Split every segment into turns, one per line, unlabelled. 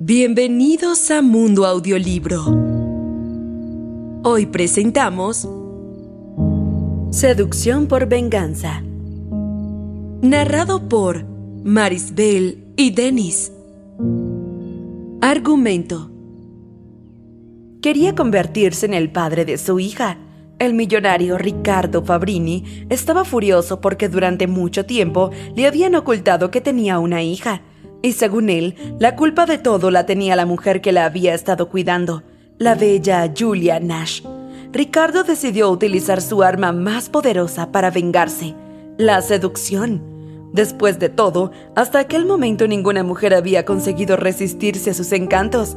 Bienvenidos a Mundo Audiolibro. Hoy presentamos Seducción por Venganza. Narrado por Marisbel y Denis. Argumento. Quería convertirse en el padre de su hija. El millonario Ricardo Fabrini estaba furioso porque durante mucho tiempo le habían ocultado que tenía una hija y según él, la culpa de todo la tenía la mujer que la había estado cuidando, la bella Julia Nash. Ricardo decidió utilizar su arma más poderosa para vengarse, la seducción. Después de todo, hasta aquel momento ninguna mujer había conseguido resistirse a sus encantos.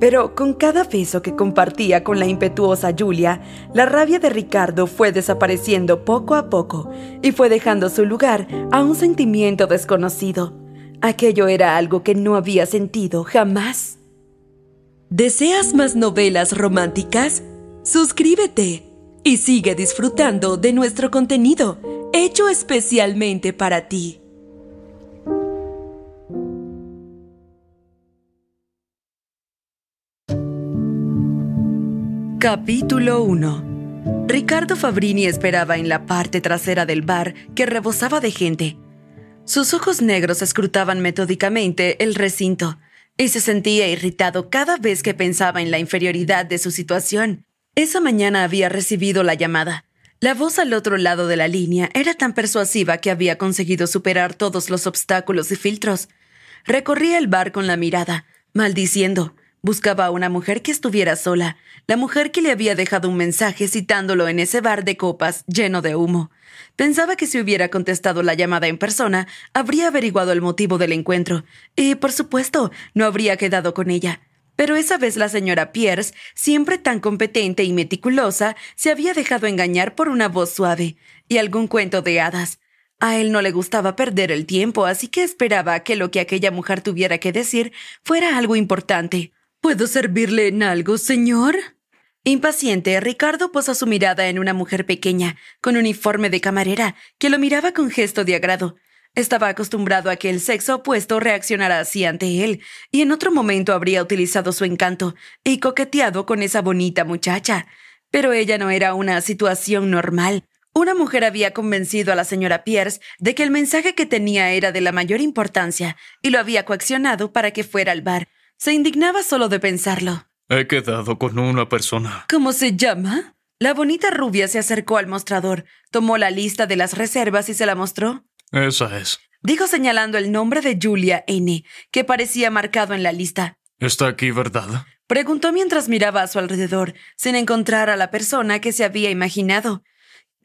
Pero con cada beso que compartía con la impetuosa Julia, la rabia de Ricardo fue desapareciendo poco a poco y fue dejando su lugar a un sentimiento desconocido, Aquello era algo que no había sentido jamás. ¿Deseas más novelas románticas? Suscríbete y sigue disfrutando de nuestro contenido, hecho especialmente para ti. Capítulo 1 Ricardo Fabrini esperaba en la parte trasera del bar que rebosaba de gente sus ojos negros escrutaban metódicamente el recinto y se sentía irritado cada vez que pensaba en la inferioridad de su situación. Esa mañana había recibido la llamada. La voz al otro lado de la línea era tan persuasiva que había conseguido superar todos los obstáculos y filtros. Recorría el bar con la mirada, maldiciendo. Buscaba a una mujer que estuviera sola, la mujer que le había dejado un mensaje citándolo en ese bar de copas lleno de humo. Pensaba que si hubiera contestado la llamada en persona, habría averiguado el motivo del encuentro, y por supuesto, no habría quedado con ella. Pero esa vez la señora Pierce, siempre tan competente y meticulosa, se había dejado engañar por una voz suave y algún cuento de hadas. A él no le gustaba perder el tiempo, así que esperaba que lo que aquella mujer tuviera que decir fuera algo importante. ¿Puedo servirle en algo, señor? Impaciente, Ricardo posa su mirada en una mujer pequeña, con uniforme de camarera, que lo miraba con gesto de agrado. Estaba acostumbrado a que el sexo opuesto reaccionara así ante él, y en otro momento habría utilizado su encanto y coqueteado con esa bonita muchacha. Pero ella no era una situación normal. Una mujer había convencido a la señora Pierce de que el mensaje que tenía era de la mayor importancia y lo había coaccionado para que fuera al bar se indignaba solo de pensarlo.
He quedado con una persona.
¿Cómo se llama? La bonita rubia se acercó al mostrador, tomó la lista de las reservas y se la mostró.
Esa es.
Dijo señalando el nombre de Julia N., que parecía marcado en la lista.
Está aquí, ¿verdad?
Preguntó mientras miraba a su alrededor, sin encontrar a la persona que se había imaginado.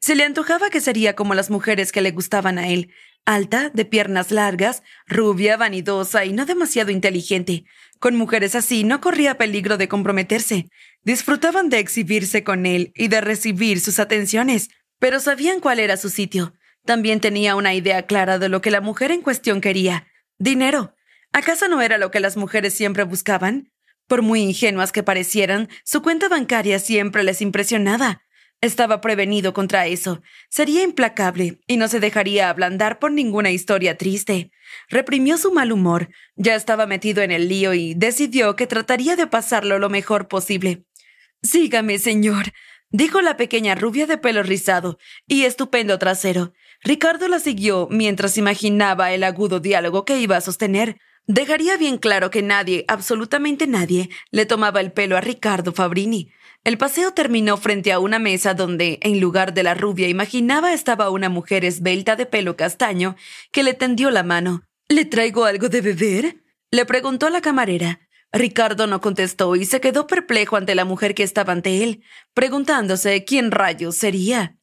Se le antojaba que sería como las mujeres que le gustaban a él, alta, de piernas largas, rubia, vanidosa y no demasiado inteligente, con mujeres así no corría peligro de comprometerse. Disfrutaban de exhibirse con él y de recibir sus atenciones, pero sabían cuál era su sitio. También tenía una idea clara de lo que la mujer en cuestión quería. Dinero. ¿Acaso no era lo que las mujeres siempre buscaban? Por muy ingenuas que parecieran, su cuenta bancaria siempre les impresionaba. Estaba prevenido contra eso. Sería implacable y no se dejaría ablandar por ninguna historia triste. Reprimió su mal humor, ya estaba metido en el lío y decidió que trataría de pasarlo lo mejor posible. Sígame, señor, dijo la pequeña rubia de pelo rizado y estupendo trasero. Ricardo la siguió mientras imaginaba el agudo diálogo que iba a sostener. Dejaría bien claro que nadie, absolutamente nadie, le tomaba el pelo a Ricardo Fabrini. El paseo terminó frente a una mesa donde, en lugar de la rubia imaginaba, estaba una mujer esbelta de pelo castaño que le tendió la mano. ¿Le traigo algo de beber? le preguntó la camarera. Ricardo no contestó y se quedó perplejo ante la mujer que estaba ante él, preguntándose quién rayos sería.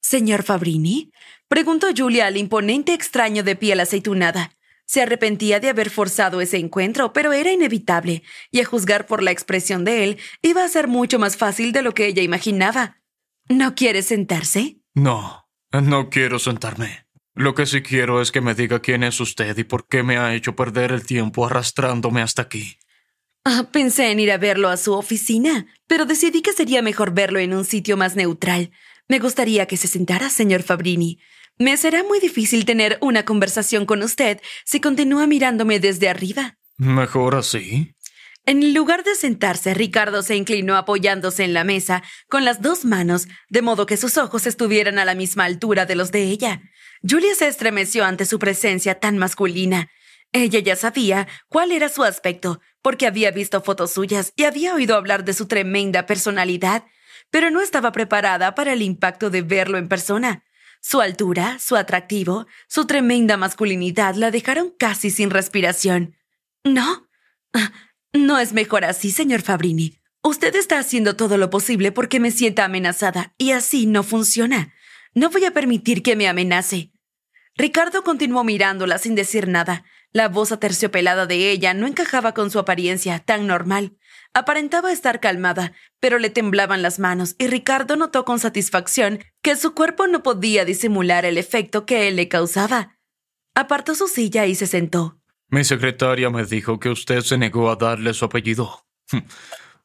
Señor Fabrini, preguntó Julia al imponente extraño de piel aceitunada. Se arrepentía de haber forzado ese encuentro, pero era inevitable, y a juzgar por la expresión de él, iba a ser mucho más fácil de lo que ella imaginaba. ¿No quiere sentarse?
No, no quiero sentarme. Lo que sí quiero es que me diga quién es usted y por qué me ha hecho perder el tiempo arrastrándome hasta aquí.
Ah, pensé en ir a verlo a su oficina, pero decidí que sería mejor verlo en un sitio más neutral, me gustaría que se sentara, señor Fabrini. Me será muy difícil tener una conversación con usted si continúa mirándome desde arriba.
Mejor así.
En lugar de sentarse, Ricardo se inclinó apoyándose en la mesa con las dos manos, de modo que sus ojos estuvieran a la misma altura de los de ella. Julia se estremeció ante su presencia tan masculina. Ella ya sabía cuál era su aspecto, porque había visto fotos suyas y había oído hablar de su tremenda personalidad pero no estaba preparada para el impacto de verlo en persona. Su altura, su atractivo, su tremenda masculinidad la dejaron casi sin respiración. ¿No? No es mejor así, señor Fabrini. Usted está haciendo todo lo posible porque me sienta amenazada, y así no funciona. No voy a permitir que me amenace. Ricardo continuó mirándola sin decir nada. La voz aterciopelada de ella no encajaba con su apariencia tan normal. Aparentaba estar calmada, pero le temblaban las manos y Ricardo notó con satisfacción que su cuerpo no podía disimular el efecto que él le causaba. Apartó su silla y se sentó.
Mi secretaria me dijo que usted se negó a darle su apellido.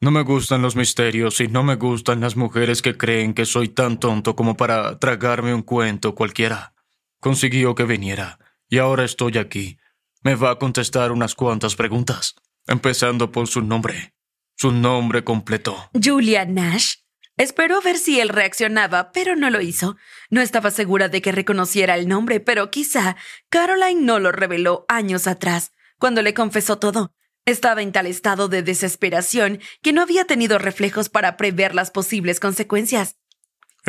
No me gustan los misterios y no me gustan las mujeres que creen que soy tan tonto como para tragarme un cuento cualquiera. Consiguió que viniera, y ahora estoy aquí. Me va a contestar unas cuantas preguntas, empezando por su nombre su nombre completo.
Julia Nash. Esperó ver si él reaccionaba, pero no lo hizo. No estaba segura de que reconociera el nombre, pero quizá Caroline no lo reveló años atrás, cuando le confesó todo. Estaba en tal estado de desesperación que no había tenido reflejos para prever las posibles consecuencias.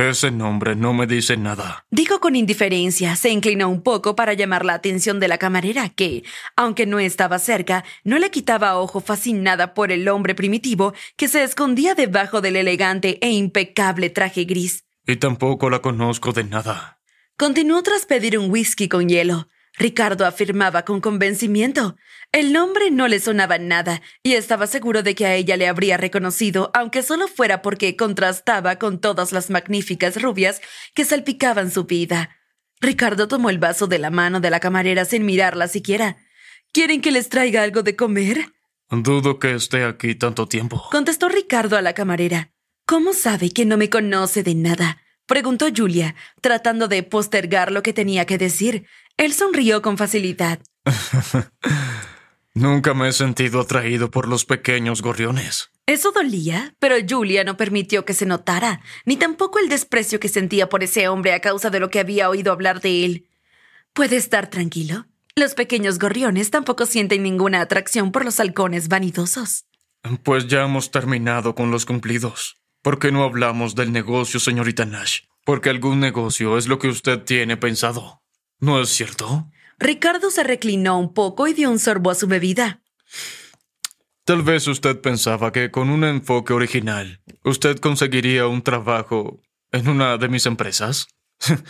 Ese nombre no me dice nada.
Dijo con indiferencia, se inclinó un poco para llamar la atención de la camarera que, aunque no estaba cerca, no le quitaba ojo fascinada por el hombre primitivo que se escondía debajo del elegante e impecable traje gris.
Y tampoco la conozco de nada.
Continuó tras pedir un whisky con hielo. Ricardo afirmaba con convencimiento. El nombre no le sonaba nada y estaba seguro de que a ella le habría reconocido, aunque solo fuera porque contrastaba con todas las magníficas rubias que salpicaban su vida. Ricardo tomó el vaso de la mano de la camarera sin mirarla siquiera. ¿Quieren que les traiga algo de comer?
Dudo que esté aquí tanto tiempo.
Contestó Ricardo a la camarera. ¿Cómo sabe que no me conoce de nada? Preguntó Julia, tratando de postergar lo que tenía que decir. Él sonrió con facilidad.
Nunca me he sentido atraído por los pequeños gorriones.
Eso dolía, pero Julia no permitió que se notara, ni tampoco el desprecio que sentía por ese hombre a causa de lo que había oído hablar de él. Puede estar tranquilo. Los pequeños gorriones tampoco sienten ninguna atracción por los halcones vanidosos.
Pues ya hemos terminado con los cumplidos. ¿Por qué no hablamos del negocio, señorita Nash? Porque algún negocio es lo que usted tiene pensado. ¿No es cierto?
Ricardo se reclinó un poco y dio un sorbo a su bebida.
Tal vez usted pensaba que con un enfoque original, usted conseguiría un trabajo en una de mis empresas.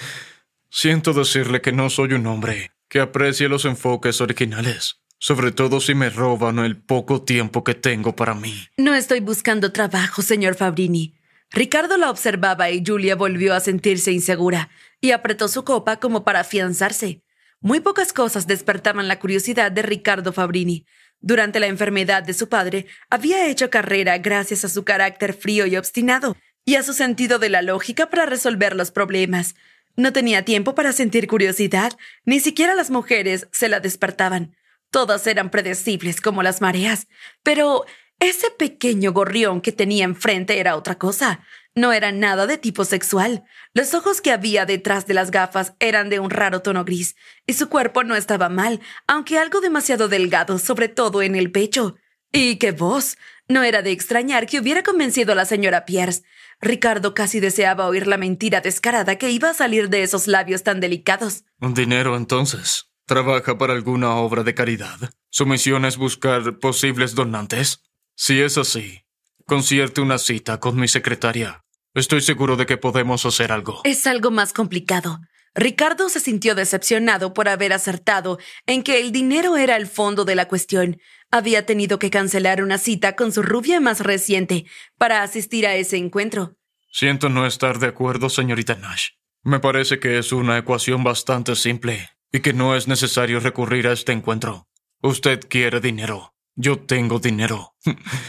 Siento decirle que no soy un hombre que aprecie los enfoques originales. Sobre todo si me roban el poco tiempo que tengo para mí.
No estoy buscando trabajo, señor Fabrini. Ricardo la observaba y Julia volvió a sentirse insegura y apretó su copa como para afianzarse. Muy pocas cosas despertaban la curiosidad de Ricardo Fabrini. Durante la enfermedad de su padre, había hecho carrera gracias a su carácter frío y obstinado y a su sentido de la lógica para resolver los problemas. No tenía tiempo para sentir curiosidad, ni siquiera las mujeres se la despertaban. Todas eran predecibles como las mareas, pero ese pequeño gorrión que tenía enfrente era otra cosa. No era nada de tipo sexual. Los ojos que había detrás de las gafas eran de un raro tono gris, y su cuerpo no estaba mal, aunque algo demasiado delgado, sobre todo en el pecho. Y qué voz. No era de extrañar que hubiera convencido a la señora Pierce. Ricardo casi deseaba oír la mentira descarada que iba a salir de esos labios tan delicados.
Un Dinero, entonces. ¿Trabaja para alguna obra de caridad? ¿Su misión es buscar posibles donantes? Si es así, concierte una cita con mi secretaria. Estoy seguro de que podemos hacer algo.
Es algo más complicado. Ricardo se sintió decepcionado por haber acertado en que el dinero era el fondo de la cuestión. Había tenido que cancelar una cita con su rubia más reciente para asistir a ese encuentro.
Siento no estar de acuerdo, señorita Nash. Me parece que es una ecuación bastante simple y que no es necesario recurrir a este encuentro. Usted quiere dinero. Yo tengo dinero.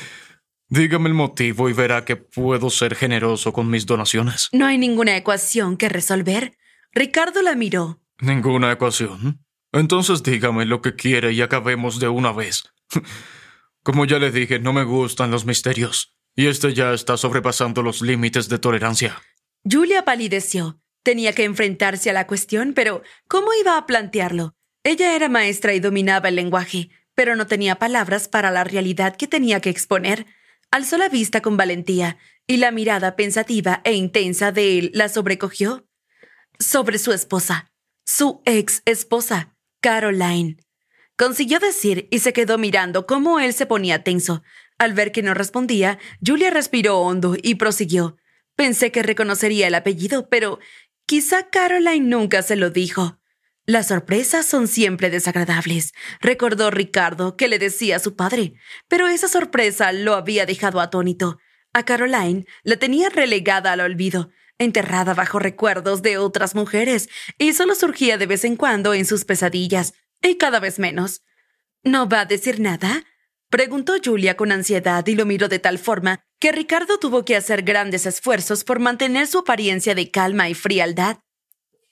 Dígame el motivo y verá que puedo ser generoso con mis donaciones.
No hay ninguna ecuación que resolver. Ricardo la miró.
¿Ninguna ecuación? Entonces dígame lo que quiere y acabemos de una vez. Como ya le dije, no me gustan los misterios. Y este ya está sobrepasando los límites de tolerancia.
Julia palideció Tenía que enfrentarse a la cuestión, pero ¿cómo iba a plantearlo? Ella era maestra y dominaba el lenguaje, pero no tenía palabras para la realidad que tenía que exponer. Alzó la vista con valentía, y la mirada pensativa e intensa de él la sobrecogió. Sobre su esposa, su ex esposa, Caroline. Consiguió decir y se quedó mirando cómo él se ponía tenso. Al ver que no respondía, Julia respiró hondo y prosiguió. Pensé que reconocería el apellido, pero Quizá Caroline nunca se lo dijo. Las sorpresas son siempre desagradables, recordó Ricardo que le decía a su padre, pero esa sorpresa lo había dejado atónito. A Caroline la tenía relegada al olvido, enterrada bajo recuerdos de otras mujeres, y solo surgía de vez en cuando en sus pesadillas, y cada vez menos. ¿No va a decir nada? preguntó Julia con ansiedad y lo miró de tal forma que Ricardo tuvo que hacer grandes esfuerzos por mantener su apariencia de calma y frialdad.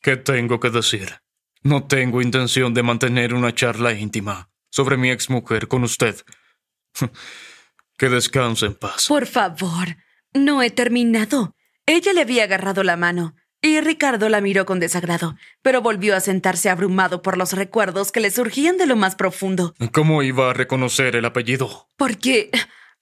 ¿Qué tengo que decir? No tengo intención de mantener una charla íntima sobre mi exmujer con usted. que descanse en paz.
Por favor, no he terminado. Ella le había agarrado la mano y Ricardo la miró con desagrado, pero volvió a sentarse abrumado por los recuerdos que le surgían de lo más profundo.
¿Cómo iba a reconocer el apellido?
Porque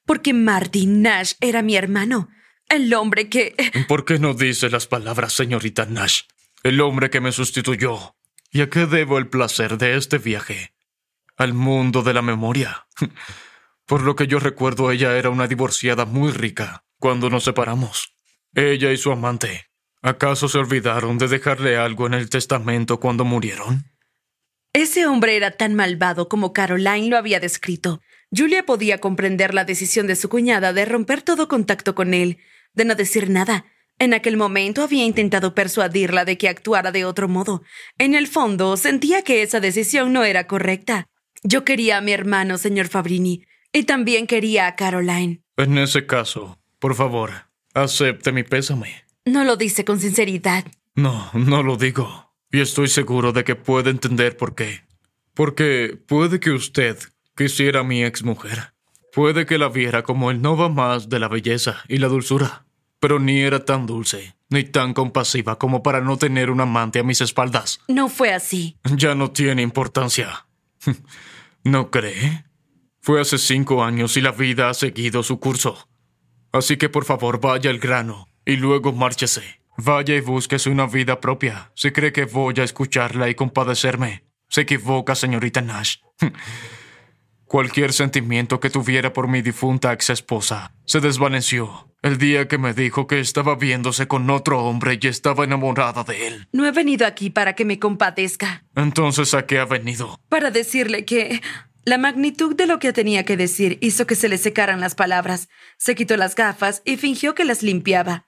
porque Martin Nash era mi hermano. El hombre que...
¿Por qué no dice las palabras, señorita Nash? El hombre que me sustituyó. ¿Y a qué debo el placer de este viaje? Al mundo de la memoria. Por lo que yo recuerdo, ella era una divorciada muy rica cuando nos separamos. Ella y su amante. ¿Acaso se olvidaron de dejarle algo en el testamento cuando murieron?
Ese hombre era tan malvado como Caroline lo había descrito. Julia podía comprender la decisión de su cuñada de romper todo contacto con él, de no decir nada. En aquel momento había intentado persuadirla de que actuara de otro modo. En el fondo, sentía que esa decisión no era correcta. Yo quería a mi hermano, señor Fabrini, y también quería a Caroline.
En ese caso, por favor, acepte mi pésame.
No lo dice con sinceridad.
No, no lo digo. Y estoy seguro de que puede entender por qué. Porque puede que usted, Quisiera a mi exmujer. Puede que la viera como el no va más de la belleza y la dulzura, pero ni era tan dulce ni tan compasiva como para no tener un amante a mis espaldas.
No fue así.
Ya no tiene importancia. ¿No cree? Fue hace cinco años y la vida ha seguido su curso. Así que por favor vaya al grano y luego márchese. Vaya y búsquese una vida propia. Si cree que voy a escucharla y compadecerme, se equivoca, señorita Nash. Cualquier sentimiento que tuviera por mi difunta ex esposa se desvaneció el día que me dijo que estaba viéndose con otro hombre y estaba enamorada de él.
No he venido aquí para que me compadezca.
Entonces, ¿a qué ha venido?
Para decirle que... La magnitud de lo que tenía que decir hizo que se le secaran las palabras. Se quitó las gafas y fingió que las limpiaba.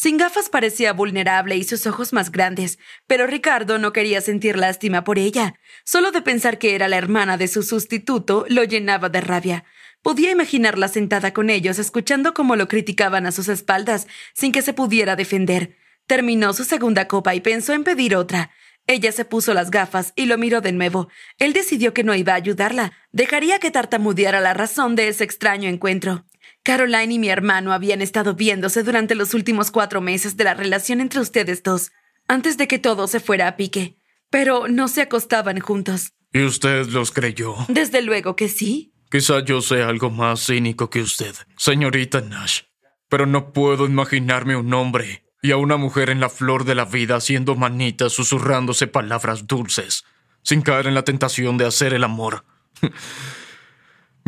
Sin gafas parecía vulnerable y sus ojos más grandes, pero Ricardo no quería sentir lástima por ella. Solo de pensar que era la hermana de su sustituto lo llenaba de rabia. Podía imaginarla sentada con ellos, escuchando cómo lo criticaban a sus espaldas, sin que se pudiera defender. Terminó su segunda copa y pensó en pedir otra. Ella se puso las gafas y lo miró de nuevo. Él decidió que no iba a ayudarla. Dejaría que tartamudeara la razón de ese extraño encuentro. Caroline y mi hermano habían estado viéndose durante los últimos cuatro meses de la relación entre ustedes dos, antes de que todo se fuera a pique, pero no se acostaban juntos.
¿Y usted los creyó?
Desde luego que
sí. Quizá yo sea algo más cínico que usted, señorita Nash, pero no puedo imaginarme a un hombre y a una mujer en la flor de la vida haciendo manitas, susurrándose palabras dulces, sin caer en la tentación de hacer el amor.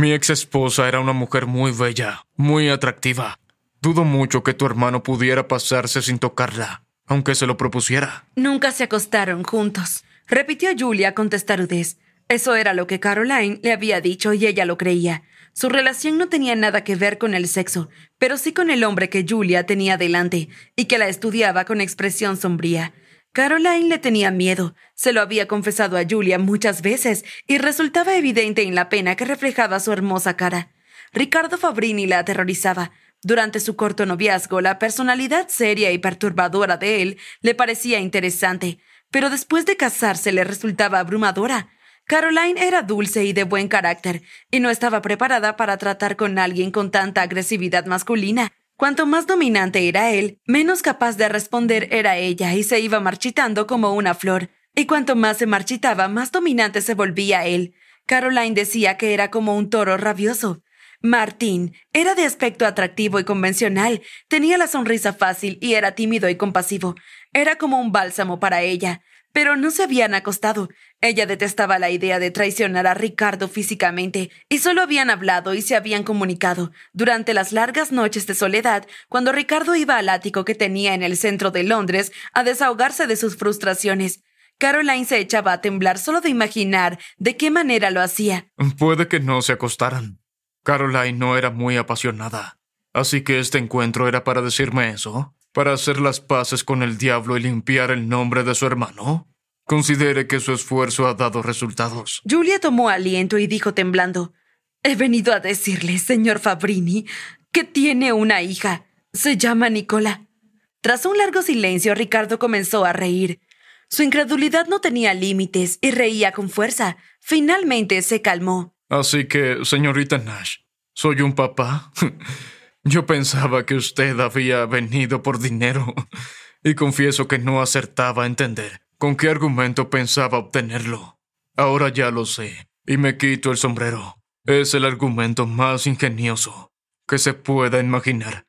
Mi ex esposa era una mujer muy bella, muy atractiva. Dudo mucho que tu hermano pudiera pasarse sin tocarla, aunque se lo propusiera.
Nunca se acostaron juntos, repitió Julia con testarudez. Eso era lo que Caroline le había dicho y ella lo creía. Su relación no tenía nada que ver con el sexo, pero sí con el hombre que Julia tenía delante y que la estudiaba con expresión sombría. Caroline le tenía miedo, se lo había confesado a Julia muchas veces y resultaba evidente en la pena que reflejaba su hermosa cara. Ricardo Fabrini la aterrorizaba. Durante su corto noviazgo, la personalidad seria y perturbadora de él le parecía interesante, pero después de casarse le resultaba abrumadora. Caroline era dulce y de buen carácter, y no estaba preparada para tratar con alguien con tanta agresividad masculina. Cuanto más dominante era él, menos capaz de responder era ella y se iba marchitando como una flor. Y cuanto más se marchitaba, más dominante se volvía él. Caroline decía que era como un toro rabioso. Martín era de aspecto atractivo y convencional, tenía la sonrisa fácil y era tímido y compasivo. Era como un bálsamo para ella. Pero no se habían acostado. Ella detestaba la idea de traicionar a Ricardo físicamente, y solo habían hablado y se habían comunicado durante las largas noches de soledad, cuando Ricardo iba al ático que tenía en el centro de Londres a desahogarse de sus frustraciones. Caroline se echaba a temblar solo de imaginar de qué manera lo hacía.
Puede que no se acostaran. Caroline no era muy apasionada. Así que este encuentro era para decirme eso para hacer las paces con el diablo y limpiar el nombre de su hermano? Considere que su esfuerzo ha dado resultados.
Julia tomó aliento y dijo temblando, He venido a decirle, señor Fabrini, que tiene una hija. Se llama Nicola. Tras un largo silencio, Ricardo comenzó a reír. Su incredulidad no tenía límites y reía con fuerza. Finalmente se calmó.
Así que, señorita Nash, ¿soy un papá? Yo pensaba que usted había venido por dinero, y confieso que no acertaba a entender con qué argumento pensaba obtenerlo. Ahora ya lo sé, y me quito el sombrero. Es el argumento más ingenioso que se pueda imaginar,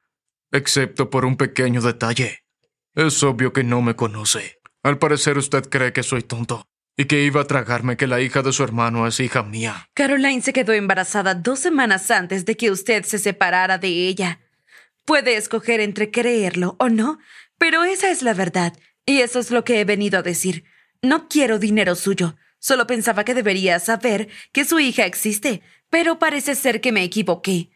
excepto por un pequeño detalle. Es obvio que no me conoce. Al parecer usted cree que soy tonto y que iba a tragarme que la hija de su hermano es hija mía.
Caroline se quedó embarazada dos semanas antes de que usted se separara de ella. Puede escoger entre creerlo o no, pero esa es la verdad, y eso es lo que he venido a decir. No quiero dinero suyo. Solo pensaba que debería saber que su hija existe, pero parece ser que me equivoqué.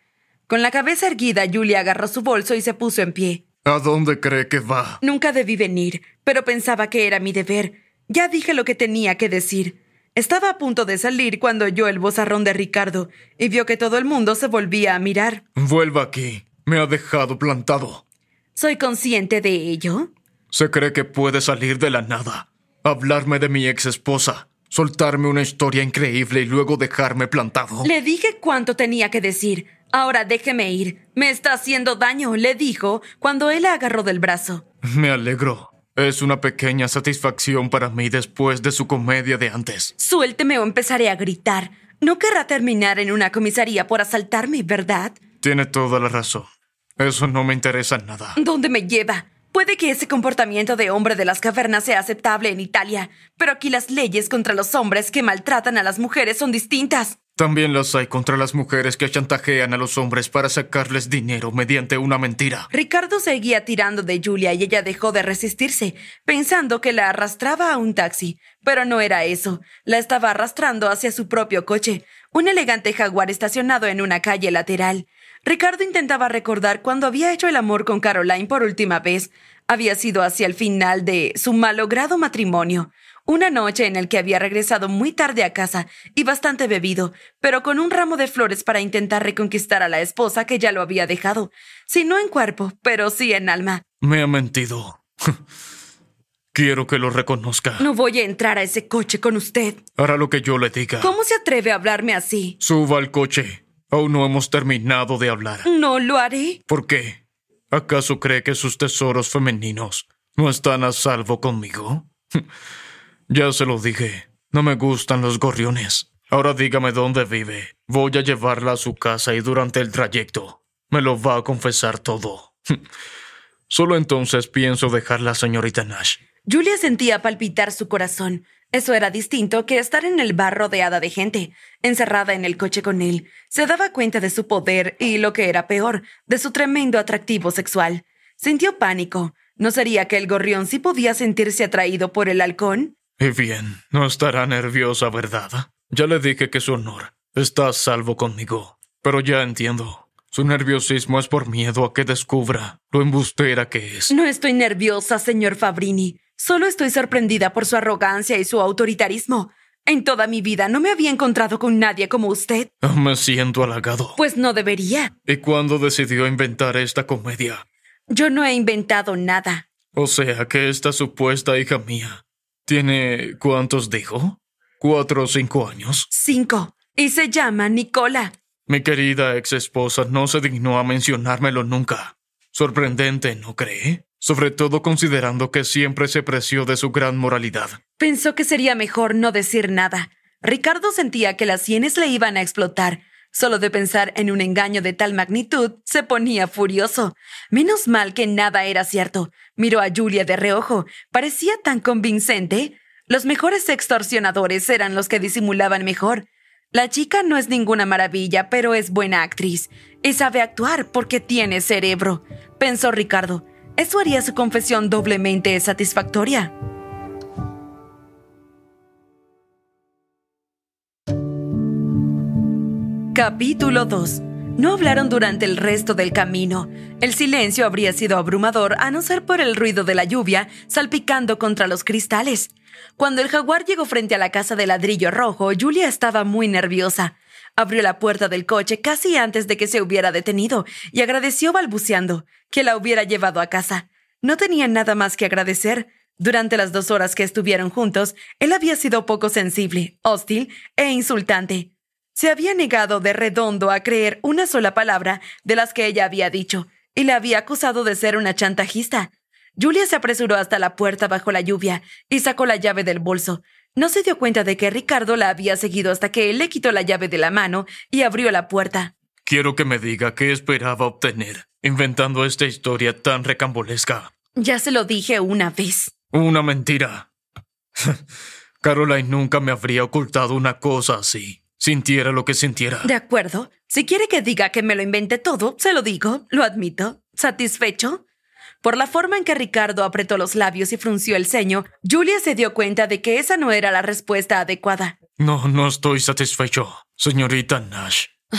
Con la cabeza erguida, Julia agarró su bolso y se puso en pie.
¿A dónde cree que va?
Nunca debí venir, pero pensaba que era mi deber. Ya dije lo que tenía que decir. Estaba a punto de salir cuando oyó el bozarrón de Ricardo y vio que todo el mundo se volvía a mirar.
Vuelva aquí. Me ha dejado plantado.
¿Soy consciente de ello?
Se cree que puede salir de la nada, hablarme de mi ex esposa, soltarme una historia increíble y luego dejarme plantado.
Le dije cuánto tenía que decir. Ahora déjeme ir. Me está haciendo daño, le dijo cuando él agarró del brazo.
Me alegro. Es una pequeña satisfacción para mí después de su comedia de antes.
Suélteme o empezaré a gritar. No querrá terminar en una comisaría por asaltarme, ¿verdad?
Tiene toda la razón. Eso no me interesa nada.
¿Dónde me lleva? Puede que ese comportamiento de hombre de las cavernas sea aceptable en Italia, pero aquí las leyes contra los hombres que maltratan a las mujeres son distintas.
También las hay contra las mujeres que chantajean a los hombres para sacarles dinero mediante una mentira.
Ricardo seguía tirando de Julia y ella dejó de resistirse, pensando que la arrastraba a un taxi. Pero no era eso, la estaba arrastrando hacia su propio coche, un elegante jaguar estacionado en una calle lateral. Ricardo intentaba recordar cuando había hecho el amor con Caroline por última vez. Había sido hacia el final de su malogrado matrimonio. Una noche en el que había regresado muy tarde a casa y bastante bebido, pero con un ramo de flores para intentar reconquistar a la esposa que ya lo había dejado, si no en cuerpo, pero sí en alma.
Me ha mentido. Quiero que lo reconozca.
No voy a entrar a ese coche con usted.
Hará lo que yo le diga.
¿Cómo se atreve a hablarme así?
Suba al coche. Aún no hemos terminado de hablar.
No lo haré.
¿Por qué? ¿Acaso cree que sus tesoros femeninos no están a salvo conmigo? Ya se lo dije. No me gustan los gorriones. Ahora dígame dónde vive. Voy a llevarla a su casa y durante el trayecto me lo va a confesar todo. Solo entonces pienso dejarla, señorita Nash.
Julia sentía palpitar su corazón. Eso era distinto que estar en el bar rodeada de gente, encerrada en el coche con él. Se daba cuenta de su poder y, lo que era peor, de su tremendo atractivo sexual. Sintió pánico. ¿No sería que el gorrión sí podía sentirse atraído por el halcón?
Y eh, bien, no estará nerviosa, ¿verdad? Ya le dije que su honor. Está a salvo conmigo. Pero ya entiendo. Su nerviosismo es por miedo a que descubra lo embustera que
es. No estoy nerviosa, señor Fabrini. Solo estoy sorprendida por su arrogancia y su autoritarismo. En toda mi vida no me había encontrado con nadie como usted.
Me siento halagado.
Pues no debería.
¿Y cuándo decidió inventar esta comedia?
Yo no he inventado nada.
O sea que esta supuesta hija mía ¿Tiene cuántos dijo? ¿Cuatro o cinco años?
Cinco. Y se llama
Nicola. Mi querida ex esposa no se dignó a mencionármelo nunca. Sorprendente, ¿no cree? Sobre todo considerando que siempre se preció de su gran moralidad.
Pensó que sería mejor no decir nada. Ricardo sentía que las sienes le iban a explotar, Solo de pensar en un engaño de tal magnitud se ponía furioso. Menos mal que nada era cierto. Miró a Julia de reojo. Parecía tan convincente. Los mejores extorsionadores eran los que disimulaban mejor. La chica no es ninguna maravilla, pero es buena actriz. Y sabe actuar porque tiene cerebro, pensó Ricardo. Eso haría su confesión doblemente satisfactoria. Capítulo 2. No hablaron durante el resto del camino. El silencio habría sido abrumador a no ser por el ruido de la lluvia salpicando contra los cristales. Cuando el jaguar llegó frente a la casa de ladrillo rojo, Julia estaba muy nerviosa. Abrió la puerta del coche casi antes de que se hubiera detenido y agradeció balbuceando que la hubiera llevado a casa. No tenía nada más que agradecer. Durante las dos horas que estuvieron juntos, él había sido poco sensible, hostil e insultante. Se había negado de redondo a creer una sola palabra de las que ella había dicho y le había acusado de ser una chantajista. Julia se apresuró hasta la puerta bajo la lluvia y sacó la llave del bolso. No se dio cuenta de que Ricardo la había seguido hasta que él le quitó la llave de la mano y abrió la puerta.
Quiero que me diga qué esperaba obtener, inventando esta historia tan recambolesca.
Ya se lo dije una vez.
Una mentira. Caroline nunca me habría ocultado una cosa así sintiera lo que sintiera.
De acuerdo. Si quiere que diga que me lo inventé todo, se lo digo, lo admito. ¿Satisfecho? Por la forma en que Ricardo apretó los labios y frunció el ceño, Julia se dio cuenta de que esa no era la respuesta adecuada.
No, no estoy satisfecho, señorita Nash.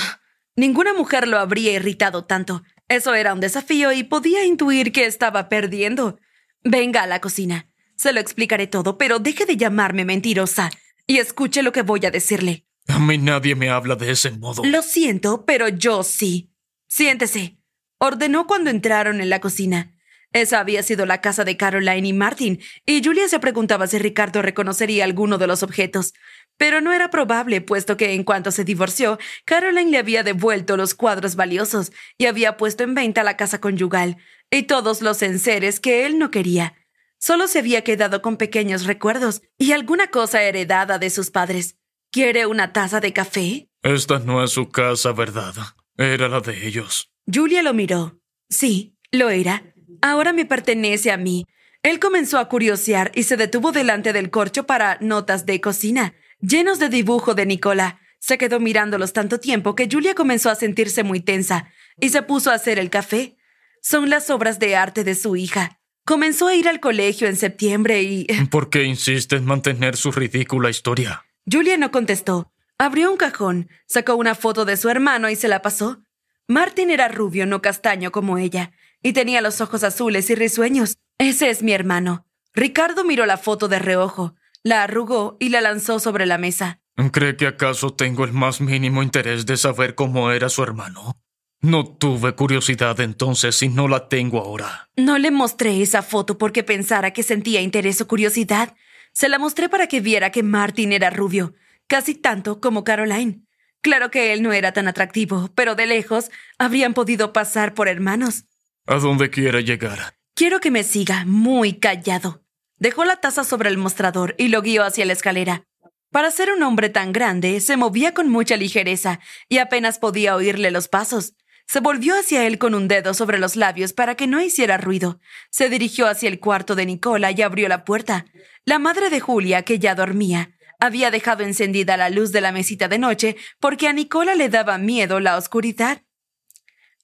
Ninguna mujer lo habría irritado tanto. Eso era un desafío y podía intuir que estaba perdiendo. Venga a la cocina. Se lo explicaré todo, pero deje de llamarme mentirosa y escuche lo que voy a decirle.
A mí nadie me habla de ese modo.
Lo siento, pero yo sí. Siéntese. Ordenó cuando entraron en la cocina. Esa había sido la casa de Caroline y Martin, y Julia se preguntaba si Ricardo reconocería alguno de los objetos. Pero no era probable, puesto que en cuanto se divorció, Caroline le había devuelto los cuadros valiosos y había puesto en venta la casa conyugal y todos los enseres que él no quería. Solo se había quedado con pequeños recuerdos y alguna cosa heredada de sus padres. ¿Quiere una taza de café?
Esta no es su casa, ¿verdad? Era la de ellos.
Julia lo miró. Sí, lo era. Ahora me pertenece a mí. Él comenzó a curiosear y se detuvo delante del corcho para notas de cocina, llenos de dibujo de Nicola. Se quedó mirándolos tanto tiempo que Julia comenzó a sentirse muy tensa y se puso a hacer el café. Son las obras de arte de su hija. Comenzó a ir al colegio en septiembre y...
¿Por qué insiste en mantener su ridícula historia?
Julia no contestó. Abrió un cajón, sacó una foto de su hermano y se la pasó. Martin era rubio, no castaño como ella, y tenía los ojos azules y risueños. Ese es mi hermano. Ricardo miró la foto de reojo, la arrugó y la lanzó sobre la mesa.
¿Cree que acaso tengo el más mínimo interés de saber cómo era su hermano? No tuve curiosidad entonces y no la tengo ahora.
No le mostré esa foto porque pensara que sentía interés o curiosidad. Se la mostré para que viera que Martin era rubio, casi tanto como Caroline. Claro que él no era tan atractivo, pero de lejos habrían podido pasar por hermanos.
A dónde quiera llegar.
Quiero que me siga muy callado. Dejó la taza sobre el mostrador y lo guió hacia la escalera. Para ser un hombre tan grande, se movía con mucha ligereza y apenas podía oírle los pasos. Se volvió hacia él con un dedo sobre los labios para que no hiciera ruido. Se dirigió hacia el cuarto de Nicola y abrió la puerta. La madre de Julia, que ya dormía, había dejado encendida la luz de la mesita de noche porque a Nicola le daba miedo la oscuridad.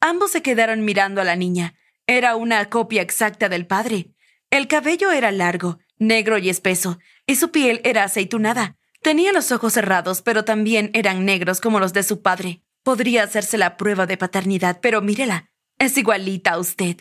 Ambos se quedaron mirando a la niña. Era una copia exacta del padre. El cabello era largo, negro y espeso, y su piel era aceitunada. Tenía los ojos cerrados, pero también eran negros como los de su padre. Podría hacerse la prueba de paternidad, pero mírela. Es igualita a usted.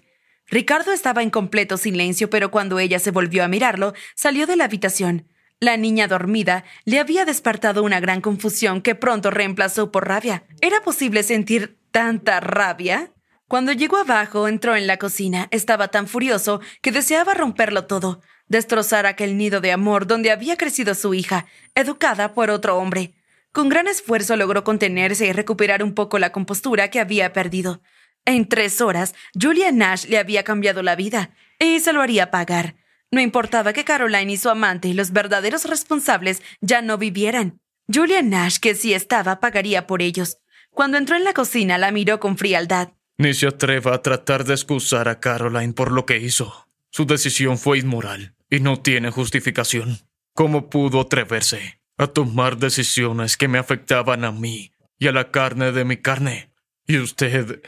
Ricardo estaba en completo silencio, pero cuando ella se volvió a mirarlo, salió de la habitación. La niña dormida le había despertado una gran confusión que pronto reemplazó por rabia. ¿Era posible sentir tanta rabia? Cuando llegó abajo, entró en la cocina. Estaba tan furioso que deseaba romperlo todo, destrozar aquel nido de amor donde había crecido su hija, educada por otro hombre. Con gran esfuerzo logró contenerse y recuperar un poco la compostura que había perdido. En tres horas, Julia Nash le había cambiado la vida y se lo haría pagar. No importaba que Caroline y su amante y los verdaderos responsables ya no vivieran. Julia Nash, que sí estaba, pagaría por ellos. Cuando entró en la cocina, la miró con frialdad.
Ni se atreva a tratar de excusar a Caroline por lo que hizo. Su decisión fue inmoral y no tiene justificación. ¿Cómo pudo atreverse a tomar decisiones que me afectaban a mí y a la carne de mi carne? Y usted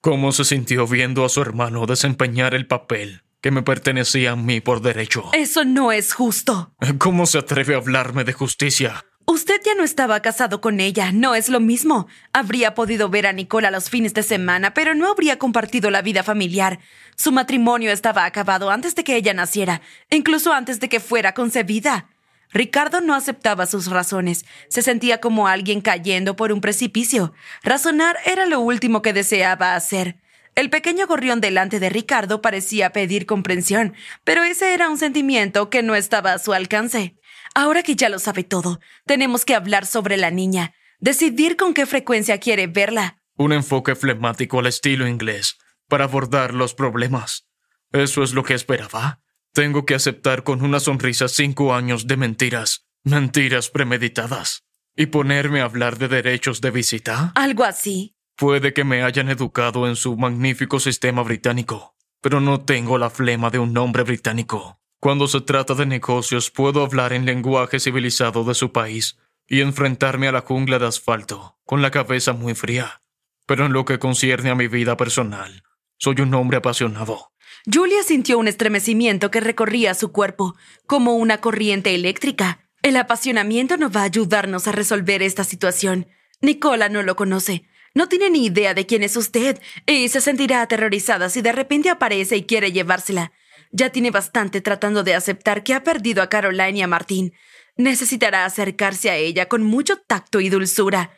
¿Cómo se sintió viendo a su hermano desempeñar el papel que me pertenecía a mí por derecho?
Eso no es justo.
¿Cómo se atreve a hablarme de justicia?
Usted ya no estaba casado con ella, no es lo mismo. Habría podido ver a Nicola los fines de semana, pero no habría compartido la vida familiar. Su matrimonio estaba acabado antes de que ella naciera, incluso antes de que fuera concebida. Ricardo no aceptaba sus razones. Se sentía como alguien cayendo por un precipicio. Razonar era lo último que deseaba hacer. El pequeño gorrión delante de Ricardo parecía pedir comprensión, pero ese era un sentimiento que no estaba a su alcance. Ahora que ya lo sabe todo, tenemos que hablar sobre la niña, decidir con qué frecuencia quiere verla.
Un enfoque flemático al estilo inglés, para abordar los problemas. Eso es lo que esperaba. Tengo que aceptar con una sonrisa cinco años de mentiras, mentiras premeditadas, y ponerme a hablar de derechos de visita. Algo así. Puede que me hayan educado en su magnífico sistema británico, pero no tengo la flema de un hombre británico. Cuando se trata de negocios, puedo hablar en lenguaje civilizado de su país y enfrentarme a la jungla de asfalto, con la cabeza muy fría. Pero en lo que concierne a mi vida personal, soy un hombre apasionado,
Julia sintió un estremecimiento que recorría su cuerpo, como una corriente eléctrica. El apasionamiento no va a ayudarnos a resolver esta situación. Nicola no lo conoce. No tiene ni idea de quién es usted, y se sentirá aterrorizada si de repente aparece y quiere llevársela. Ya tiene bastante tratando de aceptar que ha perdido a Caroline y a Martín. Necesitará acercarse a ella con mucho tacto y dulzura.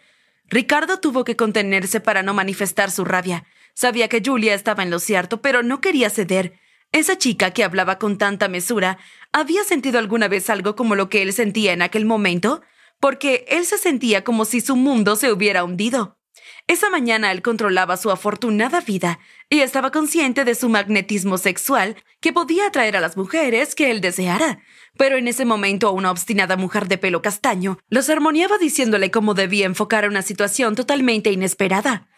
Ricardo tuvo que contenerse para no manifestar su rabia. Sabía que Julia estaba en lo cierto, pero no quería ceder. Esa chica que hablaba con tanta mesura, ¿había sentido alguna vez algo como lo que él sentía en aquel momento? Porque él se sentía como si su mundo se hubiera hundido. Esa mañana él controlaba su afortunada vida y estaba consciente de su magnetismo sexual que podía atraer a las mujeres que él deseara. Pero en ese momento una obstinada mujer de pelo castaño lo sermoneaba diciéndole cómo debía enfocar una situación totalmente inesperada.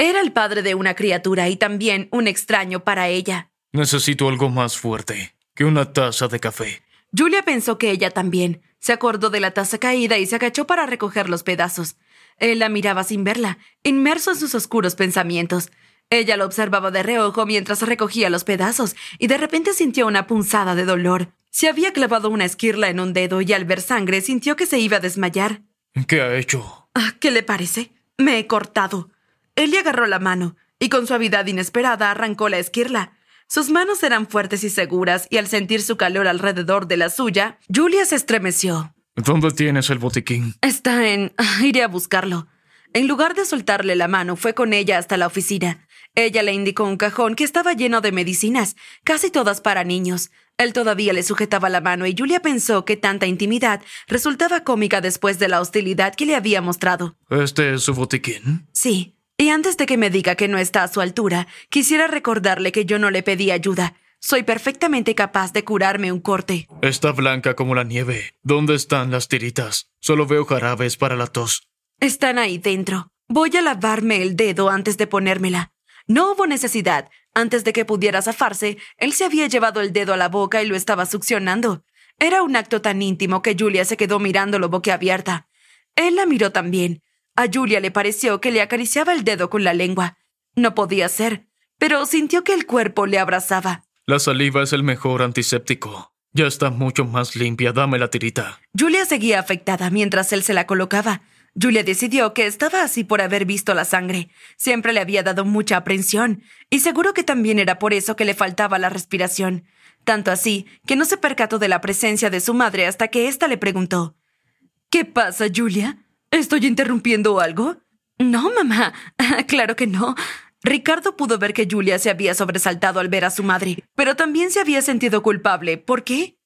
Era el padre de una criatura y también un extraño para ella.
Necesito algo más fuerte que una taza de café.
Julia pensó que ella también. Se acordó de la taza caída y se agachó para recoger los pedazos. Él la miraba sin verla, inmerso en sus oscuros pensamientos. Ella lo observaba de reojo mientras recogía los pedazos y de repente sintió una punzada de dolor. Se había clavado una esquirla en un dedo y al ver sangre sintió que se iba a desmayar.
¿Qué ha hecho?
Ah, ¿Qué le parece? Me he cortado. Él le agarró la mano y con suavidad inesperada arrancó la esquirla. Sus manos eran fuertes y seguras, y al sentir su calor alrededor de la suya, Julia se estremeció.
¿Dónde tienes el botiquín?
Está en... Ah, iré a buscarlo. En lugar de soltarle la mano, fue con ella hasta la oficina. Ella le indicó un cajón que estaba lleno de medicinas, casi todas para niños. Él todavía le sujetaba la mano y Julia pensó que tanta intimidad resultaba cómica después de la hostilidad que le había mostrado.
¿Este es su botiquín?
Sí. Y antes de que me diga que no está a su altura, quisiera recordarle que yo no le pedí ayuda. Soy perfectamente capaz de curarme un corte.
Está blanca como la nieve. ¿Dónde están las tiritas? Solo veo jarabes para la tos.
Están ahí dentro. Voy a lavarme el dedo antes de ponérmela. No hubo necesidad. Antes de que pudiera zafarse, él se había llevado el dedo a la boca y lo estaba succionando. Era un acto tan íntimo que Julia se quedó mirándolo boquiabierta. Él la miró también. A Julia le pareció que le acariciaba el dedo con la lengua. No podía ser, pero sintió que el cuerpo le abrazaba.
La saliva es el mejor antiséptico. Ya está mucho más limpia, dame la tirita.
Julia seguía afectada mientras él se la colocaba. Julia decidió que estaba así por haber visto la sangre. Siempre le había dado mucha aprensión, y seguro que también era por eso que le faltaba la respiración. Tanto así que no se percató de la presencia de su madre hasta que ésta le preguntó ¿Qué pasa, Julia? ¿Estoy interrumpiendo algo? No, mamá. claro que no. Ricardo pudo ver que Julia se había sobresaltado al ver a su madre, pero también se había sentido culpable. ¿Por qué?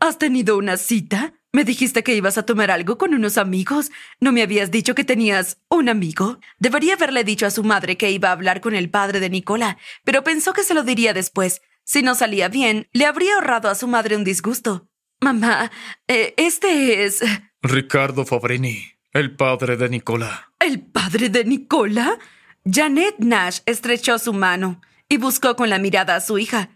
¿Has tenido una cita? Me dijiste que ibas a tomar algo con unos amigos. ¿No me habías dicho que tenías un amigo? Debería haberle dicho a su madre que iba a hablar con el padre de Nicola, pero pensó que se lo diría después. Si no salía bien, le habría ahorrado a su madre un disgusto. Mamá, eh, este es...
Ricardo Fabrini. El padre de Nicola.
¿El padre de Nicola? Janet Nash estrechó su mano y buscó con la mirada a su hija.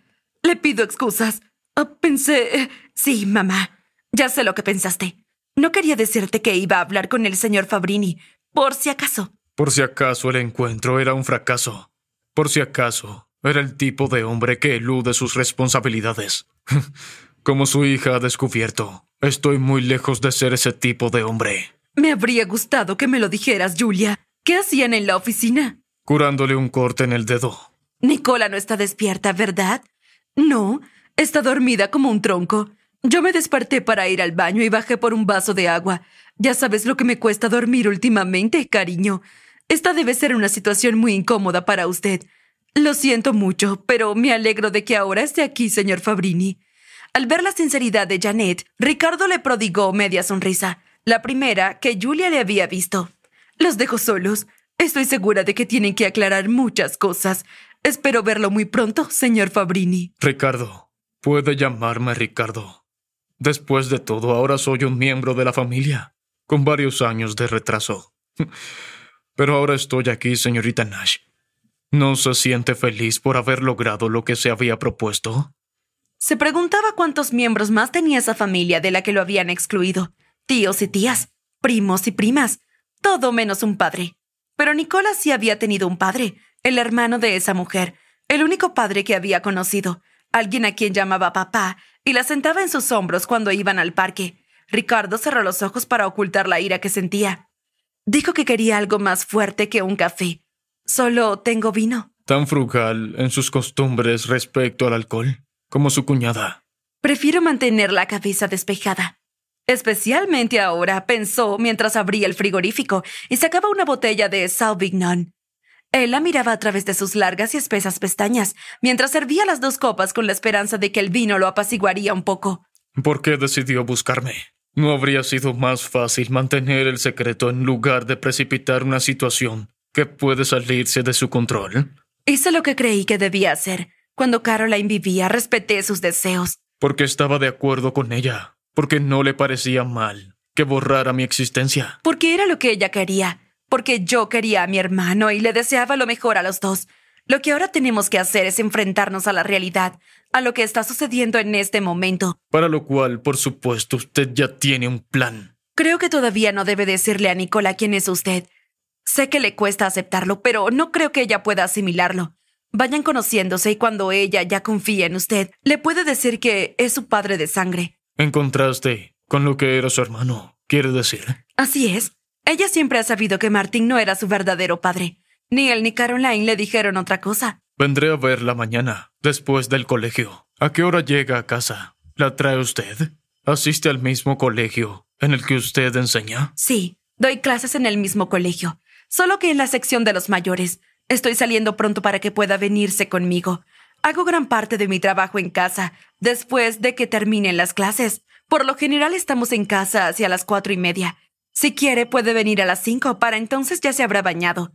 Le pido excusas. Ah, pensé... Eh, sí, mamá. Ya sé lo que pensaste. No quería decirte que iba a hablar con el señor Fabrini, por si acaso.
Por si acaso el encuentro era un fracaso. Por si acaso era el tipo de hombre que elude sus responsabilidades. Como su hija ha descubierto, estoy muy lejos de ser ese tipo de hombre.
Me habría gustado que me lo dijeras, Julia. ¿Qué hacían en la oficina?
Curándole un corte en el dedo.
Nicola no está despierta, ¿verdad? No, está dormida como un tronco. Yo me desperté para ir al baño y bajé por un vaso de agua. Ya sabes lo que me cuesta dormir últimamente, cariño. Esta debe ser una situación muy incómoda para usted. Lo siento mucho, pero me alegro de que ahora esté aquí, señor Fabrini. Al ver la sinceridad de Janet, Ricardo le prodigó media sonrisa. La primera, que Julia le había visto. Los dejo solos. Estoy segura de que tienen que aclarar muchas cosas. Espero verlo muy pronto, señor Fabrini.
Ricardo. Puede llamarme Ricardo. Después de todo, ahora soy un miembro de la familia, con varios años de retraso. Pero ahora estoy aquí, señorita Nash. ¿No se siente feliz por haber logrado lo que se había propuesto?
Se preguntaba cuántos miembros más tenía esa familia de la que lo habían excluido tíos y tías, primos y primas, todo menos un padre. Pero Nicolás sí había tenido un padre, el hermano de esa mujer, el único padre que había conocido, alguien a quien llamaba papá, y la sentaba en sus hombros cuando iban al parque. Ricardo cerró los ojos para ocultar la ira que sentía. Dijo que quería algo más fuerte que un café. Solo tengo vino.
Tan frugal en sus costumbres respecto al alcohol, como su cuñada.
Prefiero mantener la cabeza despejada. Especialmente ahora, pensó mientras abría el frigorífico y sacaba una botella de Sauvignon. Él la miraba a través de sus largas y espesas pestañas, mientras servía las dos copas con la esperanza de que el vino lo apaciguaría un poco.
¿Por qué decidió buscarme? ¿No habría sido más fácil mantener el secreto en lugar de precipitar una situación que puede salirse de su control?
Hice lo que creí que debía hacer. Cuando Caroline vivía, respeté sus deseos.
Porque estaba de acuerdo con ella porque no le parecía mal que borrara mi existencia.
Porque era lo que ella quería, porque yo quería a mi hermano y le deseaba lo mejor a los dos. Lo que ahora tenemos que hacer es enfrentarnos a la realidad, a lo que está sucediendo en este momento.
Para lo cual, por supuesto, usted ya tiene un plan.
Creo que todavía no debe decirle a Nicola quién es usted. Sé que le cuesta aceptarlo, pero no creo que ella pueda asimilarlo. Vayan conociéndose y cuando ella ya confíe en usted, le puede decir que es su padre de sangre,
en contraste con lo que era su hermano, quiere decir.
Así es. Ella siempre ha sabido que Martín no era su verdadero padre. Ni él ni Caroline le dijeron otra cosa.
Vendré a verla mañana, después del colegio. ¿A qué hora llega a casa? ¿La trae usted? ¿Asiste al mismo colegio en el que usted enseña?
Sí, doy clases en el mismo colegio, solo que en la sección de los mayores. Estoy saliendo pronto para que pueda venirse conmigo. Hago gran parte de mi trabajo en casa, después de que terminen las clases. Por lo general estamos en casa hacia las cuatro y media. Si quiere, puede venir a las cinco, para entonces ya se habrá bañado.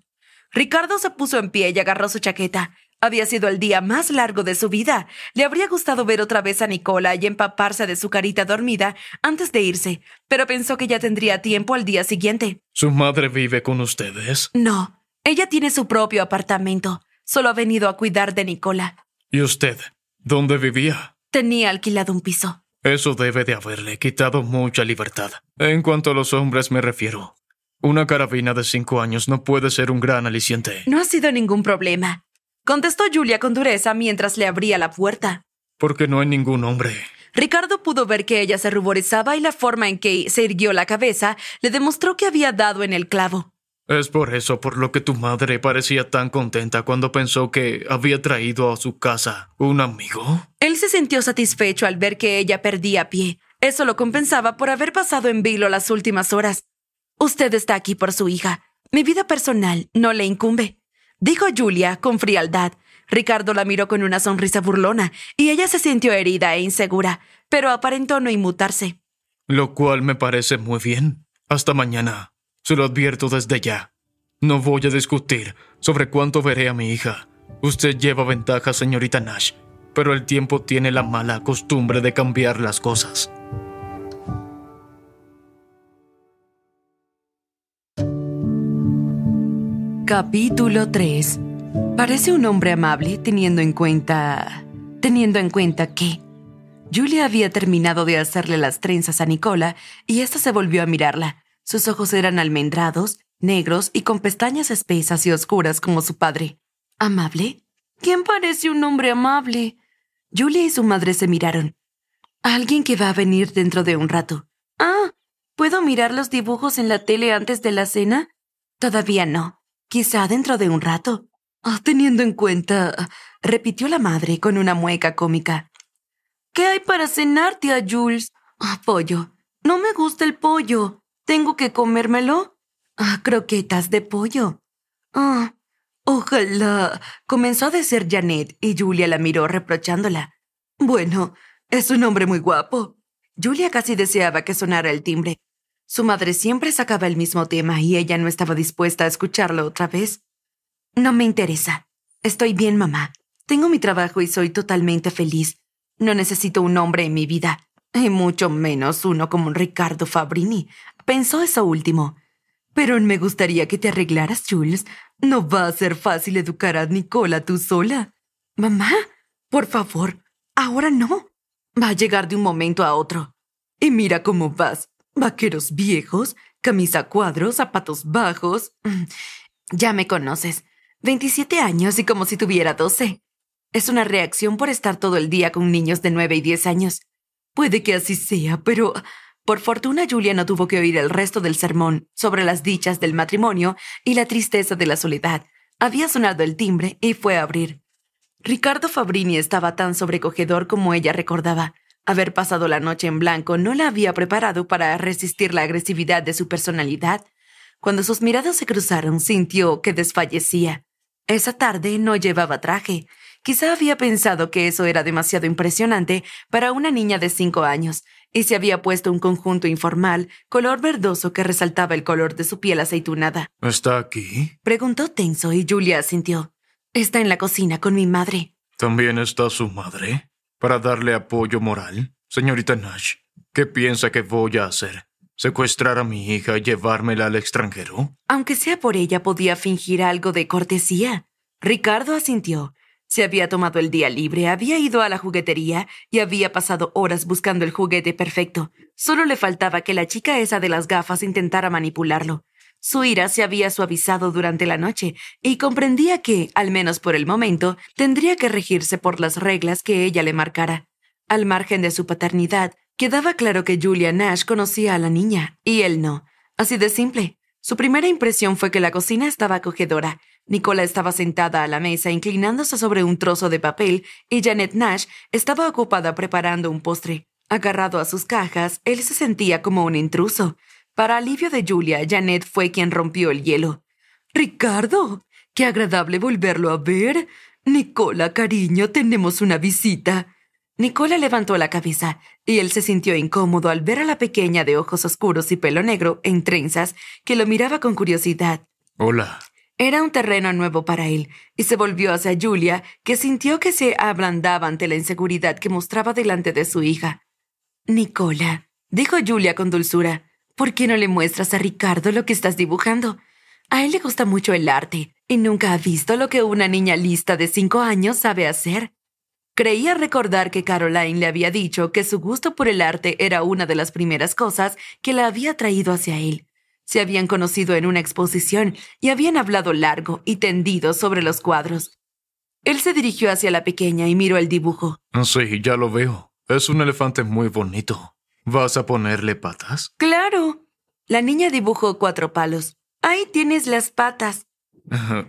Ricardo se puso en pie y agarró su chaqueta. Había sido el día más largo de su vida. Le habría gustado ver otra vez a Nicola y empaparse de su carita dormida antes de irse, pero pensó que ya tendría tiempo al día siguiente.
¿Su madre vive con ustedes?
No, ella tiene su propio apartamento. Solo ha venido a cuidar de Nicola.
¿Y usted? ¿Dónde vivía?
Tenía alquilado un piso.
Eso debe de haberle quitado mucha libertad. En cuanto a los hombres me refiero. Una carabina de cinco años no puede ser un gran aliciente.
No ha sido ningún problema. Contestó Julia con dureza mientras le abría la puerta.
Porque no hay ningún hombre.
Ricardo pudo ver que ella se ruborizaba y la forma en que se irguió la cabeza le demostró que había dado en el clavo.
Es por eso por lo que tu madre parecía tan contenta cuando pensó que había traído a su casa un amigo.
Él se sintió satisfecho al ver que ella perdía pie. Eso lo compensaba por haber pasado en vilo las últimas horas. Usted está aquí por su hija. Mi vida personal no le incumbe, dijo Julia con frialdad. Ricardo la miró con una sonrisa burlona y ella se sintió herida e insegura, pero aparentó no inmutarse.
Lo cual me parece muy bien. Hasta mañana. Se lo advierto desde ya. No voy a discutir sobre cuánto veré a mi hija. Usted lleva ventaja, señorita Nash, pero el tiempo tiene la mala costumbre de cambiar las cosas.
Capítulo 3. Parece un hombre amable teniendo en cuenta... teniendo en cuenta que... Julia había terminado de hacerle las trenzas a Nicola y ésta se volvió a mirarla. Sus ojos eran almendrados, negros y con pestañas espesas y oscuras como su padre. ¿Amable? ¿Quién parece un hombre amable? Julia y su madre se miraron. Alguien que va a venir dentro de un rato. Ah, ¿puedo mirar los dibujos en la tele antes de la cena? Todavía no. Quizá dentro de un rato. Ah, teniendo en cuenta, repitió la madre con una mueca cómica. ¿Qué hay para cenar, tía Jules? Ah, pollo. No me gusta el pollo. Tengo que comérmelo. Ah, croquetas de pollo. Ah, ojalá. Comenzó a decir Janet y Julia la miró reprochándola. Bueno, es un hombre muy guapo. Julia casi deseaba que sonara el timbre. Su madre siempre sacaba el mismo tema y ella no estaba dispuesta a escucharlo otra vez. No me interesa. Estoy bien, mamá. Tengo mi trabajo y soy totalmente feliz. No necesito un hombre en mi vida, y mucho menos uno como un Ricardo Fabrini, pensó eso último. Pero me gustaría que te arreglaras, Jules. No va a ser fácil educar a Nicola tú sola. Mamá, por favor, ahora no. Va a llegar de un momento a otro. Y mira cómo vas. Vaqueros viejos, camisa cuadros, zapatos bajos. Mm, ya me conoces. 27 años y como si tuviera 12. Es una reacción por estar todo el día con niños de 9 y 10 años. Puede que así sea, pero por fortuna, Julia no tuvo que oír el resto del sermón sobre las dichas del matrimonio y la tristeza de la soledad. Había sonado el timbre y fue a abrir. Ricardo Fabrini estaba tan sobrecogedor como ella recordaba. Haber pasado la noche en blanco no la había preparado para resistir la agresividad de su personalidad. Cuando sus miradas se cruzaron, sintió que desfallecía. Esa tarde no llevaba traje. Quizá había pensado que eso era demasiado impresionante para una niña de cinco años, y se había puesto un conjunto informal, color verdoso que resaltaba el color de su piel aceitunada.
¿Está aquí?
Preguntó Tenso y Julia asintió. Está en la cocina con mi madre.
¿También está su madre? ¿Para darle apoyo moral? Señorita Nash, ¿qué piensa que voy a hacer? ¿Secuestrar a mi hija y llevármela al extranjero?
Aunque sea por ella, podía fingir algo de cortesía. Ricardo asintió se había tomado el día libre, había ido a la juguetería y había pasado horas buscando el juguete perfecto. Solo le faltaba que la chica esa de las gafas intentara manipularlo. Su ira se había suavizado durante la noche y comprendía que, al menos por el momento, tendría que regirse por las reglas que ella le marcara. Al margen de su paternidad, quedaba claro que Julia Nash conocía a la niña y él no. Así de simple. Su primera impresión fue que la cocina estaba acogedora Nicola estaba sentada a la mesa inclinándose sobre un trozo de papel y Janet Nash estaba ocupada preparando un postre. Agarrado a sus cajas, él se sentía como un intruso. Para alivio de Julia, Janet fue quien rompió el hielo. Ricardo, qué agradable volverlo a ver. Nicola, cariño, tenemos una visita. Nicola levantó la cabeza y él se sintió incómodo al ver a la pequeña de ojos oscuros y pelo negro en trenzas que lo miraba con curiosidad. Hola, era un terreno nuevo para él, y se volvió hacia Julia, que sintió que se ablandaba ante la inseguridad que mostraba delante de su hija. Nicola, dijo Julia con dulzura, ¿por qué no le muestras a Ricardo lo que estás dibujando? A él le gusta mucho el arte, y nunca ha visto lo que una niña lista de cinco años sabe hacer. Creía recordar que Caroline le había dicho que su gusto por el arte era una de las primeras cosas que la había traído hacia él. Se habían conocido en una exposición y habían hablado largo y tendido sobre los cuadros. Él se dirigió hacia la pequeña
y miró el dibujo. Sí, ya lo veo. Es un elefante muy bonito. ¿Vas a ponerle patas?
Claro. La niña dibujó cuatro palos. Ahí tienes las patas.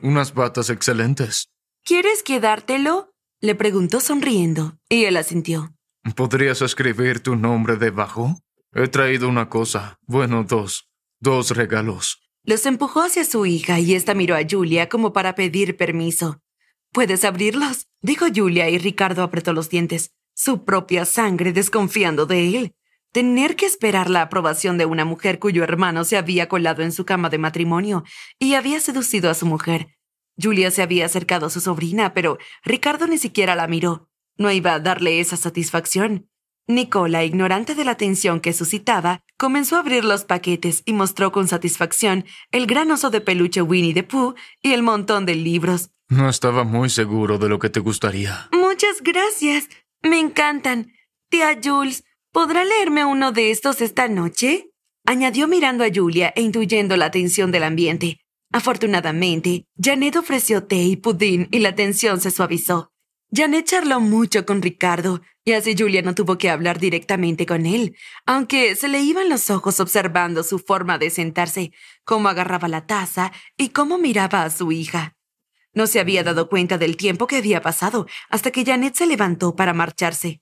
unas patas excelentes.
¿Quieres quedártelo? Le preguntó sonriendo, y él asintió.
¿Podrías escribir tu nombre debajo? He traído una cosa, bueno, dos. Dos regalos.
Los empujó hacia su hija y ésta miró a Julia como para pedir permiso. ¿Puedes abrirlos? dijo Julia y Ricardo apretó los dientes, su propia sangre desconfiando de él. Tener que esperar la aprobación de una mujer cuyo hermano se había colado en su cama de matrimonio y había seducido a su mujer. Julia se había acercado a su sobrina, pero Ricardo ni siquiera la miró. No iba a darle esa satisfacción. Nicola, ignorante de la tensión que suscitaba, comenzó a abrir los paquetes y mostró con satisfacción el gran oso de peluche Winnie the Pooh y el montón de libros.
No estaba muy seguro de lo que te gustaría.
Muchas gracias. Me encantan. Tía Jules, ¿podrá leerme uno de estos esta noche? añadió mirando a Julia e intuyendo la atención del ambiente. Afortunadamente, Janet ofreció té y pudín y la tensión se suavizó. Janet charló mucho con Ricardo, y así Julia no tuvo que hablar directamente con él, aunque se le iban los ojos observando su forma de sentarse, cómo agarraba la taza y cómo miraba a su hija. No se había dado cuenta del tiempo que había pasado hasta que Janet se levantó para marcharse.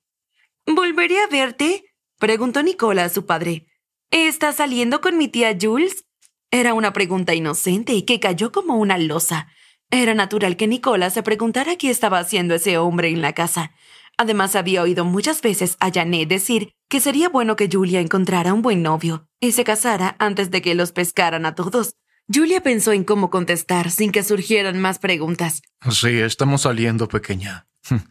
¿Volveré a verte? preguntó Nicola a su padre. ¿Estás saliendo con mi tía Jules? Era una pregunta inocente y que cayó como una losa, era natural que Nicola se preguntara qué estaba haciendo ese hombre en la casa. Además, había oído muchas veces a Janet decir que sería bueno que Julia encontrara un buen novio y se casara antes de que los pescaran a todos. Julia pensó en cómo contestar sin que surgieran más preguntas.
Sí, estamos saliendo, pequeña.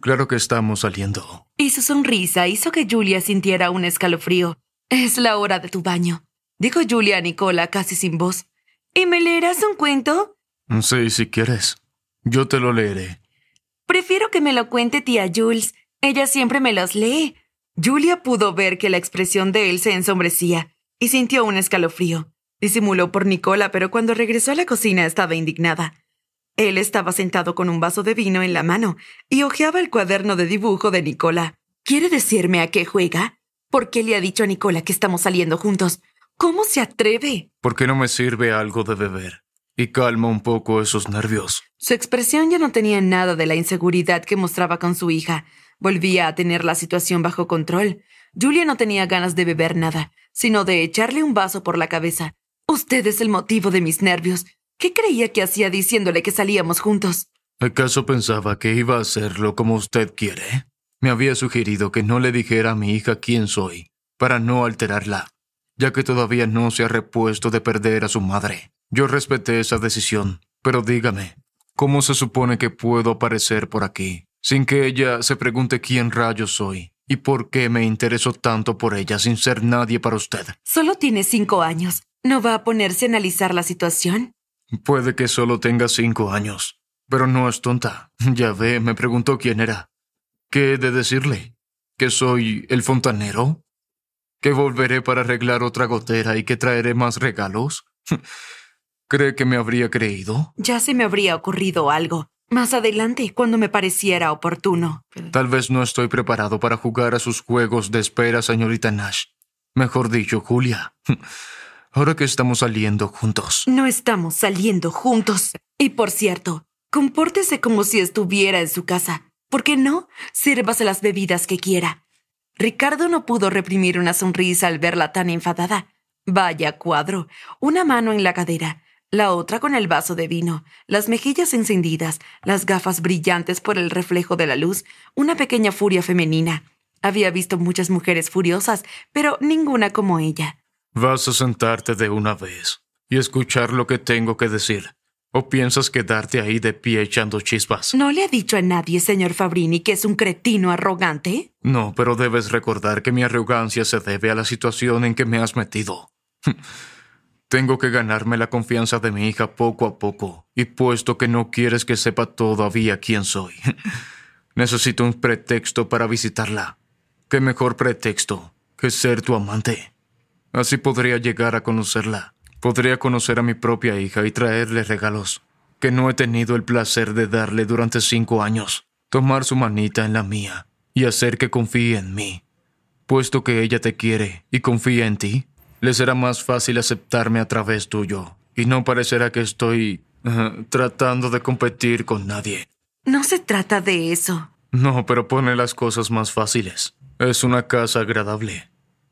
Claro que estamos saliendo.
Y su sonrisa hizo que Julia sintiera un escalofrío. Es la hora de tu baño, dijo Julia a Nicola casi sin voz. ¿Y me leerás un cuento?
Sí, si quieres. Yo te lo leeré.
Prefiero que me lo cuente tía Jules. Ella siempre me los lee. Julia pudo ver que la expresión de él se ensombrecía y sintió un escalofrío. Disimuló por Nicola, pero cuando regresó a la cocina estaba indignada. Él estaba sentado con un vaso de vino en la mano y hojeaba el cuaderno de dibujo de Nicola. ¿Quiere decirme a qué juega? ¿Por qué le ha dicho a Nicola que estamos saliendo juntos? ¿Cómo se atreve?
¿Por qué no me sirve algo de beber? y calma un poco esos nervios.
Su expresión ya no tenía nada de la inseguridad que mostraba con su hija. Volvía a tener la situación bajo control. Julia no tenía ganas de beber nada, sino de echarle un vaso por la cabeza. Usted es el motivo de mis nervios. ¿Qué creía que hacía diciéndole que salíamos juntos?
¿Acaso pensaba que iba a hacerlo como usted quiere? Me había sugerido que no le dijera a mi hija quién soy, para no alterarla, ya que todavía no se ha repuesto de perder a su madre. Yo respeté esa decisión, pero dígame, ¿cómo se supone que puedo aparecer por aquí sin que ella se pregunte quién rayo soy y por qué me intereso tanto por ella sin ser nadie para usted?
Solo tiene cinco años. ¿No va a ponerse a analizar la situación?
Puede que solo tenga cinco años, pero no es tonta. Ya ve, me preguntó quién era. ¿Qué he de decirle? ¿Que soy el fontanero? ¿Que volveré para arreglar otra gotera y que traeré más regalos? ¿Cree que me habría creído?
Ya se me habría ocurrido algo. Más adelante, cuando me pareciera oportuno.
Tal vez no estoy preparado para jugar a sus juegos de espera, señorita Nash. Mejor dicho, Julia. Ahora que estamos saliendo juntos.
No estamos saliendo juntos. Y por cierto, compórtese como si estuviera en su casa. ¿Por qué no? Sírvase las bebidas que quiera. Ricardo no pudo reprimir una sonrisa al verla tan enfadada. Vaya cuadro. Una mano en la cadera, la otra con el vaso de vino, las mejillas encendidas, las gafas brillantes por el reflejo de la luz, una pequeña furia femenina. Había visto muchas mujeres furiosas, pero ninguna como ella.
Vas a sentarte de una vez y escuchar lo que tengo que decir. ¿O piensas quedarte ahí de pie echando chispas?
¿No le ha dicho a nadie, señor Fabrini, que es un cretino arrogante?
No, pero debes recordar que mi arrogancia se debe a la situación en que me has metido. Tengo que ganarme la confianza de mi hija poco a poco, y puesto que no quieres que sepa todavía quién soy, necesito un pretexto para visitarla. ¿Qué mejor pretexto que ser tu amante? Así podría llegar a conocerla, podría conocer a mi propia hija y traerle regalos que no he tenido el placer de darle durante cinco años, tomar su manita en la mía y hacer que confíe en mí, puesto que ella te quiere y confía en ti les será más fácil aceptarme a través tuyo. Y no parecerá que estoy tratando de competir con nadie.
No se trata de eso.
No, pero pone las cosas más fáciles. Es una casa agradable.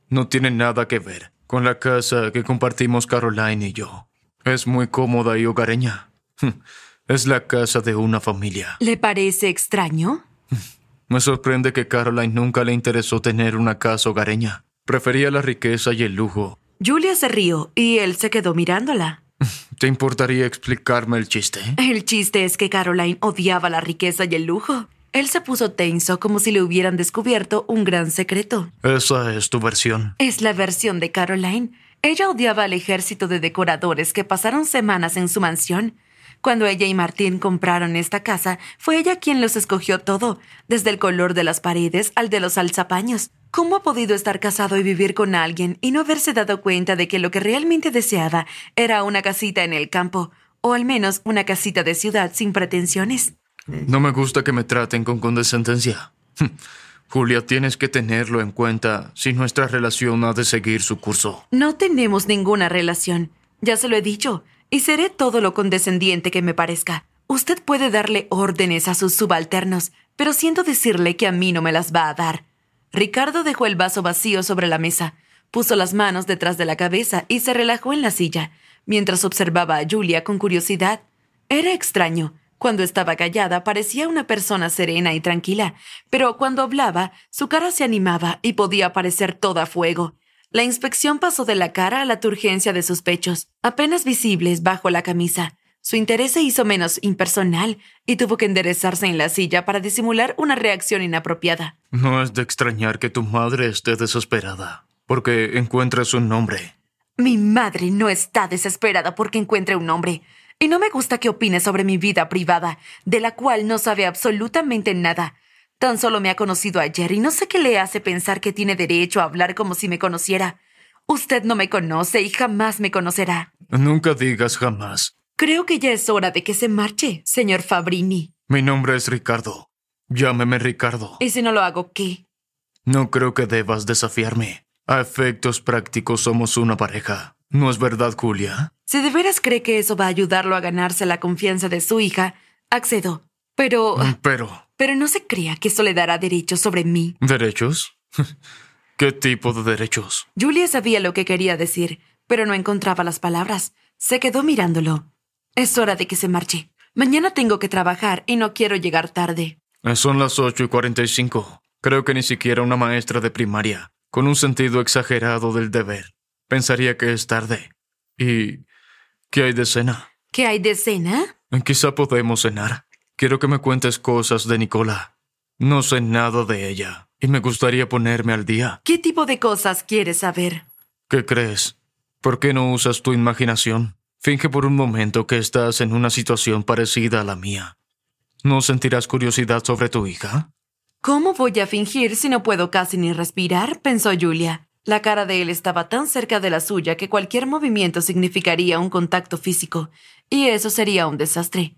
No tiene nada que ver con la casa que compartimos Caroline y yo. Es muy cómoda y hogareña. Es la casa de una familia.
¿Le parece extraño?
Me sorprende que Caroline nunca le interesó tener una casa hogareña. Prefería la riqueza y el lujo.
Julia se rió y él se quedó mirándola.
¿Te importaría explicarme el chiste?
El chiste es que Caroline odiaba la riqueza y el lujo. Él se puso tenso como si le hubieran descubierto un gran secreto.
Esa es tu versión.
Es la versión de Caroline. Ella odiaba al ejército de decoradores que pasaron semanas en su mansión. Cuando ella y Martín compraron esta casa, fue ella quien los escogió todo, desde el color de las paredes al de los alzapaños. ¿Cómo ha podido estar casado y vivir con alguien y no haberse dado cuenta de que lo que realmente deseaba era una casita en el campo, o al menos una casita de ciudad sin pretensiones?
No me gusta que me traten con condescendencia. Hm. Julia, tienes que tenerlo en cuenta si nuestra relación ha de seguir su curso.
No tenemos ninguna relación. Ya se lo he dicho. Y seré todo lo condescendiente que me parezca. Usted puede darle órdenes a sus subalternos, pero siento decirle que a mí no me las va a dar. Ricardo dejó el vaso vacío sobre la mesa, puso las manos detrás de la cabeza y se relajó en la silla, mientras observaba a Julia con curiosidad. Era extraño. Cuando estaba callada parecía una persona serena y tranquila, pero cuando hablaba, su cara se animaba y podía parecer toda fuego. La inspección pasó de la cara a la turgencia de sus pechos, apenas visibles bajo la camisa. Su interés se hizo menos impersonal y tuvo que enderezarse en la silla para disimular una reacción inapropiada.
No es de extrañar que tu madre esté desesperada, porque encuentras un nombre.
Mi madre no está desesperada porque encuentre un hombre. Y no me gusta que opine sobre mi vida privada, de la cual no sabe absolutamente nada. Tan solo me ha conocido ayer y no sé qué le hace pensar que tiene derecho a hablar como si me conociera. Usted no me conoce y jamás me conocerá.
Nunca digas jamás.
Creo que ya es hora de que se marche, señor Fabrini.
Mi nombre es Ricardo. Llámeme Ricardo.
¿Y si no lo hago qué?
No creo que debas desafiarme. A efectos prácticos somos una pareja. ¿No es verdad, Julia?
Si de veras cree que eso va a ayudarlo a ganarse la confianza de su hija, accedo. Pero... Mm, pero... Pero no se crea que eso le dará derechos sobre mí.
¿Derechos? ¿Qué tipo de derechos?
Julia sabía lo que quería decir, pero no encontraba las palabras. Se quedó mirándolo. Es hora de que se marche. Mañana tengo que trabajar y no quiero llegar tarde.
Eh, son las 8 y 45. Creo que ni siquiera una maestra de primaria, con un sentido exagerado del deber, pensaría que es tarde. ¿Y qué hay de cena?
¿Qué hay de cena?
Eh, quizá podemos cenar. Quiero que me cuentes cosas de Nicola. No sé nada de ella y me gustaría ponerme al día.
¿Qué tipo de cosas quieres saber?
¿Qué crees? ¿Por qué no usas tu imaginación? Finge por un momento que estás en una situación parecida a la mía. ¿No sentirás curiosidad sobre tu hija?
¿Cómo voy a fingir si no puedo casi ni respirar? pensó Julia. La cara de él estaba tan cerca de la suya que cualquier movimiento significaría un contacto físico, y eso sería un desastre.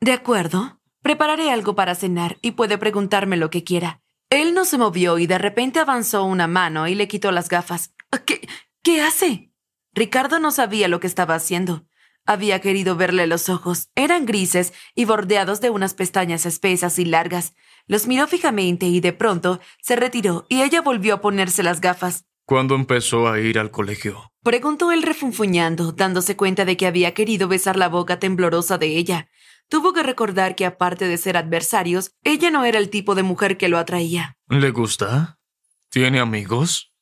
De acuerdo, prepararé algo para cenar y puede preguntarme lo que quiera. Él no se movió y de repente avanzó una mano y le quitó las gafas. ¿Qué, qué hace? Ricardo no sabía lo que estaba haciendo. Había querido verle los ojos. Eran grises y bordeados de unas pestañas espesas y largas. Los miró fijamente y de pronto se retiró y ella volvió a ponerse las gafas.
¿Cuándo empezó a ir al colegio?
Preguntó él refunfuñando, dándose cuenta de que había querido besar la boca temblorosa de ella. Tuvo que recordar que aparte de ser adversarios, ella no era el tipo de mujer que lo atraía.
¿Le gusta? ¿Tiene amigos?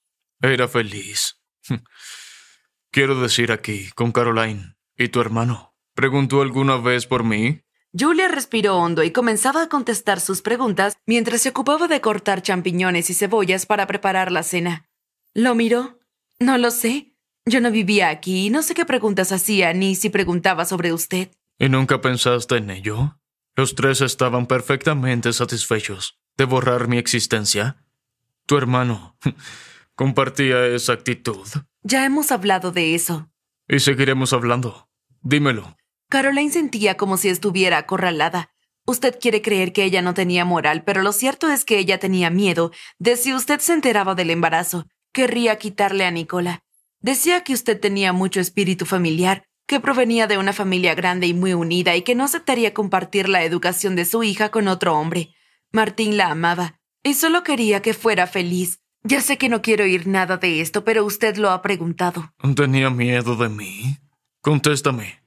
Era feliz. Quiero decir aquí, con Caroline. ¿Y tu hermano? ¿Preguntó alguna vez por mí?
Julia respiró hondo y comenzaba a contestar sus preguntas mientras se ocupaba de cortar champiñones y cebollas para preparar la cena. ¿Lo miró? No lo sé. Yo no vivía aquí y no sé qué preguntas hacía ni si preguntaba sobre usted.
¿Y nunca pensaste en ello? Los tres estaban perfectamente satisfechos de borrar mi existencia. Tu hermano compartía esa actitud.
Ya hemos hablado de eso.
Y seguiremos hablando. Dímelo.
Caroline sentía como si estuviera acorralada. Usted quiere creer que ella no tenía moral, pero lo cierto es que ella tenía miedo de si usted se enteraba del embarazo, querría quitarle a Nicola. Decía que usted tenía mucho espíritu familiar, que provenía de una familia grande y muy unida y que no aceptaría compartir la educación de su hija con otro hombre. Martín la amaba y solo quería que fuera feliz. Ya sé que no quiero oír nada de esto, pero usted lo ha preguntado.
¿Tenía miedo de mí? Contéstame.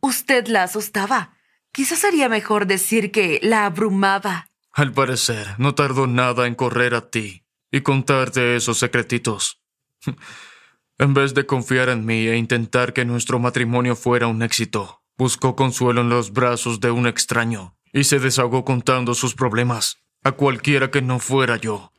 Usted la asustaba. Quizás sería mejor decir que la abrumaba.
Al parecer, no tardó nada en correr a ti y contarte esos secretitos. en vez de confiar en mí e intentar que nuestro matrimonio fuera un éxito, buscó consuelo en los brazos de un extraño y se desahogó contando sus problemas a cualquiera que no fuera yo.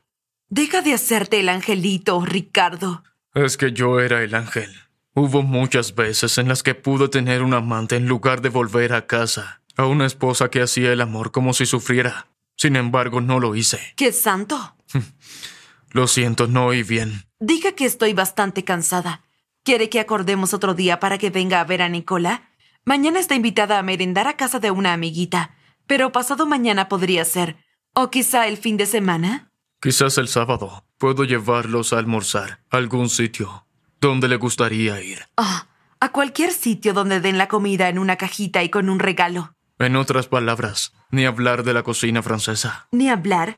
Deja de hacerte el angelito, Ricardo.
Es que yo era el ángel. Hubo muchas veces en las que pude tener un amante en lugar de volver a casa, a una esposa que hacía el amor como si sufriera. Sin embargo, no lo hice.
¡Qué santo!
Lo siento, no oí bien.
Diga que estoy bastante cansada. ¿Quiere que acordemos otro día para que venga a ver a Nicola? Mañana está invitada a merendar a casa de una amiguita, pero pasado mañana podría ser. ¿O quizá el fin de semana?
Quizás el sábado puedo llevarlos a almorzar a algún sitio donde le gustaría ir.
Ah, a cualquier sitio donde den la comida en una cajita y con un regalo.
En otras palabras, ni hablar de la cocina francesa.
Ni hablar.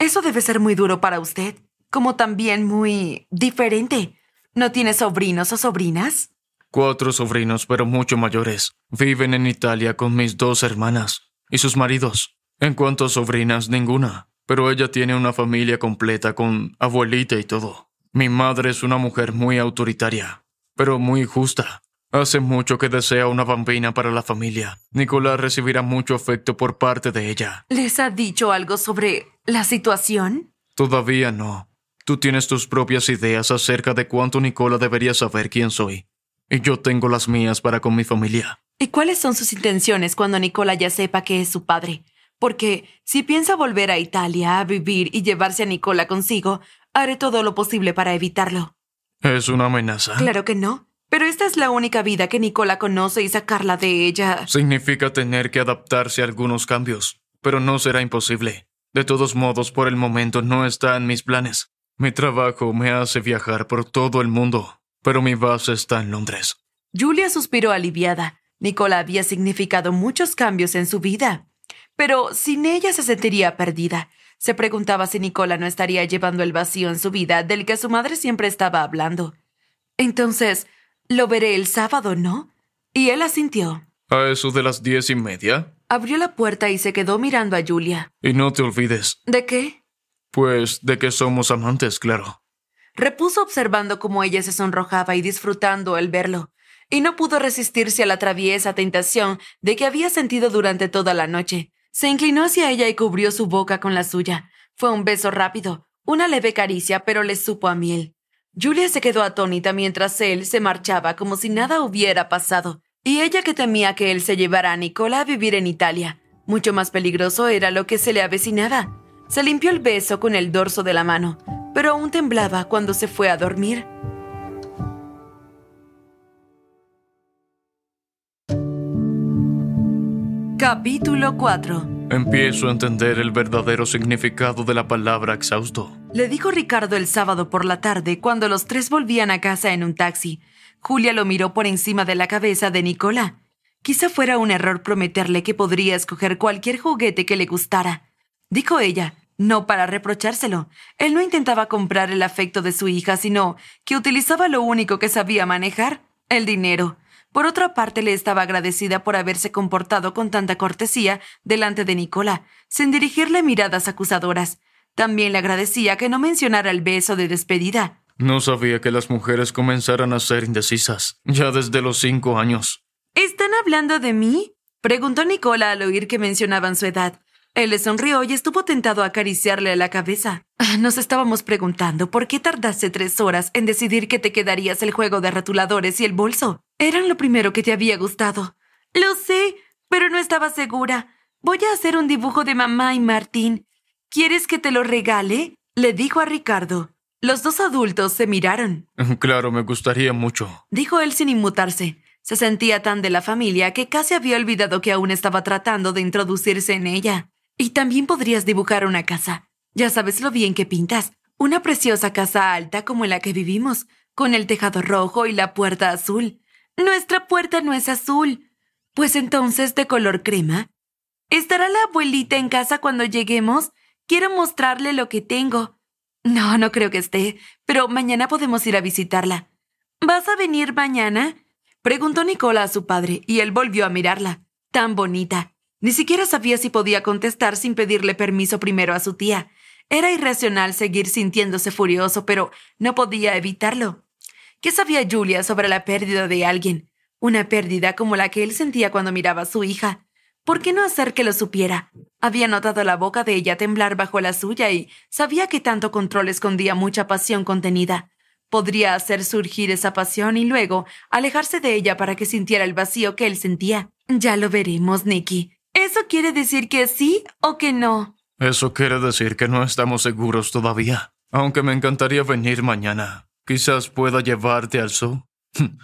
Eso debe ser muy duro para usted, como también muy diferente. ¿No tiene sobrinos o sobrinas?
Cuatro sobrinos, pero mucho mayores. Viven en Italia con mis dos hermanas y sus maridos. En cuanto a sobrinas, ninguna pero ella tiene una familia completa con abuelita y todo. Mi madre es una mujer muy autoritaria, pero muy justa. Hace mucho que desea una bambina para la familia. Nicolás recibirá mucho afecto por parte de ella.
¿Les ha dicho algo sobre la situación?
Todavía no. Tú tienes tus propias ideas acerca de cuánto Nicola debería saber quién soy. Y yo tengo las mías para con mi familia.
¿Y cuáles son sus intenciones cuando Nicolás ya sepa que es su padre? porque si piensa volver a Italia a vivir y llevarse a Nicola consigo, haré todo lo posible para evitarlo.
¿Es una amenaza? Claro
que no. Pero esta es la única vida que Nicola conoce y sacarla de ella.
Significa tener que adaptarse a algunos cambios, pero no será imposible. De todos modos, por el momento no está en mis planes. Mi trabajo me hace viajar por todo el mundo, pero mi base está en Londres.
Julia suspiró aliviada. Nicola había significado muchos cambios en su vida. Pero sin ella se sentiría perdida. Se preguntaba si Nicola no estaría llevando el vacío en su vida del que su madre siempre estaba hablando. Entonces, lo veré el sábado, ¿no? Y él asintió.
¿A eso de las diez y media?
Abrió la puerta y se quedó mirando a Julia.
Y no te olvides. ¿De qué? Pues de que somos amantes, claro.
Repuso observando cómo ella se sonrojaba y disfrutando el verlo, y no pudo resistirse a la traviesa tentación de que había sentido durante toda la noche, se inclinó hacia ella y cubrió su boca con la suya. Fue un beso rápido, una leve caricia, pero le supo a miel. Julia se quedó atónita mientras él se marchaba como si nada hubiera pasado, y ella que temía que él se llevara a Nicola a vivir en Italia. Mucho más peligroso era lo que se le avecinaba. Se limpió el beso con el dorso de la mano, pero aún temblaba cuando se fue a dormir. Capítulo 4
Empiezo a entender el verdadero significado de la palabra exhausto.
Le dijo Ricardo el sábado por la tarde cuando los tres volvían a casa en un taxi. Julia lo miró por encima de la cabeza de Nicola. Quizá fuera un error prometerle que podría escoger cualquier juguete que le gustara. Dijo ella, no para reprochárselo. Él no intentaba comprar el afecto de su hija, sino que utilizaba lo único que sabía manejar, el dinero. Por otra parte, le estaba agradecida por haberse comportado con tanta cortesía delante de Nicola, sin dirigirle miradas acusadoras. También le agradecía que no mencionara el beso de despedida.
No sabía que las mujeres comenzaran a ser indecisas, ya desde los cinco años.
¿Están hablando de mí? preguntó Nicola al oír que mencionaban su edad. Él le sonrió y estuvo tentado a acariciarle la cabeza. Ah, nos estábamos preguntando por qué tardaste tres horas en decidir que te quedarías el juego de ratuladores y el bolso. Eran lo primero que te había gustado. Lo sé, pero no estaba segura. Voy a hacer un dibujo de mamá y Martín. ¿Quieres que te lo regale? Le dijo a Ricardo. Los dos adultos se miraron.
Claro, me gustaría mucho.
Dijo él sin inmutarse. Se sentía tan de la familia que casi había olvidado que aún estaba tratando de introducirse en ella. Y también podrías dibujar una casa. Ya sabes lo bien que pintas. Una preciosa casa alta como la que vivimos, con el tejado rojo y la puerta azul. Nuestra puerta no es azul, pues entonces de color crema. ¿Estará la abuelita en casa cuando lleguemos? Quiero mostrarle lo que tengo. No, no creo que esté, pero mañana podemos ir a visitarla. ¿Vas a venir mañana? Preguntó Nicola a su padre, y él volvió a mirarla. Tan bonita. Ni siquiera sabía si podía contestar sin pedirle permiso primero a su tía. Era irracional seguir sintiéndose furioso, pero no podía evitarlo. ¿Qué sabía Julia sobre la pérdida de alguien? Una pérdida como la que él sentía cuando miraba a su hija. ¿Por qué no hacer que lo supiera? Había notado la boca de ella temblar bajo la suya y sabía que tanto control escondía mucha pasión contenida. Podría hacer surgir esa pasión y luego alejarse de ella para que sintiera el vacío que él sentía. Ya lo veremos, Nicky. ¿Eso quiere decir que sí o que no?
Eso quiere decir que no estamos seguros todavía, aunque me encantaría venir mañana. Quizás pueda llevarte al zoo.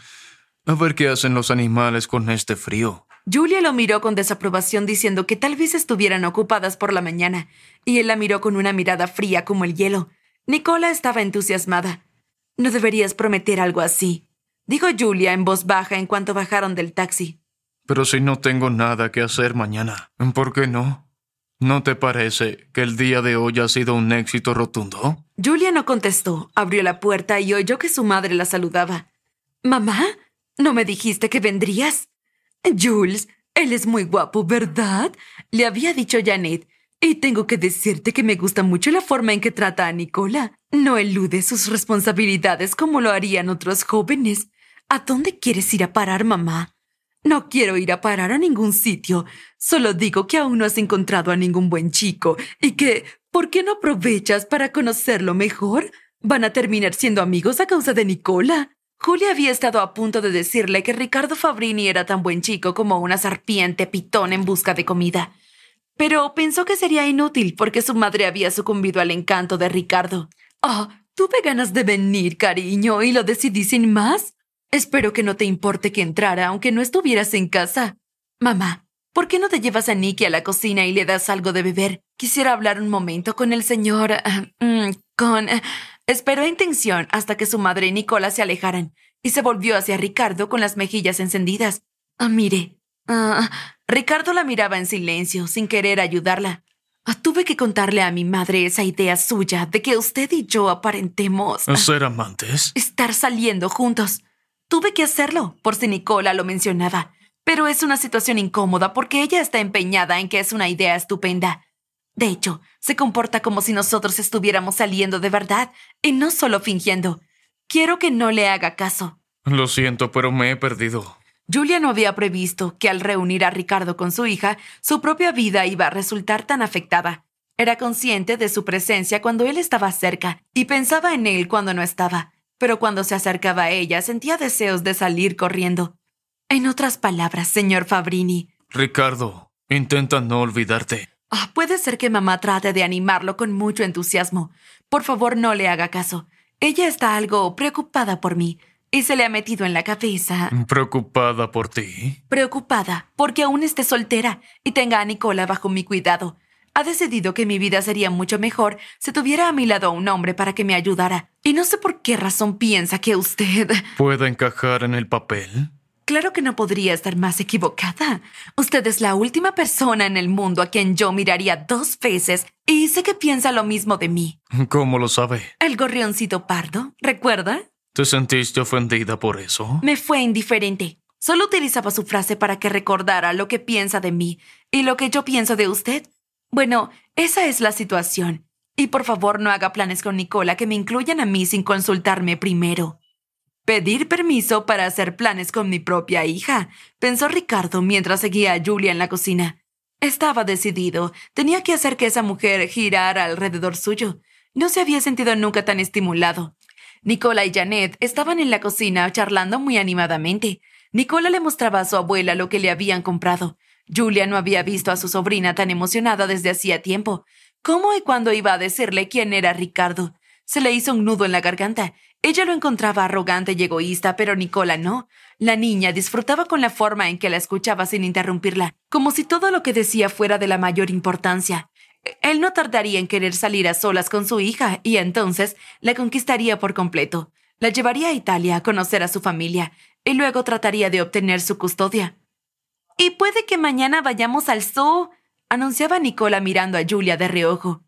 A ver qué hacen los animales con este frío.
Julia lo miró con desaprobación diciendo que tal vez estuvieran ocupadas por la mañana, y él la miró con una mirada fría como el hielo. Nicola estaba entusiasmada. No deberías prometer algo así, dijo Julia en voz baja en cuanto bajaron del taxi.
Pero si no tengo nada que hacer mañana, ¿por qué no? ¿No te parece que el día de hoy ha sido un éxito rotundo?
Julia no contestó, abrió la puerta y oyó que su madre la saludaba. Mamá, ¿no me dijiste que vendrías? Jules, él es muy guapo, ¿verdad? Le había dicho Janet. Y tengo que decirte que me gusta mucho la forma en que trata a Nicola. No elude sus responsabilidades como lo harían otros jóvenes. ¿A dónde quieres ir a parar, mamá? No quiero ir a parar a ningún sitio. Solo digo que aún no has encontrado a ningún buen chico y que, ¿por qué no aprovechas para conocerlo mejor? Van a terminar siendo amigos a causa de Nicola. Julia había estado a punto de decirle que Ricardo Fabrini era tan buen chico como una serpiente pitón en busca de comida. Pero pensó que sería inútil porque su madre había sucumbido al encanto de Ricardo. Oh, tuve ganas de venir, cariño, y lo decidí sin más. Espero que no te importe que entrara aunque no estuvieras en casa. Mamá, ¿por qué no te llevas a Nicky a la cocina y le das algo de beber? Quisiera hablar un momento con el señor... Ah, mm, con... Ah, esperó hasta que su madre y Nicola se alejaran y se volvió hacia Ricardo con las mejillas encendidas. Ah, mire. Ah, Ricardo la miraba en silencio, sin querer ayudarla. tuve que contarle a mi madre esa idea suya de que usted y yo aparentemos...
Ser amantes.
Estar saliendo juntos. Tuve que hacerlo, por si Nicola lo mencionaba, pero es una situación incómoda porque ella está empeñada en que es una idea estupenda. De hecho, se comporta como si nosotros estuviéramos saliendo de verdad y no solo fingiendo. Quiero que no le haga caso.
Lo siento, pero me he perdido.
Julia no había previsto que al reunir a Ricardo con su hija, su propia vida iba a resultar tan afectada. Era consciente de su presencia cuando él estaba cerca y pensaba en él cuando no estaba pero cuando se acercaba a ella sentía deseos de salir corriendo. En otras palabras, señor Fabrini.
Ricardo, intenta no olvidarte.
Ah, puede ser que mamá trate de animarlo con mucho entusiasmo. Por favor, no le haga caso. Ella está algo preocupada por mí y se le ha metido en la cabeza.
¿Preocupada por ti?
Preocupada porque aún esté soltera y tenga a Nicola bajo mi cuidado ha decidido que mi vida sería mucho mejor si tuviera a mi lado a un hombre para que me ayudara. Y no sé por qué razón piensa que usted...
¿Puede encajar en el papel?
Claro que no podría estar más equivocada. Usted es la última persona en el mundo a quien yo miraría dos veces y sé que piensa lo mismo de mí.
¿Cómo lo sabe?
El gorrioncito pardo, ¿recuerda?
¿Te sentiste ofendida por eso?
Me fue indiferente. Solo utilizaba su frase para que recordara lo que piensa de mí y lo que yo pienso de usted. Bueno, esa es la situación. Y por favor no haga planes con Nicola que me incluyan a mí sin consultarme primero. Pedir permiso para hacer planes con mi propia hija, pensó Ricardo mientras seguía a Julia en la cocina. Estaba decidido, tenía que hacer que esa mujer girara alrededor suyo. No se había sentido nunca tan estimulado. Nicola y Janet estaban en la cocina charlando muy animadamente. Nicola le mostraba a su abuela lo que le habían comprado. Julia no había visto a su sobrina tan emocionada desde hacía tiempo. ¿Cómo y cuándo iba a decirle quién era Ricardo? Se le hizo un nudo en la garganta. Ella lo encontraba arrogante y egoísta, pero Nicola no. La niña disfrutaba con la forma en que la escuchaba sin interrumpirla, como si todo lo que decía fuera de la mayor importancia. Él no tardaría en querer salir a solas con su hija, y entonces la conquistaría por completo. La llevaría a Italia a conocer a su familia, y luego trataría de obtener su custodia. Y puede que mañana vayamos al zoo, anunciaba Nicola mirando a Julia de reojo.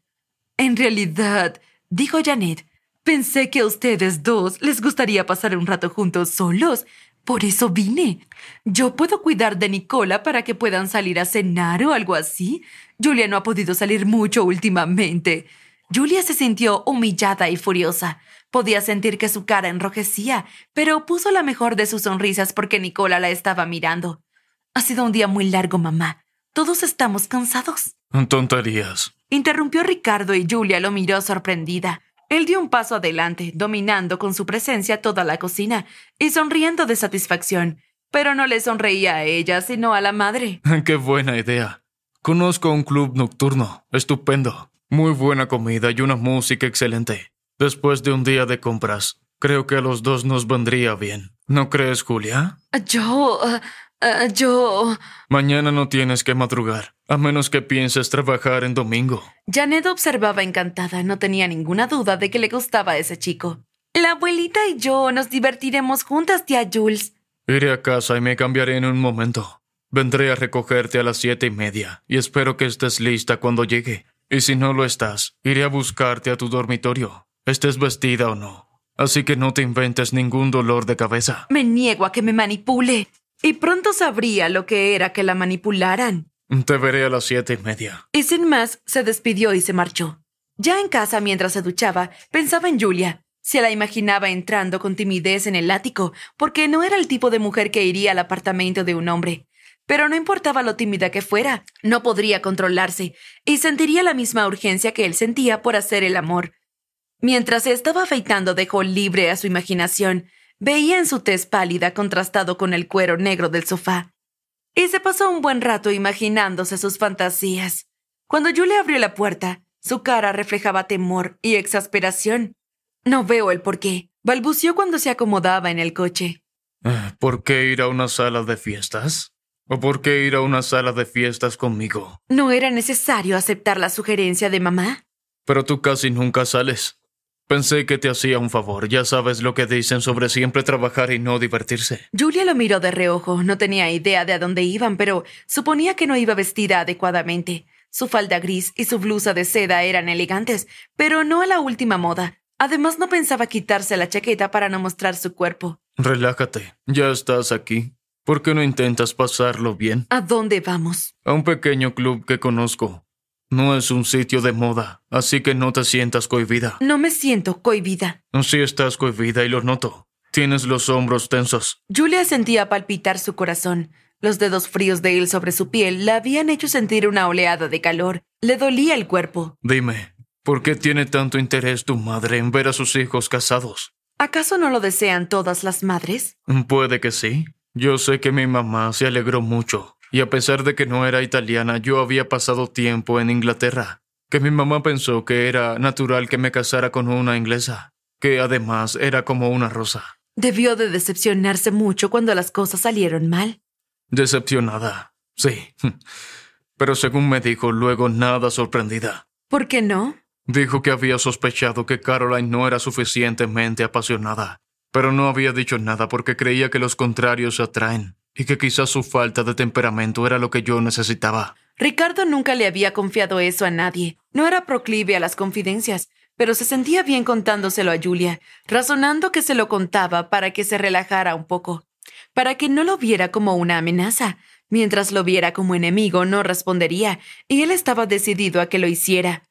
En realidad, dijo Janet, pensé que a ustedes dos les gustaría pasar un rato juntos solos. Por eso vine. Yo puedo cuidar de Nicola para que puedan salir a cenar o algo así. Julia no ha podido salir mucho últimamente. Julia se sintió humillada y furiosa. Podía sentir que su cara enrojecía, pero puso la mejor de sus sonrisas porque Nicola la estaba mirando. Ha sido un día muy largo, mamá. Todos estamos cansados.
Tonterías.
Interrumpió Ricardo y Julia lo miró sorprendida. Él dio un paso adelante, dominando con su presencia toda la cocina y sonriendo de satisfacción. Pero no le sonreía a ella, sino a la madre.
Qué buena idea. Conozco un club nocturno. Estupendo. Muy buena comida y una música excelente. Después de un día de compras, creo que a los dos nos vendría bien. ¿No crees, Julia?
Yo... Uh, Ah, yo...
Mañana no tienes que madrugar, a menos que pienses trabajar en domingo.
Janet observaba encantada, no tenía ninguna duda de que le gustaba a ese chico. La abuelita y yo nos divertiremos juntas, tía Jules.
Iré a casa y me cambiaré en un momento. Vendré a recogerte a las siete y media, y espero que estés lista cuando llegue. Y si no lo estás, iré a buscarte a tu dormitorio, estés vestida o no. Así que no te inventes ningún dolor de cabeza.
Me niego a que me manipule. Y pronto sabría lo que era que la manipularan.
Te veré a las siete y media.
Y sin más, se despidió y se marchó. Ya en casa, mientras se duchaba, pensaba en Julia. Se la imaginaba entrando con timidez en el ático, porque no era el tipo de mujer que iría al apartamento de un hombre. Pero no importaba lo tímida que fuera, no podría controlarse, y sentiría la misma urgencia que él sentía por hacer el amor. Mientras se estaba afeitando dejó libre a su imaginación, Veía en su tez pálida contrastado con el cuero negro del sofá. Y se pasó un buen rato imaginándose sus fantasías. Cuando le abrió la puerta, su cara reflejaba temor y exasperación. No veo el porqué. Balbució cuando se acomodaba en el coche.
Ah, ¿Por qué ir a una sala de fiestas? ¿O por qué ir a una sala de fiestas conmigo?
¿No era necesario aceptar la sugerencia de mamá?
Pero tú casi nunca sales. Pensé que te hacía un favor. Ya sabes lo que dicen sobre siempre trabajar y no divertirse.
Julia lo miró de reojo. No tenía idea de a dónde iban, pero suponía que no iba vestida adecuadamente. Su falda gris y su blusa de seda eran elegantes, pero no a la última moda. Además, no pensaba quitarse la chaqueta para no mostrar su cuerpo.
Relájate. Ya estás aquí. ¿Por qué no intentas pasarlo bien?
¿A dónde vamos?
A un pequeño club que conozco. No es un sitio de moda, así que no te sientas cohibida.
No me siento cohibida.
Sí estás cohibida y lo noto. Tienes los hombros tensos.
Julia sentía palpitar su corazón. Los dedos fríos de él sobre su piel la habían hecho sentir una oleada de calor. Le dolía el cuerpo.
Dime, ¿por qué tiene tanto interés tu madre en ver a sus hijos casados?
¿Acaso no lo desean todas las madres?
Puede que sí. Yo sé que mi mamá se alegró mucho y a pesar de que no era italiana, yo había pasado tiempo en Inglaterra, que mi mamá pensó que era natural que me casara con una inglesa, que además era como una rosa.
Debió de decepcionarse mucho cuando las cosas salieron mal.
Decepcionada, sí. Pero según me dijo, luego nada sorprendida.
¿Por qué no?
Dijo que había sospechado que Caroline no era suficientemente apasionada, pero no había dicho nada porque creía que los contrarios se atraen y que quizás su falta de temperamento era lo que yo necesitaba.
Ricardo nunca le había confiado eso a nadie. No era proclive a las confidencias, pero se sentía bien contándoselo a Julia, razonando que se lo contaba para que se relajara un poco, para que no lo viera como una amenaza. Mientras lo viera como enemigo, no respondería, y él estaba decidido a que lo hiciera.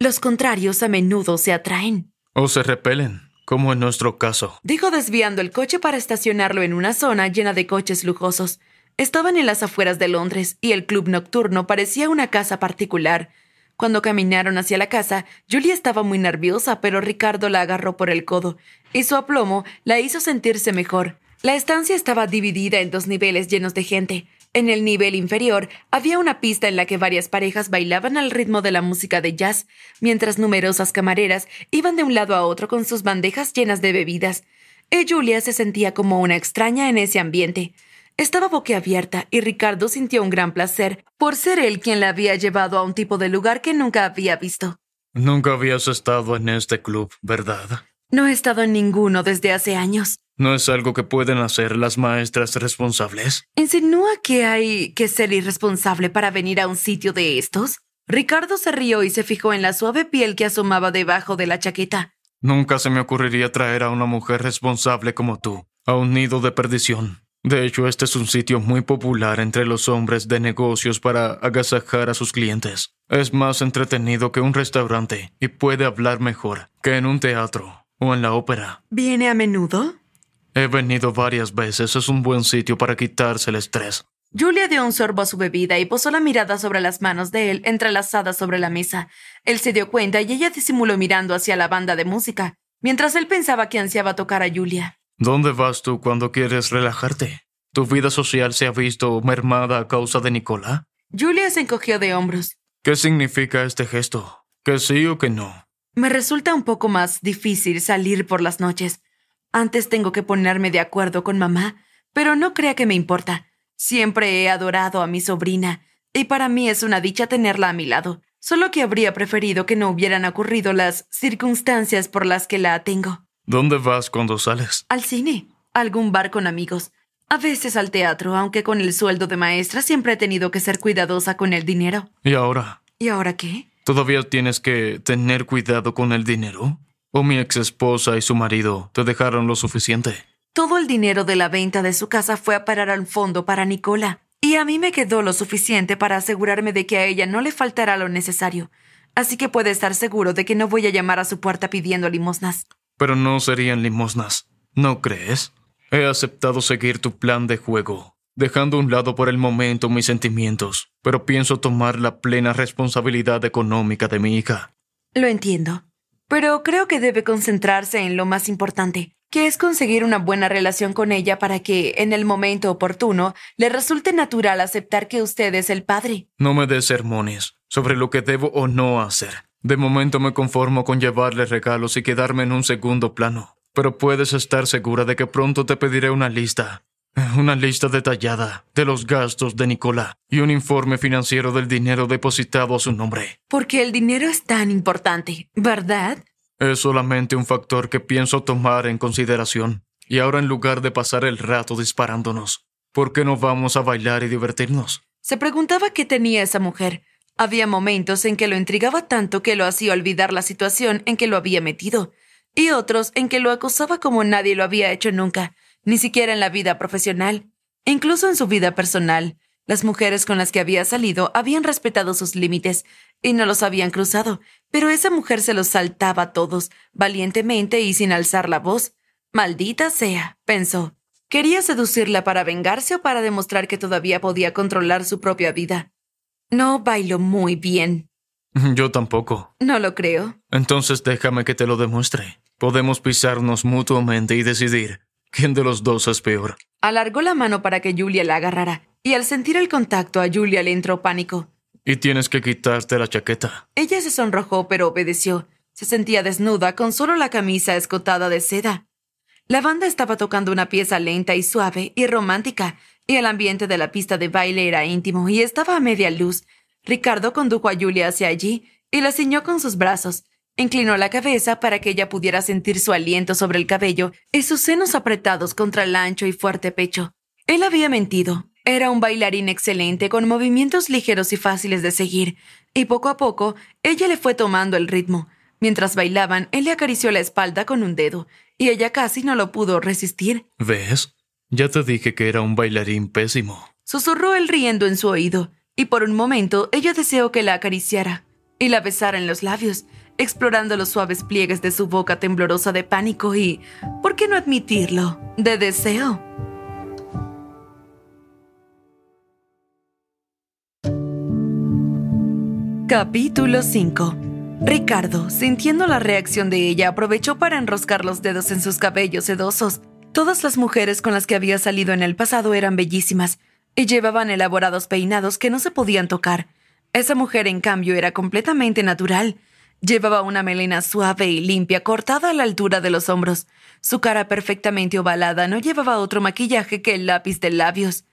Los contrarios a menudo se atraen.
O se repelen como en nuestro caso.
Dijo desviando el coche para estacionarlo en una zona llena de coches lujosos. Estaban en las afueras de Londres y el club nocturno parecía una casa particular. Cuando caminaron hacia la casa, Julia estaba muy nerviosa, pero Ricardo la agarró por el codo y su aplomo la hizo sentirse mejor. La estancia estaba dividida en dos niveles llenos de gente. En el nivel inferior había una pista en la que varias parejas bailaban al ritmo de la música de jazz, mientras numerosas camareras iban de un lado a otro con sus bandejas llenas de bebidas. Y Julia se sentía como una extraña en ese ambiente. Estaba boquiabierta y Ricardo sintió un gran placer por ser él quien la había llevado a un tipo de lugar que nunca había visto.
Nunca habías estado en este club, ¿verdad?
No he estado en ninguno desde hace años.
¿No es algo que pueden hacer las maestras responsables?
¿Insinúa que hay que ser irresponsable para venir a un sitio de estos? Ricardo se rió y se fijó en la suave piel que asomaba debajo de la chaqueta.
Nunca se me ocurriría traer a una mujer responsable como tú a un nido de perdición. De hecho, este es un sitio muy popular entre los hombres de negocios para agasajar a sus clientes. Es más entretenido que un restaurante y puede hablar mejor que en un teatro o en la ópera.
¿Viene a menudo?
He venido varias veces, es un buen sitio para quitarse el estrés.
Julia dio un sorbo a su bebida y posó la mirada sobre las manos de él, entrelazadas sobre la mesa. Él se dio cuenta y ella disimuló mirando hacia la banda de música, mientras él pensaba que ansiaba tocar a Julia.
¿Dónde vas tú cuando quieres relajarte? ¿Tu vida social se ha visto mermada a causa de Nicola?
Julia se encogió de hombros.
¿Qué significa este gesto? ¿Que sí o que no?
Me resulta un poco más difícil salir por las noches. Antes tengo que ponerme de acuerdo con mamá, pero no crea que me importa. Siempre he adorado a mi sobrina, y para mí es una dicha tenerla a mi lado, solo que habría preferido que no hubieran ocurrido las circunstancias por las que la tengo.
¿Dónde vas cuando sales?
Al cine, algún bar con amigos, a veces al teatro, aunque con el sueldo de maestra siempre he tenido que ser cuidadosa con el dinero. ¿Y ahora? ¿Y ahora qué?
¿Todavía tienes que tener cuidado con el dinero? ¿O mi ex esposa y su marido te dejaron lo suficiente?
Todo el dinero de la venta de su casa fue a parar al fondo para Nicola, y a mí me quedó lo suficiente para asegurarme de que a ella no le faltará lo necesario. Así que puede estar seguro de que no voy a llamar a su puerta pidiendo limosnas.
Pero no serían limosnas, ¿no crees? He aceptado seguir tu plan de juego, dejando a un lado por el momento mis sentimientos, pero pienso tomar la plena responsabilidad económica de mi hija.
Lo entiendo pero creo que debe concentrarse en lo más importante, que es conseguir una buena relación con ella para que, en el momento oportuno, le resulte natural aceptar que usted es el padre.
No me des sermones sobre lo que debo o no hacer. De momento me conformo con llevarle regalos y quedarme en un segundo plano, pero puedes estar segura de que pronto te pediré una lista una lista detallada de los gastos de Nicolás y un informe financiero del dinero depositado a su nombre.
Porque el dinero es tan importante, ¿verdad?
Es solamente un factor que pienso tomar en consideración. Y ahora en lugar de pasar el rato disparándonos, ¿por qué no vamos a bailar y divertirnos?
Se preguntaba qué tenía esa mujer. Había momentos en que lo intrigaba tanto que lo hacía olvidar la situación en que lo había metido, y otros en que lo acosaba como nadie lo había hecho nunca ni siquiera en la vida profesional, e incluso en su vida personal. Las mujeres con las que había salido habían respetado sus límites y no los habían cruzado, pero esa mujer se los saltaba a todos, valientemente y sin alzar la voz. Maldita sea, pensó. Quería seducirla para vengarse o para demostrar que todavía podía controlar su propia vida. No bailo muy bien.
Yo tampoco.
No lo creo.
Entonces déjame que te lo demuestre. Podemos pisarnos mutuamente y decidir ¿Quién de los dos es peor?
Alargó la mano para que Julia la agarrara, y al sentir el contacto a Julia le entró pánico.
Y tienes que quitarte la chaqueta.
Ella se sonrojó, pero obedeció. Se sentía desnuda con solo la camisa escotada de seda. La banda estaba tocando una pieza lenta y suave y romántica, y el ambiente de la pista de baile era íntimo y estaba a media luz. Ricardo condujo a Julia hacia allí y la ciñó con sus brazos. Inclinó la cabeza para que ella pudiera sentir su aliento sobre el cabello y sus senos apretados contra el ancho y fuerte pecho. Él había mentido. Era un bailarín excelente con movimientos ligeros y fáciles de seguir, y poco a poco ella le fue tomando el ritmo. Mientras bailaban, él le acarició la espalda con un dedo, y ella casi no lo pudo resistir.
¿Ves? Ya te dije que era un bailarín pésimo.
Susurró él riendo en su oído, y por un momento ella deseó que la acariciara y la besara en los labios, explorando los suaves pliegues de su boca temblorosa de pánico y, ¿por qué no admitirlo?, de deseo. Capítulo 5 Ricardo, sintiendo la reacción de ella, aprovechó para enroscar los dedos en sus cabellos sedosos. Todas las mujeres con las que había salido en el pasado eran bellísimas y llevaban elaborados peinados que no se podían tocar. Esa mujer, en cambio, era completamente natural Llevaba una melena suave y limpia, cortada a la altura de los hombros. Su cara perfectamente ovalada no llevaba otro maquillaje que el lápiz de labios.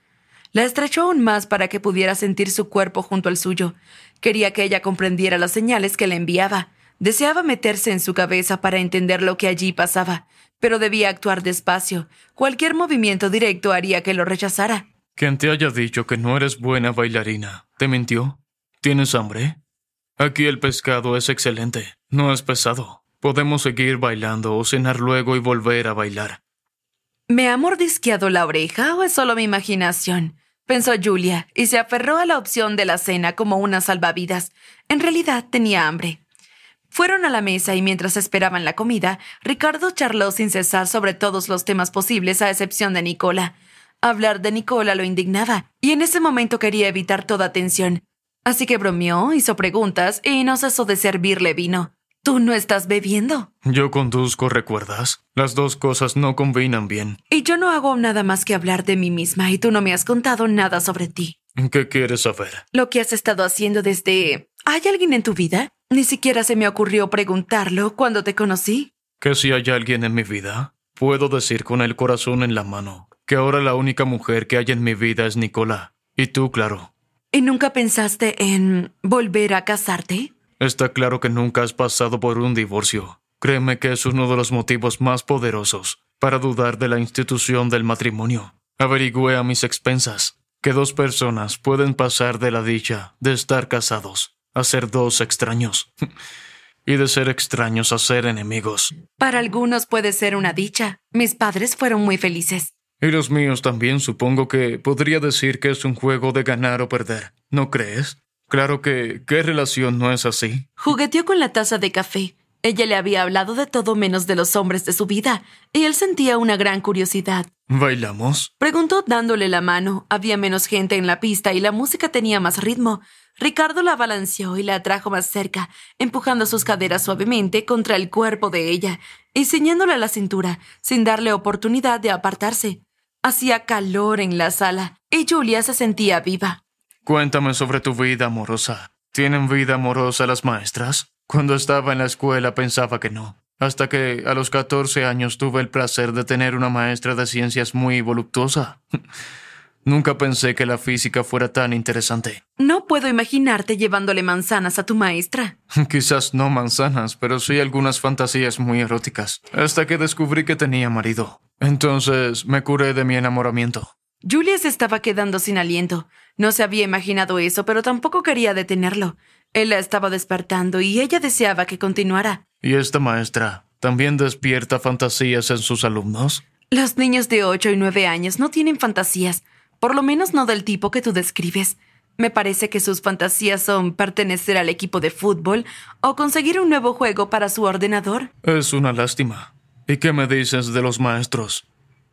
La estrechó aún más para que pudiera sentir su cuerpo junto al suyo. Quería que ella comprendiera las señales que le enviaba. Deseaba meterse en su cabeza para entender lo que allí pasaba, pero debía actuar despacio. Cualquier movimiento directo haría que lo rechazara.
Quien te haya dicho que no eres buena bailarina, ¿te mintió? ¿Tienes hambre? Aquí el pescado es excelente, no es pesado. Podemos seguir bailando o cenar luego y volver a bailar.
¿Me ha mordisqueado la oreja o es solo mi imaginación? pensó Julia, y se aferró a la opción de la cena como una salvavidas. En realidad tenía hambre. Fueron a la mesa y mientras esperaban la comida, Ricardo charló sin cesar sobre todos los temas posibles a excepción de Nicola. Hablar de Nicola lo indignaba, y en ese momento quería evitar toda tensión, Así que bromeó, hizo preguntas y no cesó de servirle vino. Tú no estás bebiendo.
Yo conduzco, ¿recuerdas? Las dos cosas no combinan bien.
Y yo no hago nada más que hablar de mí misma y tú no me has contado nada sobre ti.
¿Qué quieres saber?
Lo que has estado haciendo desde... ¿Hay alguien en tu vida? Ni siquiera se me ocurrió preguntarlo cuando te conocí.
¿Que si hay alguien en mi vida? Puedo decir con el corazón en la mano que ahora la única mujer que hay en mi vida es Nicola. Y tú, claro.
¿Y nunca pensaste en volver a casarte?
Está claro que nunca has pasado por un divorcio. Créeme que es uno de los motivos más poderosos para dudar de la institución del matrimonio. Averigüé a mis expensas que dos personas pueden pasar de la dicha de estar casados a ser dos extraños y de ser extraños a ser enemigos.
Para algunos puede ser una dicha. Mis padres fueron muy felices.
Y los míos también supongo que podría decir que es un juego de ganar o perder, ¿no crees? Claro que, ¿qué relación no es así?
Jugueteó con la taza de café. Ella le había hablado de todo menos de los hombres de su vida, y él sentía una gran curiosidad.
¿Bailamos?
Preguntó dándole la mano. Había menos gente en la pista y la música tenía más ritmo. Ricardo la balanceó y la atrajo más cerca, empujando sus caderas suavemente contra el cuerpo de ella y ciñéndole la cintura, sin darle oportunidad de apartarse. Hacía calor en la sala y Julia se sentía viva.
Cuéntame sobre tu vida amorosa. ¿Tienen vida amorosa las maestras? Cuando estaba en la escuela pensaba que no, hasta que a los 14 años tuve el placer de tener una maestra de ciencias muy voluptuosa. Nunca pensé que la física fuera tan interesante.
No puedo imaginarte llevándole manzanas a tu maestra.
Quizás no manzanas, pero sí algunas fantasías muy eróticas. Hasta que descubrí que tenía marido. Entonces me curé de mi enamoramiento.
Julia se estaba quedando sin aliento. No se había imaginado eso, pero tampoco quería detenerlo. Él la estaba despertando y ella deseaba que continuara.
¿Y esta maestra también despierta fantasías en sus alumnos?
Los niños de 8 y 9 años no tienen fantasías, por lo menos no del tipo que tú describes. Me parece que sus fantasías son pertenecer al equipo de fútbol o conseguir un nuevo juego para su ordenador.
Es una lástima. ¿Y qué me dices de los maestros?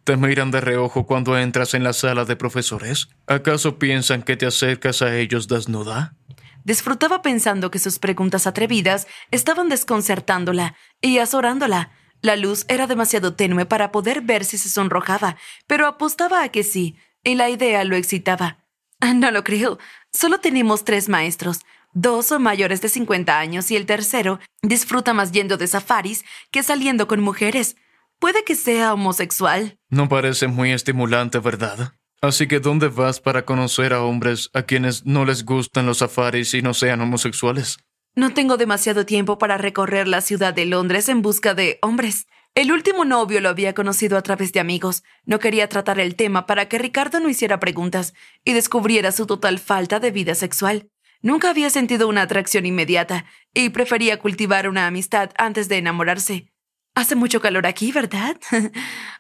¿Te miran de reojo cuando entras en la sala de profesores? ¿Acaso piensan que te acercas a ellos desnuda?
Disfrutaba pensando que sus preguntas atrevidas estaban desconcertándola y azorándola. La luz era demasiado tenue para poder ver si se sonrojaba, pero apostaba a que sí, y la idea lo excitaba. Ah, no lo creo. Solo tenemos tres maestros. Dos son mayores de 50 años y el tercero disfruta más yendo de safaris que saliendo con mujeres. Puede que sea homosexual.
No parece muy estimulante, ¿verdad? Así que ¿dónde vas para conocer a hombres a quienes no les gustan los safaris y no sean homosexuales?
No tengo demasiado tiempo para recorrer la ciudad de Londres en busca de hombres. El último novio lo había conocido a través de amigos. No quería tratar el tema para que Ricardo no hiciera preguntas y descubriera su total falta de vida sexual. Nunca había sentido una atracción inmediata y prefería cultivar una amistad antes de enamorarse. Hace mucho calor aquí, ¿verdad?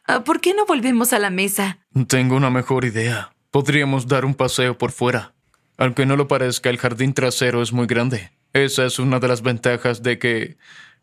Ah, ¿Por qué no volvemos a la mesa?
Tengo una mejor idea. Podríamos dar un paseo por fuera. Aunque no lo parezca, el jardín trasero es muy grande. Esa es una de las ventajas de que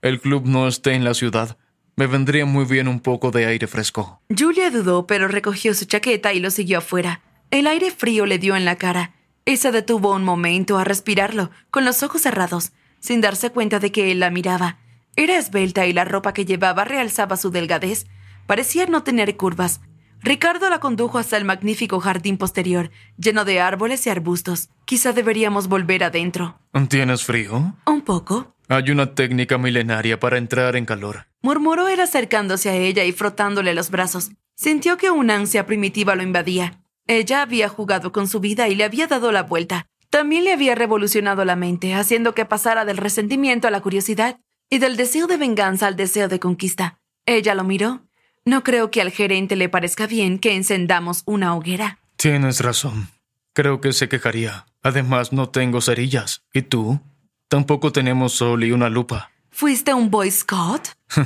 el club no esté en la ciudad. Me vendría muy bien un poco de aire fresco.
Julia dudó, pero recogió su chaqueta y lo siguió afuera. El aire frío le dio en la cara. Esa detuvo un momento a respirarlo, con los ojos cerrados, sin darse cuenta de que él la miraba. Era esbelta y la ropa que llevaba realzaba su delgadez. Parecía no tener curvas. Ricardo la condujo hasta el magnífico jardín posterior, lleno de árboles y arbustos. Quizá deberíamos volver adentro.
¿Tienes frío?
Un poco.
Hay una técnica milenaria para entrar en calor.
Murmuró él acercándose a ella y frotándole los brazos. Sintió que una ansia primitiva lo invadía. Ella había jugado con su vida y le había dado la vuelta. También le había revolucionado la mente, haciendo que pasara del resentimiento a la curiosidad y del deseo de venganza al deseo de conquista. Ella lo miró. No creo que al gerente le parezca bien que encendamos una hoguera.
Tienes razón. Creo que se quejaría. Además, no tengo cerillas. ¿Y tú? Tampoco tenemos sol y una lupa.
¿Fuiste un Boy Scout?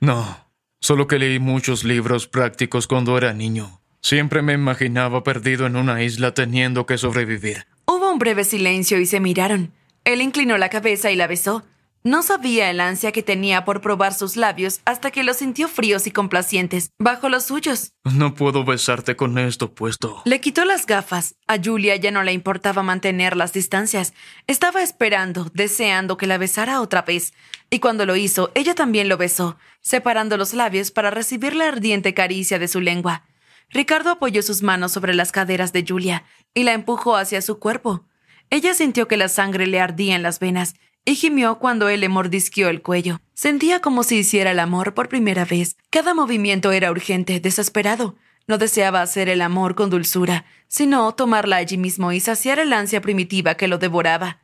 no, solo que leí muchos libros prácticos cuando era niño. Siempre me imaginaba perdido en una isla teniendo que sobrevivir.
Hubo un breve silencio y se miraron. Él inclinó la cabeza y la besó. No sabía el ansia que tenía por probar sus labios hasta que los sintió fríos y complacientes bajo los suyos.
No puedo besarte con esto puesto.
Le quitó las gafas. A Julia ya no le importaba mantener las distancias. Estaba esperando, deseando que la besara otra vez. Y cuando lo hizo, ella también lo besó, separando los labios para recibir la ardiente caricia de su lengua. Ricardo apoyó sus manos sobre las caderas de Julia y la empujó hacia su cuerpo. Ella sintió que la sangre le ardía en las venas y gimió cuando él le mordisqueó el cuello. Sentía como si hiciera el amor por primera vez. Cada movimiento era urgente, desesperado. No deseaba hacer el amor con dulzura, sino tomarla allí mismo y saciar el ansia primitiva que lo devoraba.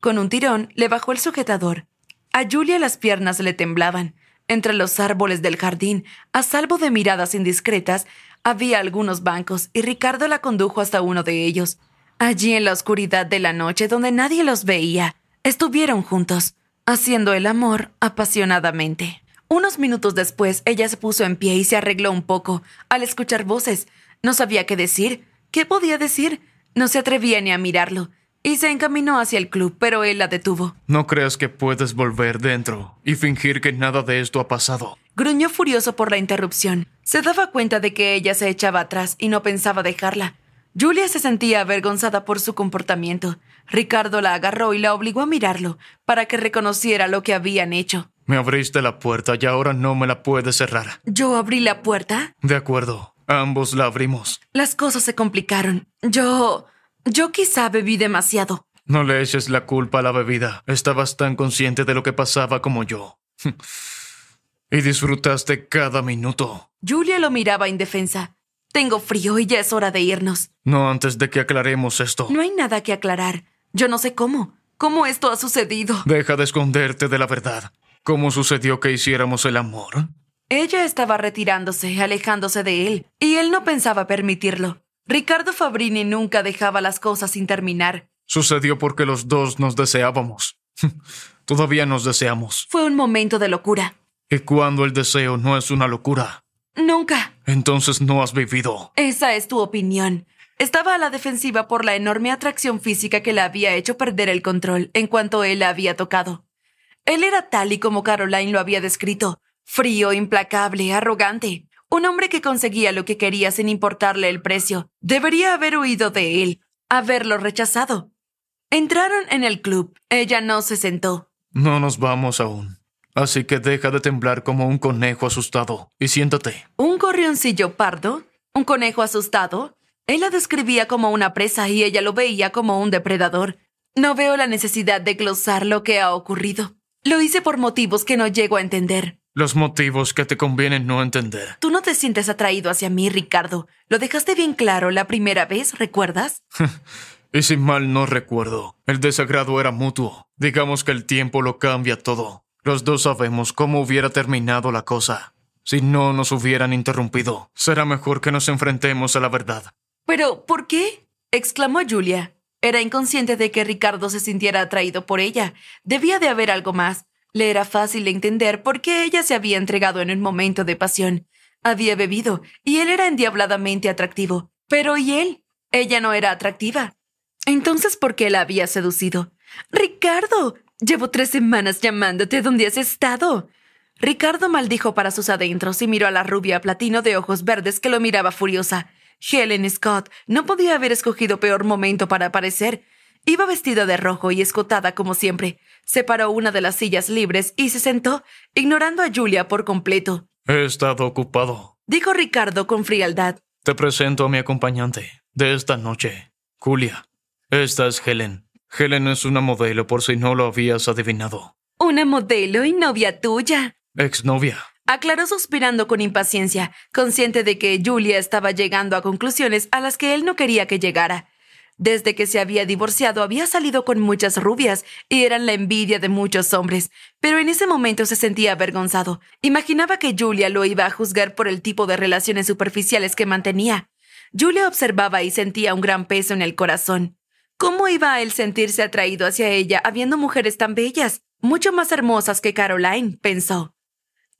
Con un tirón le bajó el sujetador. A Julia las piernas le temblaban. Entre los árboles del jardín, a salvo de miradas indiscretas, había algunos bancos y Ricardo la condujo hasta uno de ellos. Allí en la oscuridad de la noche donde nadie los veía, Estuvieron juntos, haciendo el amor apasionadamente. Unos minutos después, ella se puso en pie y se arregló un poco al escuchar voces. No sabía qué decir. ¿Qué podía decir? No se atrevía ni a mirarlo y se encaminó hacia el club, pero él la detuvo.
No creas que puedes volver dentro y fingir que nada de esto ha pasado.
Gruñó furioso por la interrupción. Se daba cuenta de que ella se echaba atrás y no pensaba dejarla. Julia se sentía avergonzada por su comportamiento. Ricardo la agarró y la obligó a mirarlo para que reconociera lo que habían hecho.
Me abriste la puerta y ahora no me la puedes cerrar.
¿Yo abrí la puerta?
De acuerdo, ambos la abrimos.
Las cosas se complicaron. Yo... yo quizá bebí demasiado.
No le eches la culpa a la bebida. Estabas tan consciente de lo que pasaba como yo. y disfrutaste cada minuto.
Julia lo miraba indefensa. Tengo frío y ya es hora de irnos.
No antes de que aclaremos esto.
No hay nada que aclarar. Yo no sé cómo. ¿Cómo esto ha sucedido?
Deja de esconderte de la verdad. ¿Cómo sucedió que hiciéramos el amor?
Ella estaba retirándose, alejándose de él, y él no pensaba permitirlo. Ricardo Fabrini nunca dejaba las cosas sin terminar.
Sucedió porque los dos nos deseábamos. Todavía nos deseamos.
Fue un momento de
locura. ¿Y cuando el deseo no es una locura? Nunca. Entonces no has vivido.
Esa es tu opinión. Estaba a la defensiva por la enorme atracción física que le había hecho perder el control en cuanto él la había tocado. Él era tal y como Caroline lo había descrito, frío, implacable, arrogante, un hombre que conseguía lo que quería sin importarle el precio. Debería haber huido de él, haberlo rechazado. Entraron en el club. Ella no se sentó.
No nos vamos aún. Así que deja de temblar como un conejo asustado y siéntate.
¿Un gorrioncillo pardo? ¿Un conejo asustado? Él la describía como una presa y ella lo veía como un depredador. No veo la necesidad de glosar lo que ha ocurrido. Lo hice por motivos que no llego a entender.
Los motivos que te convienen no entender.
Tú no te sientes atraído hacia mí, Ricardo. Lo dejaste bien claro la primera vez, ¿recuerdas?
y si mal no recuerdo, el desagrado era mutuo. Digamos que el tiempo lo cambia todo. Los dos sabemos cómo hubiera terminado la cosa. Si no nos hubieran interrumpido, será mejor que nos enfrentemos a la verdad.
¿Pero por qué? exclamó Julia. Era inconsciente de que Ricardo se sintiera atraído por ella. Debía de haber algo más. Le era fácil entender por qué ella se había entregado en un momento de pasión. Había bebido, y él era endiabladamente atractivo. Pero ¿y él? Ella no era atractiva. Entonces, ¿por qué la había seducido? Ricardo, llevo tres semanas llamándote. ¿Dónde has estado? Ricardo maldijo para sus adentros y miró a la rubia platino de ojos verdes que lo miraba furiosa. Helen Scott no podía haber escogido peor momento para aparecer. Iba vestida de rojo y escotada como siempre. Separó una de las sillas libres y se sentó, ignorando a Julia por completo.
He estado ocupado,
dijo Ricardo con frialdad.
Te presento a mi acompañante de esta noche, Julia. Esta es Helen. Helen es una modelo por si no lo habías adivinado.
Una modelo y novia tuya.
Exnovia
aclaró suspirando con impaciencia, consciente de que Julia estaba llegando a conclusiones a las que él no quería que llegara. Desde que se había divorciado había salido con muchas rubias y eran la envidia de muchos hombres, pero en ese momento se sentía avergonzado. Imaginaba que Julia lo iba a juzgar por el tipo de relaciones superficiales que mantenía. Julia observaba y sentía un gran peso en el corazón. ¿Cómo iba a él sentirse atraído hacia ella habiendo mujeres tan bellas, mucho más hermosas que Caroline? pensó.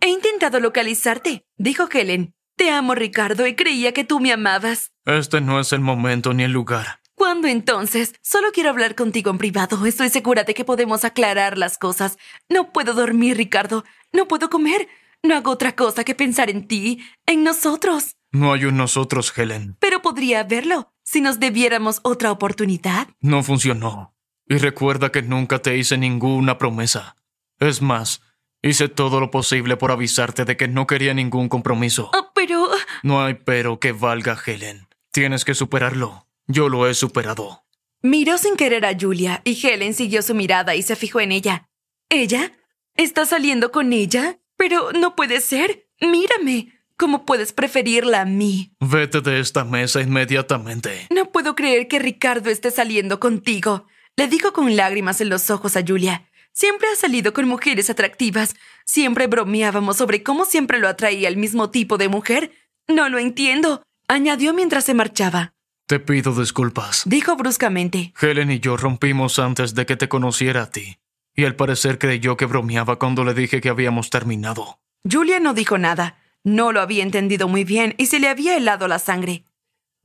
He intentado localizarte, dijo Helen. Te amo, Ricardo, y creía que tú me amabas.
Este no es el momento ni el lugar.
¿Cuándo entonces? Solo quiero hablar contigo en privado. Estoy segura de que podemos aclarar las cosas. No puedo dormir, Ricardo. No puedo comer. No hago otra cosa que pensar en ti, en nosotros.
No hay un nosotros, Helen.
Pero podría haberlo, si nos debiéramos otra oportunidad.
No funcionó. Y recuerda que nunca te hice ninguna promesa. Es más, Hice todo lo posible por avisarte de que no quería ningún compromiso. Ah, pero... No hay pero que valga, Helen. Tienes que superarlo. Yo lo he superado.
Miró sin querer a Julia y Helen siguió su mirada y se fijó en ella. ¿Ella? ¿Estás saliendo con ella? Pero no puede ser. Mírame. ¿Cómo puedes preferirla a mí?
Vete de esta mesa inmediatamente.
No puedo creer que Ricardo esté saliendo contigo. Le dijo con lágrimas en los ojos a Julia. Siempre ha salido con mujeres atractivas. Siempre bromeábamos sobre cómo siempre lo atraía el mismo tipo de mujer. No lo entiendo, añadió mientras se marchaba.
Te pido disculpas,
dijo bruscamente.
Helen y yo rompimos antes de que te conociera a ti, y al parecer creyó que bromeaba cuando le dije que habíamos terminado.
Julia no dijo nada. No lo había entendido muy bien y se le había helado la sangre.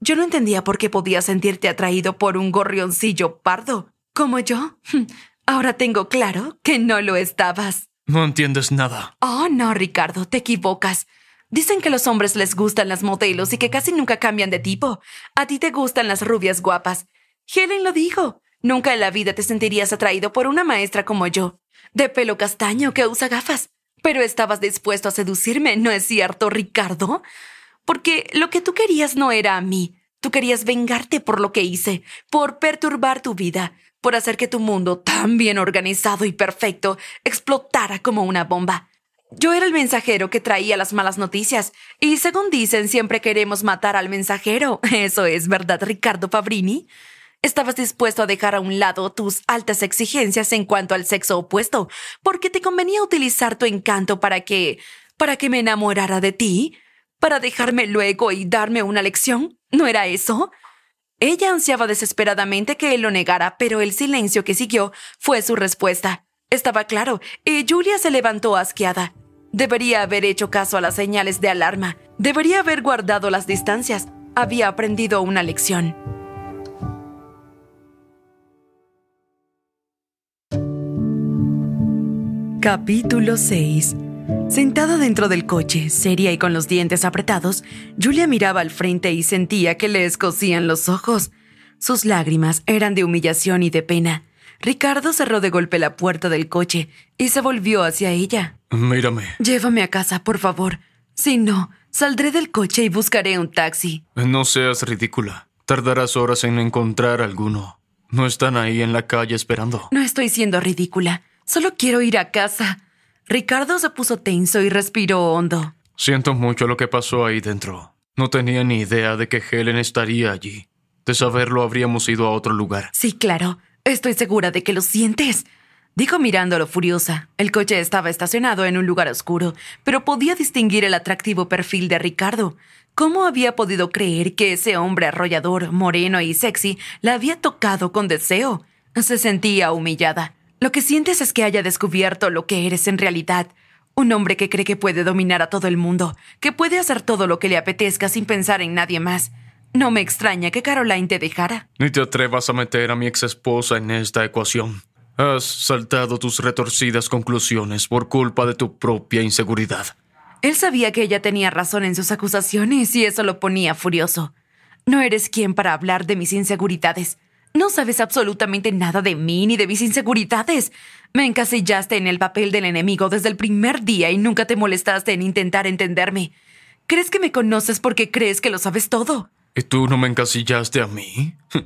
Yo no entendía por qué podía sentirte atraído por un gorrioncillo pardo, como yo. Ahora tengo claro que no lo estabas.
No entiendes nada.
Oh, no, Ricardo, te equivocas. Dicen que los hombres les gustan las modelos y que casi nunca cambian de tipo. A ti te gustan las rubias guapas. Helen lo dijo. Nunca en la vida te sentirías atraído por una maestra como yo, de pelo castaño que usa gafas. Pero estabas dispuesto a seducirme, ¿no es cierto, Ricardo? Porque lo que tú querías no era a mí. Tú querías vengarte por lo que hice, por perturbar tu vida, por hacer que tu mundo, tan bien organizado y perfecto, explotara como una bomba. Yo era el mensajero que traía las malas noticias, y según dicen, siempre queremos matar al mensajero. Eso es, ¿verdad, Ricardo Fabrini? Estabas dispuesto a dejar a un lado tus altas exigencias en cuanto al sexo opuesto, porque te convenía utilizar tu encanto para que... para que me enamorara de ti, para dejarme luego y darme una lección. ¿No era eso? Ella ansiaba desesperadamente que él lo negara, pero el silencio que siguió fue su respuesta. Estaba claro, y Julia se levantó asqueada. Debería haber hecho caso a las señales de alarma. Debería haber guardado las distancias. Había aprendido una lección. Capítulo 6 Sentada dentro del coche, seria y con los dientes apretados, Julia miraba al frente y sentía que le escocían los ojos. Sus lágrimas eran de humillación y de pena. Ricardo cerró de golpe la puerta del coche y se volvió hacia ella. Mírame. Llévame a casa, por favor. Si no, saldré del coche y buscaré un taxi.
No seas ridícula. Tardarás horas en encontrar alguno. No están ahí en la calle esperando.
No estoy siendo ridícula. Solo quiero ir a casa. Ricardo se puso tenso y respiró hondo.
Siento mucho lo que pasó ahí dentro. No tenía ni idea de que Helen estaría allí. De saberlo habríamos ido a otro lugar.
Sí, claro. Estoy segura de que lo sientes. Dijo mirándolo furiosa. El coche estaba estacionado en un lugar oscuro, pero podía distinguir el atractivo perfil de Ricardo. ¿Cómo había podido creer que ese hombre arrollador, moreno y sexy la había tocado con deseo? Se sentía humillada. Lo que sientes es que haya descubierto lo que eres en realidad. Un hombre que cree que puede dominar a todo el mundo, que puede hacer todo lo que le apetezca sin pensar en nadie más. No me extraña que Caroline te dejara.
Ni te atrevas a meter a mi ex esposa en esta ecuación. Has saltado tus retorcidas conclusiones por culpa de tu propia inseguridad.
Él sabía que ella tenía razón en sus acusaciones y eso lo ponía furioso. No eres quien para hablar de mis inseguridades. No sabes absolutamente nada de mí ni de mis inseguridades. Me encasillaste en el papel del enemigo desde el primer día y nunca te molestaste en intentar entenderme. ¿Crees que me conoces porque crees que lo sabes
todo? ¿Y tú no me encasillaste a mí?